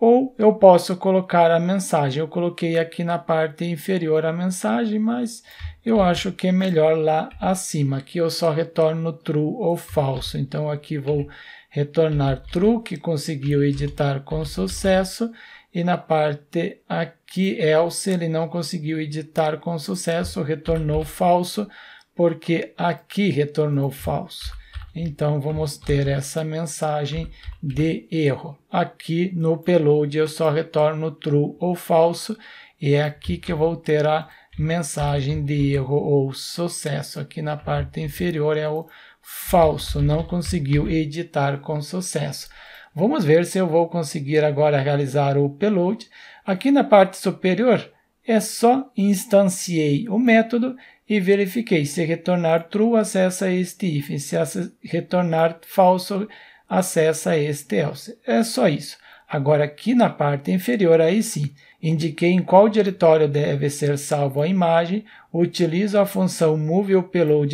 ou eu posso colocar a mensagem. Eu coloquei aqui na parte inferior a mensagem, mas eu acho que é melhor lá acima, que eu só retorno true ou falso. Então aqui vou retornar true, que conseguiu editar com sucesso. E na parte aqui, else, ele não conseguiu editar com sucesso, retornou falso, porque aqui retornou falso. Então vamos ter essa mensagem de erro. Aqui no payload eu só retorno true ou falso e é aqui que eu vou ter a mensagem de erro ou sucesso. Aqui na parte inferior é o falso, não conseguiu editar com sucesso. Vamos ver se eu vou conseguir agora realizar o payload. Aqui na parte superior é só instanciei o método e verifiquei se retornar true acessa este if, se retornar falso acessa este else. É só isso. Agora aqui na parte inferior, aí sim, indiquei em qual diretório deve ser salvo a imagem, utilizo a função move ou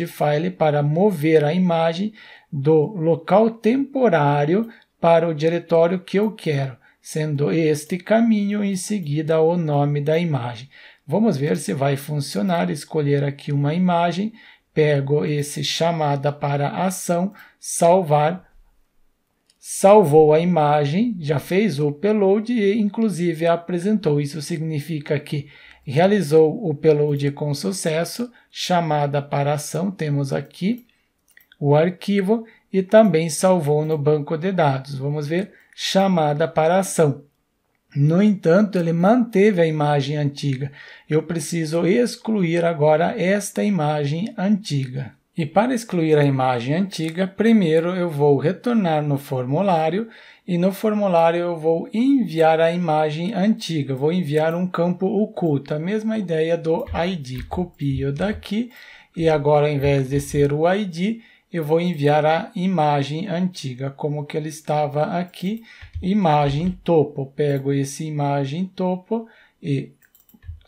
file para mover a imagem do local temporário para o diretório que eu quero, sendo este caminho em seguida o nome da imagem. Vamos ver se vai funcionar. Escolher aqui uma imagem, pego esse chamada para ação, salvar, salvou a imagem, já fez o upload e inclusive apresentou. Isso significa que realizou o upload com sucesso, chamada para ação, temos aqui o arquivo e também salvou no banco de dados. Vamos ver chamada para ação. No entanto, ele manteve a imagem antiga. Eu preciso excluir agora esta imagem antiga. E para excluir a imagem antiga, primeiro eu vou retornar no formulário e no formulário eu vou enviar a imagem antiga, vou enviar um campo oculto, a mesma ideia do ID. Copio daqui e agora ao invés de ser o ID, eu vou enviar a imagem antiga, como que ele estava aqui, imagem topo. Pego esse imagem topo e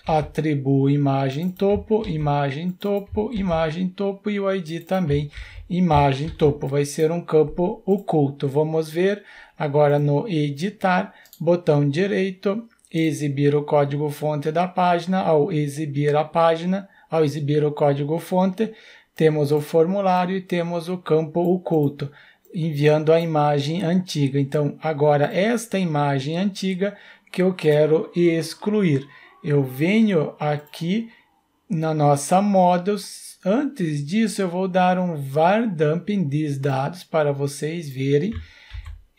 atribuo imagem topo, imagem topo, imagem topo e o ID também imagem topo. Vai ser um campo oculto. Vamos ver agora no editar, botão direito, exibir o código fonte da página. Ao exibir a página, ao exibir o código fonte, temos o formulário e temos o campo oculto enviando a imagem antiga. Então, agora esta imagem antiga que eu quero excluir. Eu venho aqui na nossa models. Antes disso, eu vou dar um var dumping dados para vocês verem.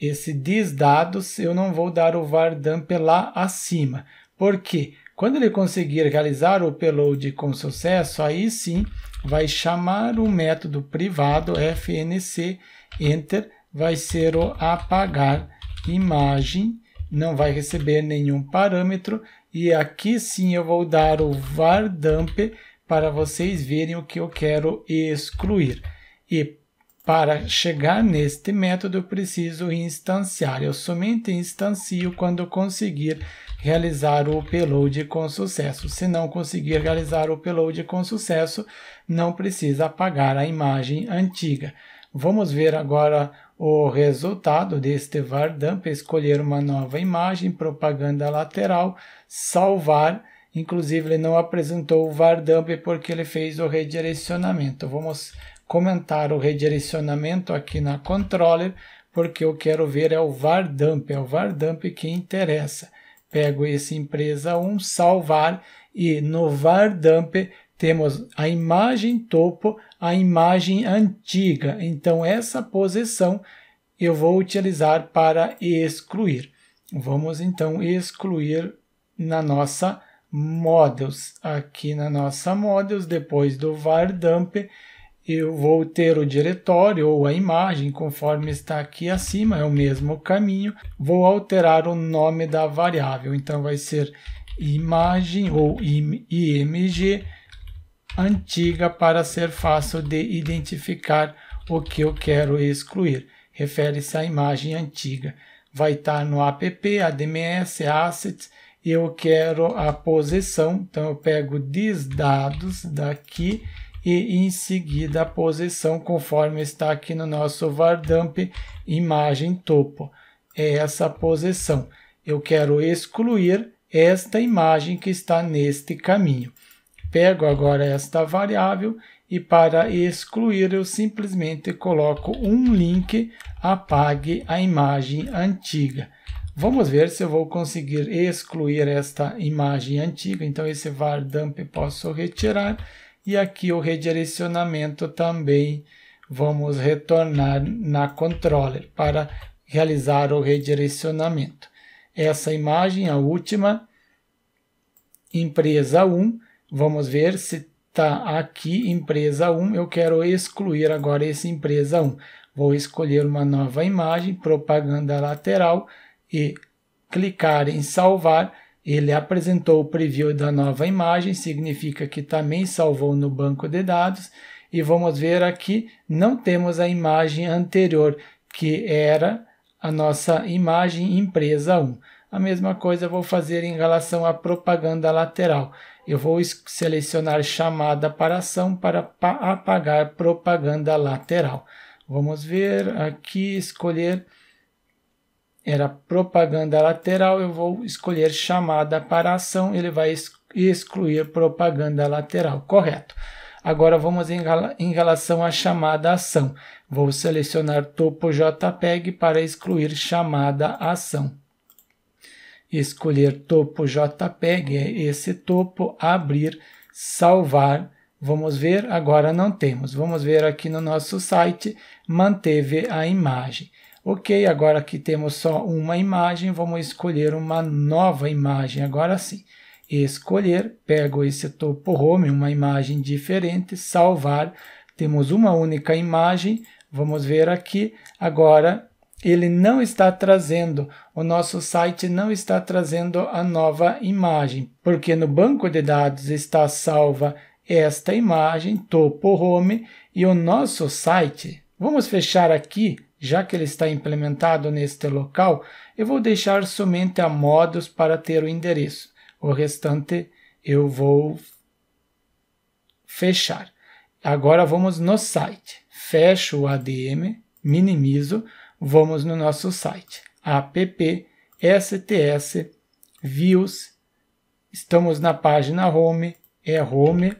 Esse dados eu não vou dar o var dump lá acima. Por quê? Quando ele conseguir realizar o upload com sucesso, aí sim vai chamar o método privado fnc Enter, vai ser o apagar imagem, não vai receber nenhum parâmetro. E aqui sim eu vou dar o var dump para vocês verem o que eu quero excluir. E para chegar neste método, eu preciso instanciar. Eu somente instancio quando conseguir realizar o upload com sucesso. Se não conseguir realizar o upload com sucesso, não precisa apagar a imagem antiga. Vamos ver agora o resultado deste Estevar Dump escolher uma nova imagem, propaganda lateral, salvar. Inclusive, ele não apresentou o VARDump porque ele fez o redirecionamento. Vamos comentar o redirecionamento aqui na controller, porque eu quero ver é o VARDump, é o VARDump que interessa. Pego esse empresa 1, salvar e no VARDump temos a imagem topo, a imagem antiga. Então, essa posição eu vou utilizar para excluir. Vamos então excluir na nossa models. Aqui na nossa models, depois do var dump, eu vou ter o diretório ou a imagem, conforme está aqui acima, é o mesmo caminho. Vou alterar o nome da variável, então vai ser imagem ou img antiga para ser fácil de identificar o que eu quero excluir. Refere-se à imagem antiga. Vai estar tá no app, ADMS, Assets, eu quero a posição, então eu pego desdados daqui e em seguida a posição conforme está aqui no nosso vardump imagem topo. É essa posição. Eu quero excluir esta imagem que está neste caminho. Pego agora esta variável e para excluir eu simplesmente coloco um link apague a imagem antiga. Vamos ver se eu vou conseguir excluir esta imagem antiga. Então esse var dump posso retirar e aqui o redirecionamento também vamos retornar na controller para realizar o redirecionamento. Essa imagem, a última, empresa 1, Vamos ver se está aqui empresa 1. Eu quero excluir agora esse empresa 1. Vou escolher uma nova imagem, propaganda lateral e clicar em salvar. Ele apresentou o preview da nova imagem, significa que também salvou no banco de dados. E vamos ver aqui, não temos a imagem anterior, que era a nossa imagem empresa 1. A mesma coisa vou fazer em relação à propaganda lateral. Eu vou selecionar chamada para ação para apagar propaganda lateral. Vamos ver aqui, escolher era propaganda lateral, eu vou escolher chamada para ação, ele vai excluir propaganda lateral, correto. Agora vamos em, em relação à chamada ação. Vou selecionar topo JPEG para excluir chamada ação escolher topo JPEG, é esse topo, abrir, salvar. Vamos ver, agora não temos. Vamos ver aqui no nosso site, manteve a imagem. Ok, agora que temos só uma imagem, vamos escolher uma nova imagem, agora sim. Escolher, pego esse topo home, uma imagem diferente, salvar. Temos uma única imagem, vamos ver aqui. Agora ele não está trazendo, o nosso site não está trazendo a nova imagem, porque no banco de dados está salva esta imagem, topo home, e o nosso site. Vamos fechar aqui, já que ele está implementado neste local, eu vou deixar somente a modos para ter o endereço. O restante eu vou fechar. Agora vamos no site. Fecho o ADM, minimizo vamos no nosso site app sts views estamos na página home é home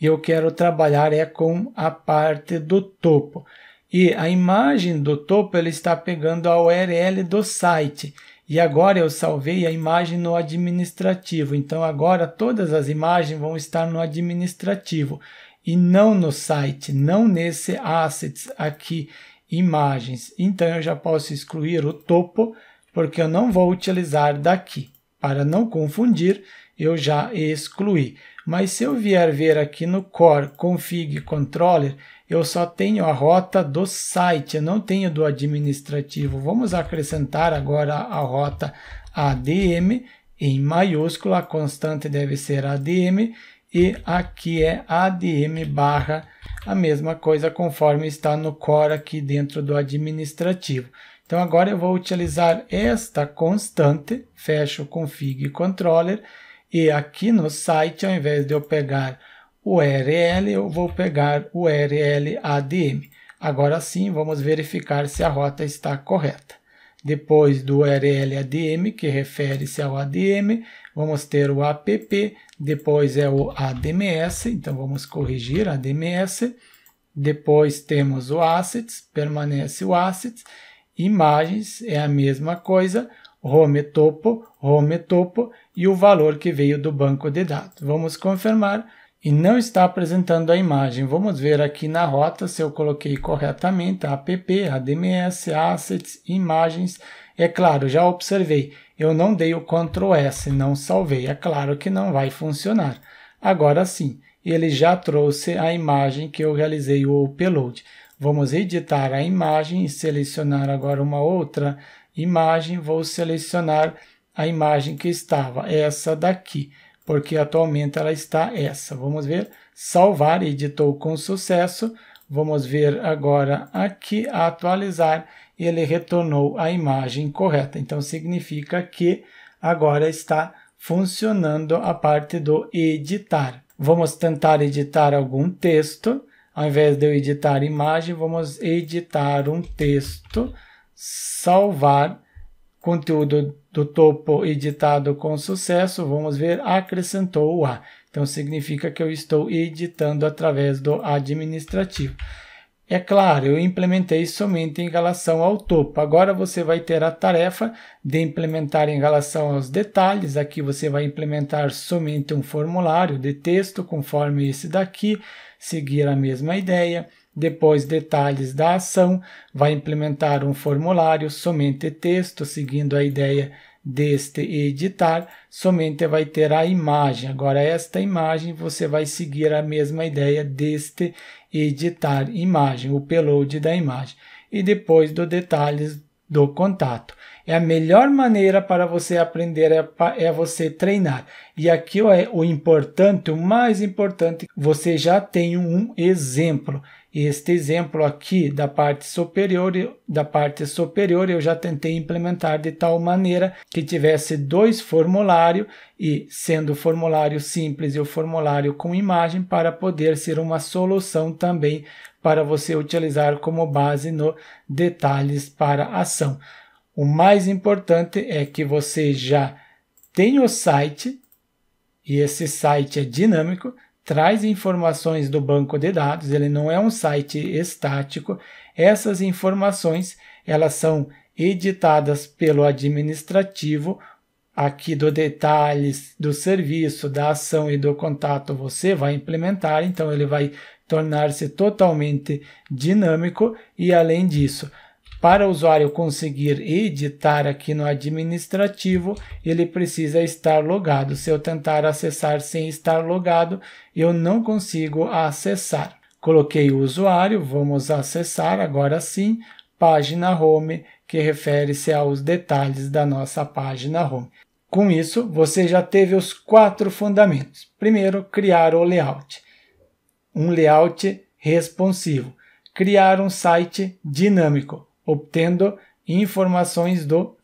e eu quero trabalhar é com a parte do topo e a imagem do topo ele está pegando a URL do site e agora eu salvei a imagem no administrativo. Então agora todas as imagens vão estar no administrativo e não no site, não nesse assets aqui imagens. Então eu já posso excluir o topo, porque eu não vou utilizar daqui. Para não confundir, eu já excluí. Mas se eu vier ver aqui no Core Config Controller, eu só tenho a rota do site, eu não tenho do administrativo. Vamos acrescentar agora a rota ADM em maiúscula, a constante deve ser ADM, e aqui é ADM barra a mesma coisa conforme está no core aqui dentro do administrativo. Então agora eu vou utilizar esta constante, fecho config controller e aqui no site ao invés de eu pegar o URL, eu vou pegar o URL ADM. Agora sim, vamos verificar se a rota está correta. Depois do RLADM, que refere-se ao ADM, vamos ter o APP, depois é o ADMS, então vamos corrigir ADMS. Depois temos o Assets, permanece o Assets. Imagens é a mesma coisa, home topo, home topo e o valor que veio do banco de dados. Vamos confirmar e não está apresentando a imagem. Vamos ver aqui na rota se eu coloquei corretamente app, adms, assets, imagens. É claro, já observei, eu não dei o Ctrl S, não salvei. É claro que não vai funcionar. Agora sim, ele já trouxe a imagem que eu realizei o upload. Vamos editar a imagem e selecionar agora uma outra imagem. Vou selecionar a imagem que estava, essa daqui porque atualmente ela está essa. Vamos ver, salvar, editou com sucesso. Vamos ver agora aqui, atualizar, ele retornou a imagem correta. Então, significa que agora está funcionando a parte do editar. Vamos tentar editar algum texto. Ao invés de eu editar imagem, vamos editar um texto, salvar, Conteúdo do topo editado com sucesso, vamos ver, acrescentou o A. Então significa que eu estou editando através do administrativo. É claro, eu implementei somente em relação ao topo. Agora você vai ter a tarefa de implementar em relação aos detalhes. Aqui você vai implementar somente um formulário de texto, conforme esse daqui, seguir a mesma ideia. Depois, detalhes da ação, vai implementar um formulário, somente texto, seguindo a ideia deste editar, somente vai ter a imagem. Agora, esta imagem você vai seguir a mesma ideia deste editar imagem, o payload da imagem. E depois do detalhes do contato. É a melhor maneira para você aprender é, é você treinar. E aqui é o importante, o mais importante, você já tem um exemplo. Este exemplo aqui da parte superior, da parte superior eu já tentei implementar de tal maneira que tivesse dois formulários e sendo o formulário simples e o formulário com imagem para poder ser uma solução também para você utilizar como base no detalhes para ação. O mais importante é que você já tem o site e esse site é dinâmico traz informações do banco de dados, ele não é um site estático. Essas informações, elas são editadas pelo administrativo aqui do detalhes do serviço, da ação e do contato você vai implementar, então ele vai tornar-se totalmente dinâmico e além disso, para o usuário conseguir editar aqui no administrativo, ele precisa estar logado. Se eu tentar acessar sem estar logado, eu não consigo acessar. Coloquei o usuário, vamos acessar agora sim, página home, que refere-se aos detalhes da nossa página home. Com isso, você já teve os quatro fundamentos. Primeiro, criar o layout. Um layout responsivo. Criar um site dinâmico obtendo informações do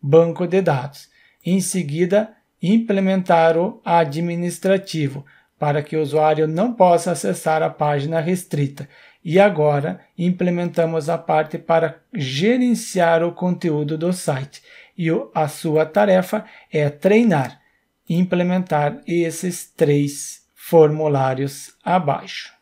banco de dados. Em seguida, implementar o administrativo para que o usuário não possa acessar a página restrita. E agora implementamos a parte para gerenciar o conteúdo do site. E o, a sua tarefa é treinar, implementar esses três formulários abaixo.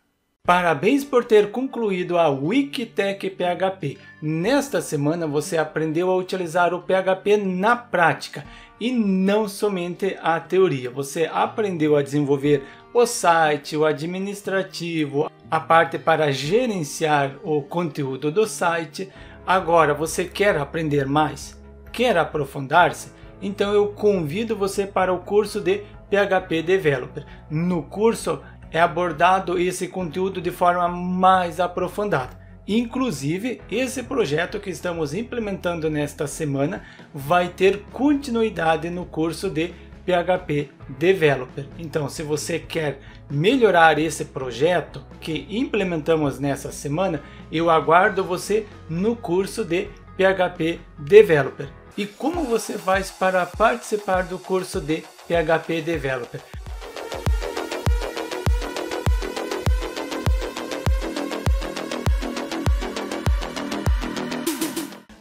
Parabéns por ter concluído a Wikitech PHP. Nesta semana você aprendeu a utilizar o PHP na prática e não somente a teoria. Você aprendeu a desenvolver o site, o administrativo, a parte para gerenciar o conteúdo do site. Agora você quer aprender mais? Quer aprofundar-se? Então eu convido você para o curso de PHP Developer. No curso é abordado esse conteúdo de forma mais aprofundada. Inclusive, esse projeto que estamos implementando nesta semana vai ter continuidade no curso de PHP Developer. Então, se você quer melhorar esse projeto que implementamos nessa semana, eu aguardo você no curso de PHP Developer. E como você faz para participar do curso de PHP Developer?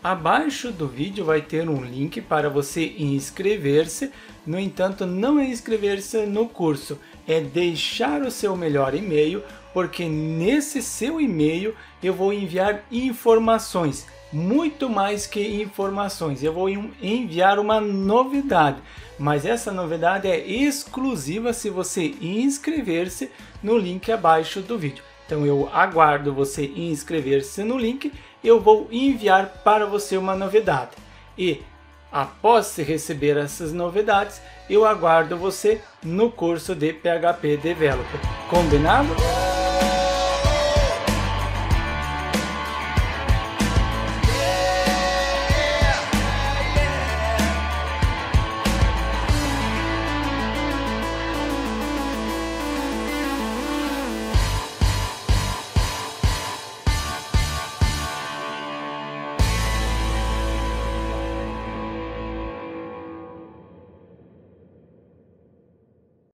Abaixo do vídeo vai ter um link para você inscrever-se, no entanto não é inscrever-se no curso, é deixar o seu melhor e-mail, porque nesse seu e-mail eu vou enviar informações, muito mais que informações, eu vou enviar uma novidade, mas essa novidade é exclusiva se você inscrever-se no link abaixo do vídeo. Então eu aguardo você inscrever-se no link eu vou enviar para você uma novidade. E após receber essas novidades, eu aguardo você no curso de PHP Developer. Combinado?